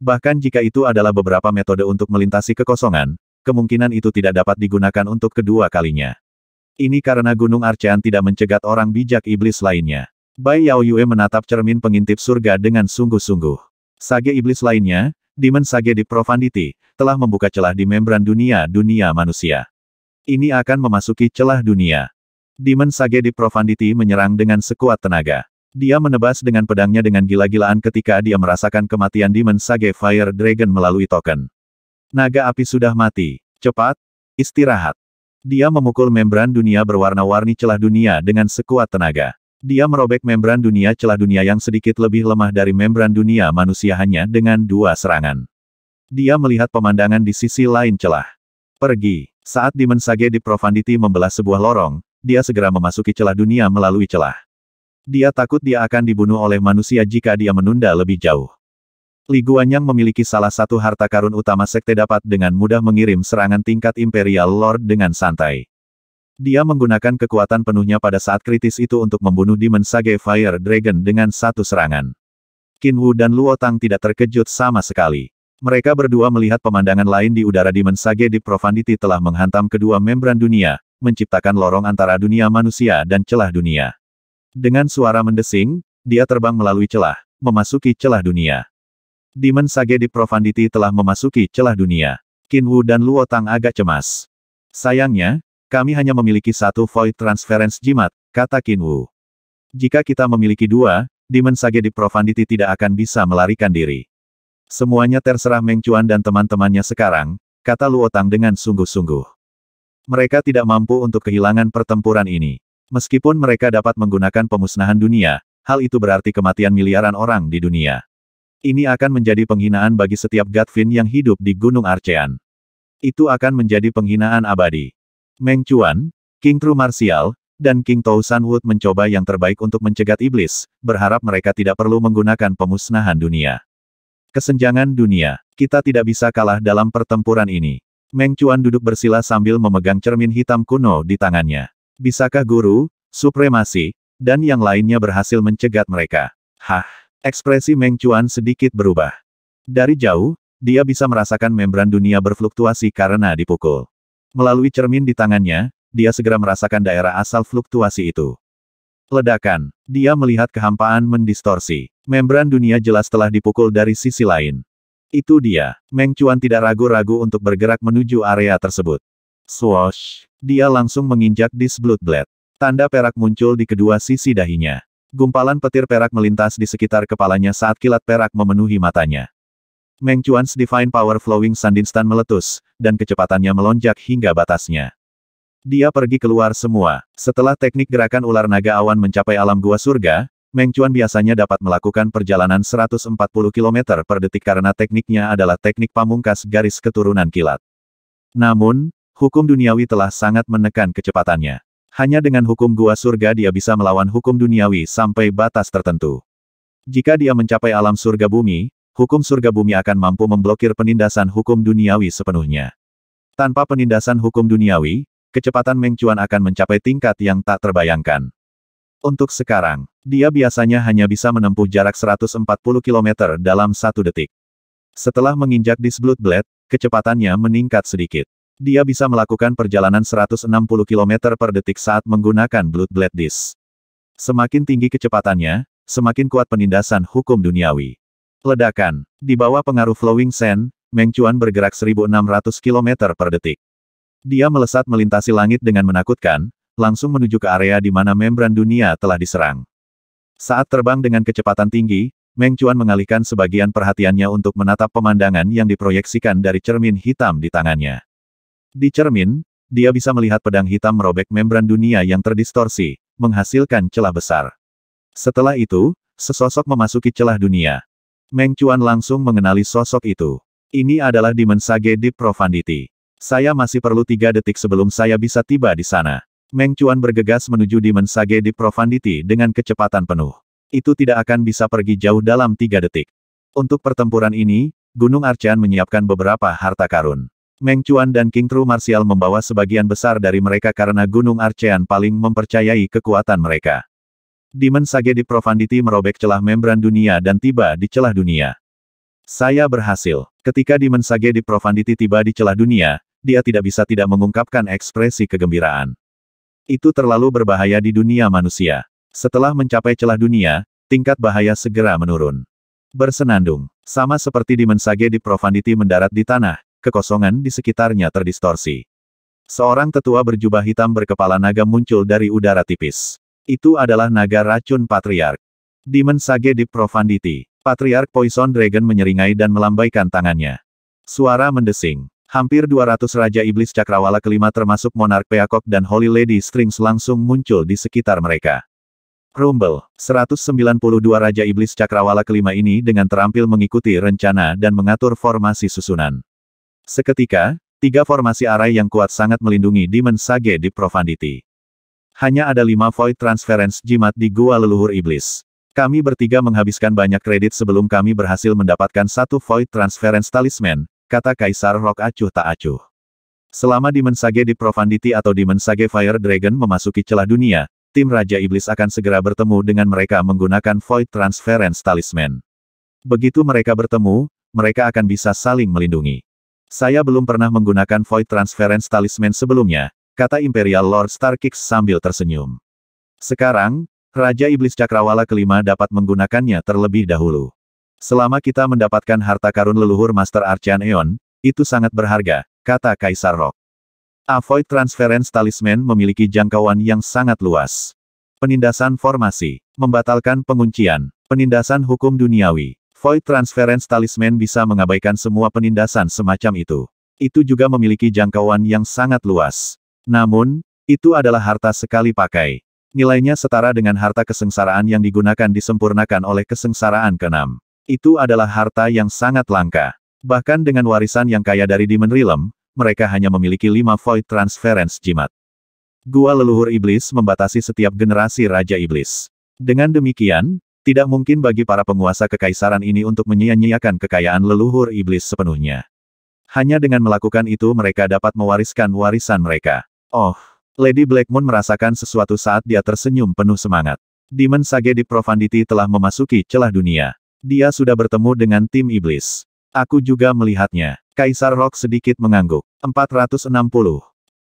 [SPEAKER 1] Bahkan jika itu adalah beberapa metode untuk melintasi kekosongan, kemungkinan itu tidak dapat digunakan untuk kedua kalinya. Ini karena Gunung Arcean tidak mencegat orang bijak iblis lainnya. Bai Yao Yue menatap cermin pengintip surga dengan sungguh-sungguh. Sage iblis lainnya, Demon Sage di Profundity, telah membuka celah di membran dunia-dunia manusia. Ini akan memasuki celah dunia. Demon Sage di Profundity menyerang dengan sekuat tenaga. Dia menebas dengan pedangnya dengan gila-gilaan ketika dia merasakan kematian Demon Sage Fire Dragon melalui token. Naga api sudah mati. Cepat, istirahat. Dia memukul membran dunia berwarna-warni celah dunia dengan sekuat tenaga. Dia merobek membran dunia celah dunia yang sedikit lebih lemah dari membran dunia manusia hanya dengan dua serangan. Dia melihat pemandangan di sisi lain celah. Pergi. Saat Dimensage di Profundity membelah sebuah lorong, dia segera memasuki celah dunia melalui celah. Dia takut dia akan dibunuh oleh manusia jika dia menunda lebih jauh. Li Guanyang memiliki salah satu harta karun utama sekte dapat dengan mudah mengirim serangan tingkat Imperial Lord dengan santai. Dia menggunakan kekuatan penuhnya pada saat kritis itu untuk membunuh Demon Sage Fire Dragon dengan satu serangan. Qin Wu dan Luo Tang tidak terkejut sama sekali. Mereka berdua melihat pemandangan lain di udara Demon Sage di Profanity telah menghantam kedua membran dunia, menciptakan lorong antara dunia manusia dan celah dunia. Dengan suara mendesing, dia terbang melalui celah, memasuki celah dunia. Demon Sage di Profanity telah memasuki celah dunia. Qin Wu dan Luo Tang agak cemas. Sayangnya, kami hanya memiliki satu Void Transference Jimat, kata Qin Wu. Jika kita memiliki dua, Demon Sage di Profundity tidak akan bisa melarikan diri. Semuanya terserah Meng Chuan dan teman-temannya sekarang, kata Luo Tang dengan sungguh-sungguh. Mereka tidak mampu untuk kehilangan pertempuran ini. Meskipun mereka dapat menggunakan pemusnahan dunia, hal itu berarti kematian miliaran orang di dunia. Ini akan menjadi penghinaan bagi setiap Gatvin yang hidup di Gunung Arcean. Itu akan menjadi penghinaan abadi. Meng Chuan, King Tru Martial, dan King Tou San Wood mencoba yang terbaik untuk mencegat iblis, berharap mereka tidak perlu menggunakan pemusnahan dunia. Kesenjangan dunia, kita tidak bisa kalah dalam pertempuran ini. Meng Chuan duduk bersila sambil memegang cermin hitam kuno di tangannya. Bisakah guru, supremasi, dan yang lainnya berhasil mencegat mereka? Hah, ekspresi Meng Chuan sedikit berubah. Dari jauh, dia bisa merasakan membran dunia berfluktuasi karena dipukul. Melalui cermin di tangannya, dia segera merasakan daerah asal fluktuasi itu. Ledakan. Dia melihat kehampaan mendistorsi. Membran dunia jelas telah dipukul dari sisi lain. Itu dia. Meng Chuan tidak ragu-ragu untuk bergerak menuju area tersebut. Swoosh. Dia langsung menginjak dis Blade. Tanda perak muncul di kedua sisi dahinya. Gumpalan petir perak melintas di sekitar kepalanya saat kilat perak memenuhi matanya. Meng Chuan's Divine Power Flowing Sand Sandinstan meletus, dan kecepatannya melonjak hingga batasnya. Dia pergi keluar semua. Setelah teknik gerakan ular naga awan mencapai alam gua surga, Meng Chuan biasanya dapat melakukan perjalanan 140 km per detik karena tekniknya adalah teknik pamungkas garis keturunan kilat. Namun, hukum duniawi telah sangat menekan kecepatannya. Hanya dengan hukum gua surga dia bisa melawan hukum duniawi sampai batas tertentu. Jika dia mencapai alam surga bumi, hukum surga bumi akan mampu memblokir penindasan hukum duniawi sepenuhnya. Tanpa penindasan hukum duniawi, kecepatan Mengcuan akan mencapai tingkat yang tak terbayangkan. Untuk sekarang, dia biasanya hanya bisa menempuh jarak 140 km dalam satu detik. Setelah menginjak di Blood Blade, kecepatannya meningkat sedikit. Dia bisa melakukan perjalanan 160 km per detik saat menggunakan Blood Blade Disc. Semakin tinggi kecepatannya, semakin kuat penindasan hukum duniawi. Ledakan. Di bawah pengaruh Flowing Sand, Meng Chuan bergerak 1600 km per detik. Dia melesat melintasi langit dengan menakutkan, langsung menuju ke area di mana membran dunia telah diserang. Saat terbang dengan kecepatan tinggi, Meng Chuan mengalihkan sebagian perhatiannya untuk menatap pemandangan yang diproyeksikan dari cermin hitam di tangannya. Di cermin, dia bisa melihat pedang hitam merobek membran dunia yang terdistorsi, menghasilkan celah besar. Setelah itu, sesosok memasuki celah dunia, Meng Chuan langsung mengenali sosok itu. Ini adalah Dimensage Deep Profundity. Saya masih perlu tiga detik sebelum saya bisa tiba di sana. Meng Chuan bergegas menuju Dimensage Deep Profundity dengan kecepatan penuh. Itu tidak akan bisa pergi jauh dalam tiga detik. Untuk pertempuran ini, Gunung Archan menyiapkan beberapa harta karun. Meng Chuan dan King True Martial membawa sebagian besar dari mereka karena Gunung Archean paling mempercayai kekuatan mereka. Demon Sage di Profundity merobek celah membran dunia dan tiba di celah dunia. Saya berhasil. Ketika Demon Sage di Profundity tiba di celah dunia, dia tidak bisa tidak mengungkapkan ekspresi kegembiraan. Itu terlalu berbahaya di dunia manusia. Setelah mencapai celah dunia, tingkat bahaya segera menurun. Bersenandung, sama seperti Demon Sage di Profundity mendarat di tanah, kekosongan di sekitarnya terdistorsi. Seorang tetua berjubah hitam berkepala naga muncul dari udara tipis. Itu adalah naga racun Patriark. Demon Sage di Profundity. Patriark Poison Dragon menyeringai dan melambaikan tangannya. Suara mendesing. Hampir 200 Raja Iblis Cakrawala kelima termasuk Monark Peacock dan Holy Lady Strings langsung muncul di sekitar mereka. Rumble, 192 Raja Iblis Cakrawala kelima ini dengan terampil mengikuti rencana dan mengatur formasi susunan. Seketika, tiga formasi arai yang kuat sangat melindungi Demon Sage di Profundity. Hanya ada lima void transference jimat di gua leluhur iblis. Kami bertiga menghabiskan banyak kredit sebelum kami berhasil mendapatkan satu void transference talisman, kata Kaisar Rock acuh tak acuh. Selama Dimensage di Profundity atau Dimensage Fire Dragon memasuki celah dunia, tim Raja Iblis akan segera bertemu dengan mereka menggunakan Void Transference Talisman. Begitu mereka bertemu, mereka akan bisa saling melindungi. Saya belum pernah menggunakan Void Transference Talisman sebelumnya, kata Imperial Lord Starkix sambil tersenyum. Sekarang, Raja Iblis Cakrawala kelima dapat menggunakannya terlebih dahulu. Selama kita mendapatkan harta karun leluhur Master Archan Eon, itu sangat berharga, kata Kaisar Rock. Avoid Transference Talisman memiliki jangkauan yang sangat luas. Penindasan formasi, membatalkan penguncian, penindasan hukum duniawi. Void Transference Talisman bisa mengabaikan semua penindasan semacam itu. Itu juga memiliki jangkauan yang sangat luas. Namun, itu adalah harta sekali pakai. Nilainya setara dengan harta kesengsaraan yang digunakan disempurnakan oleh kesengsaraan keenam. Itu adalah harta yang sangat langka. Bahkan dengan warisan yang kaya dari Demon Realm, mereka hanya memiliki lima Void Transference Jimat. Gua leluhur iblis membatasi setiap generasi Raja Iblis. Dengan demikian, tidak mungkin bagi para penguasa kekaisaran ini untuk menyia-nyiakan kekayaan leluhur iblis sepenuhnya. Hanya dengan melakukan itu mereka dapat mewariskan warisan mereka. Oh, Lady Blackmoon merasakan sesuatu saat dia tersenyum penuh semangat. Demon Sage di Profundity telah memasuki celah dunia. Dia sudah bertemu dengan tim iblis. Aku juga melihatnya. Kaisar Rock sedikit mengangguk. 460.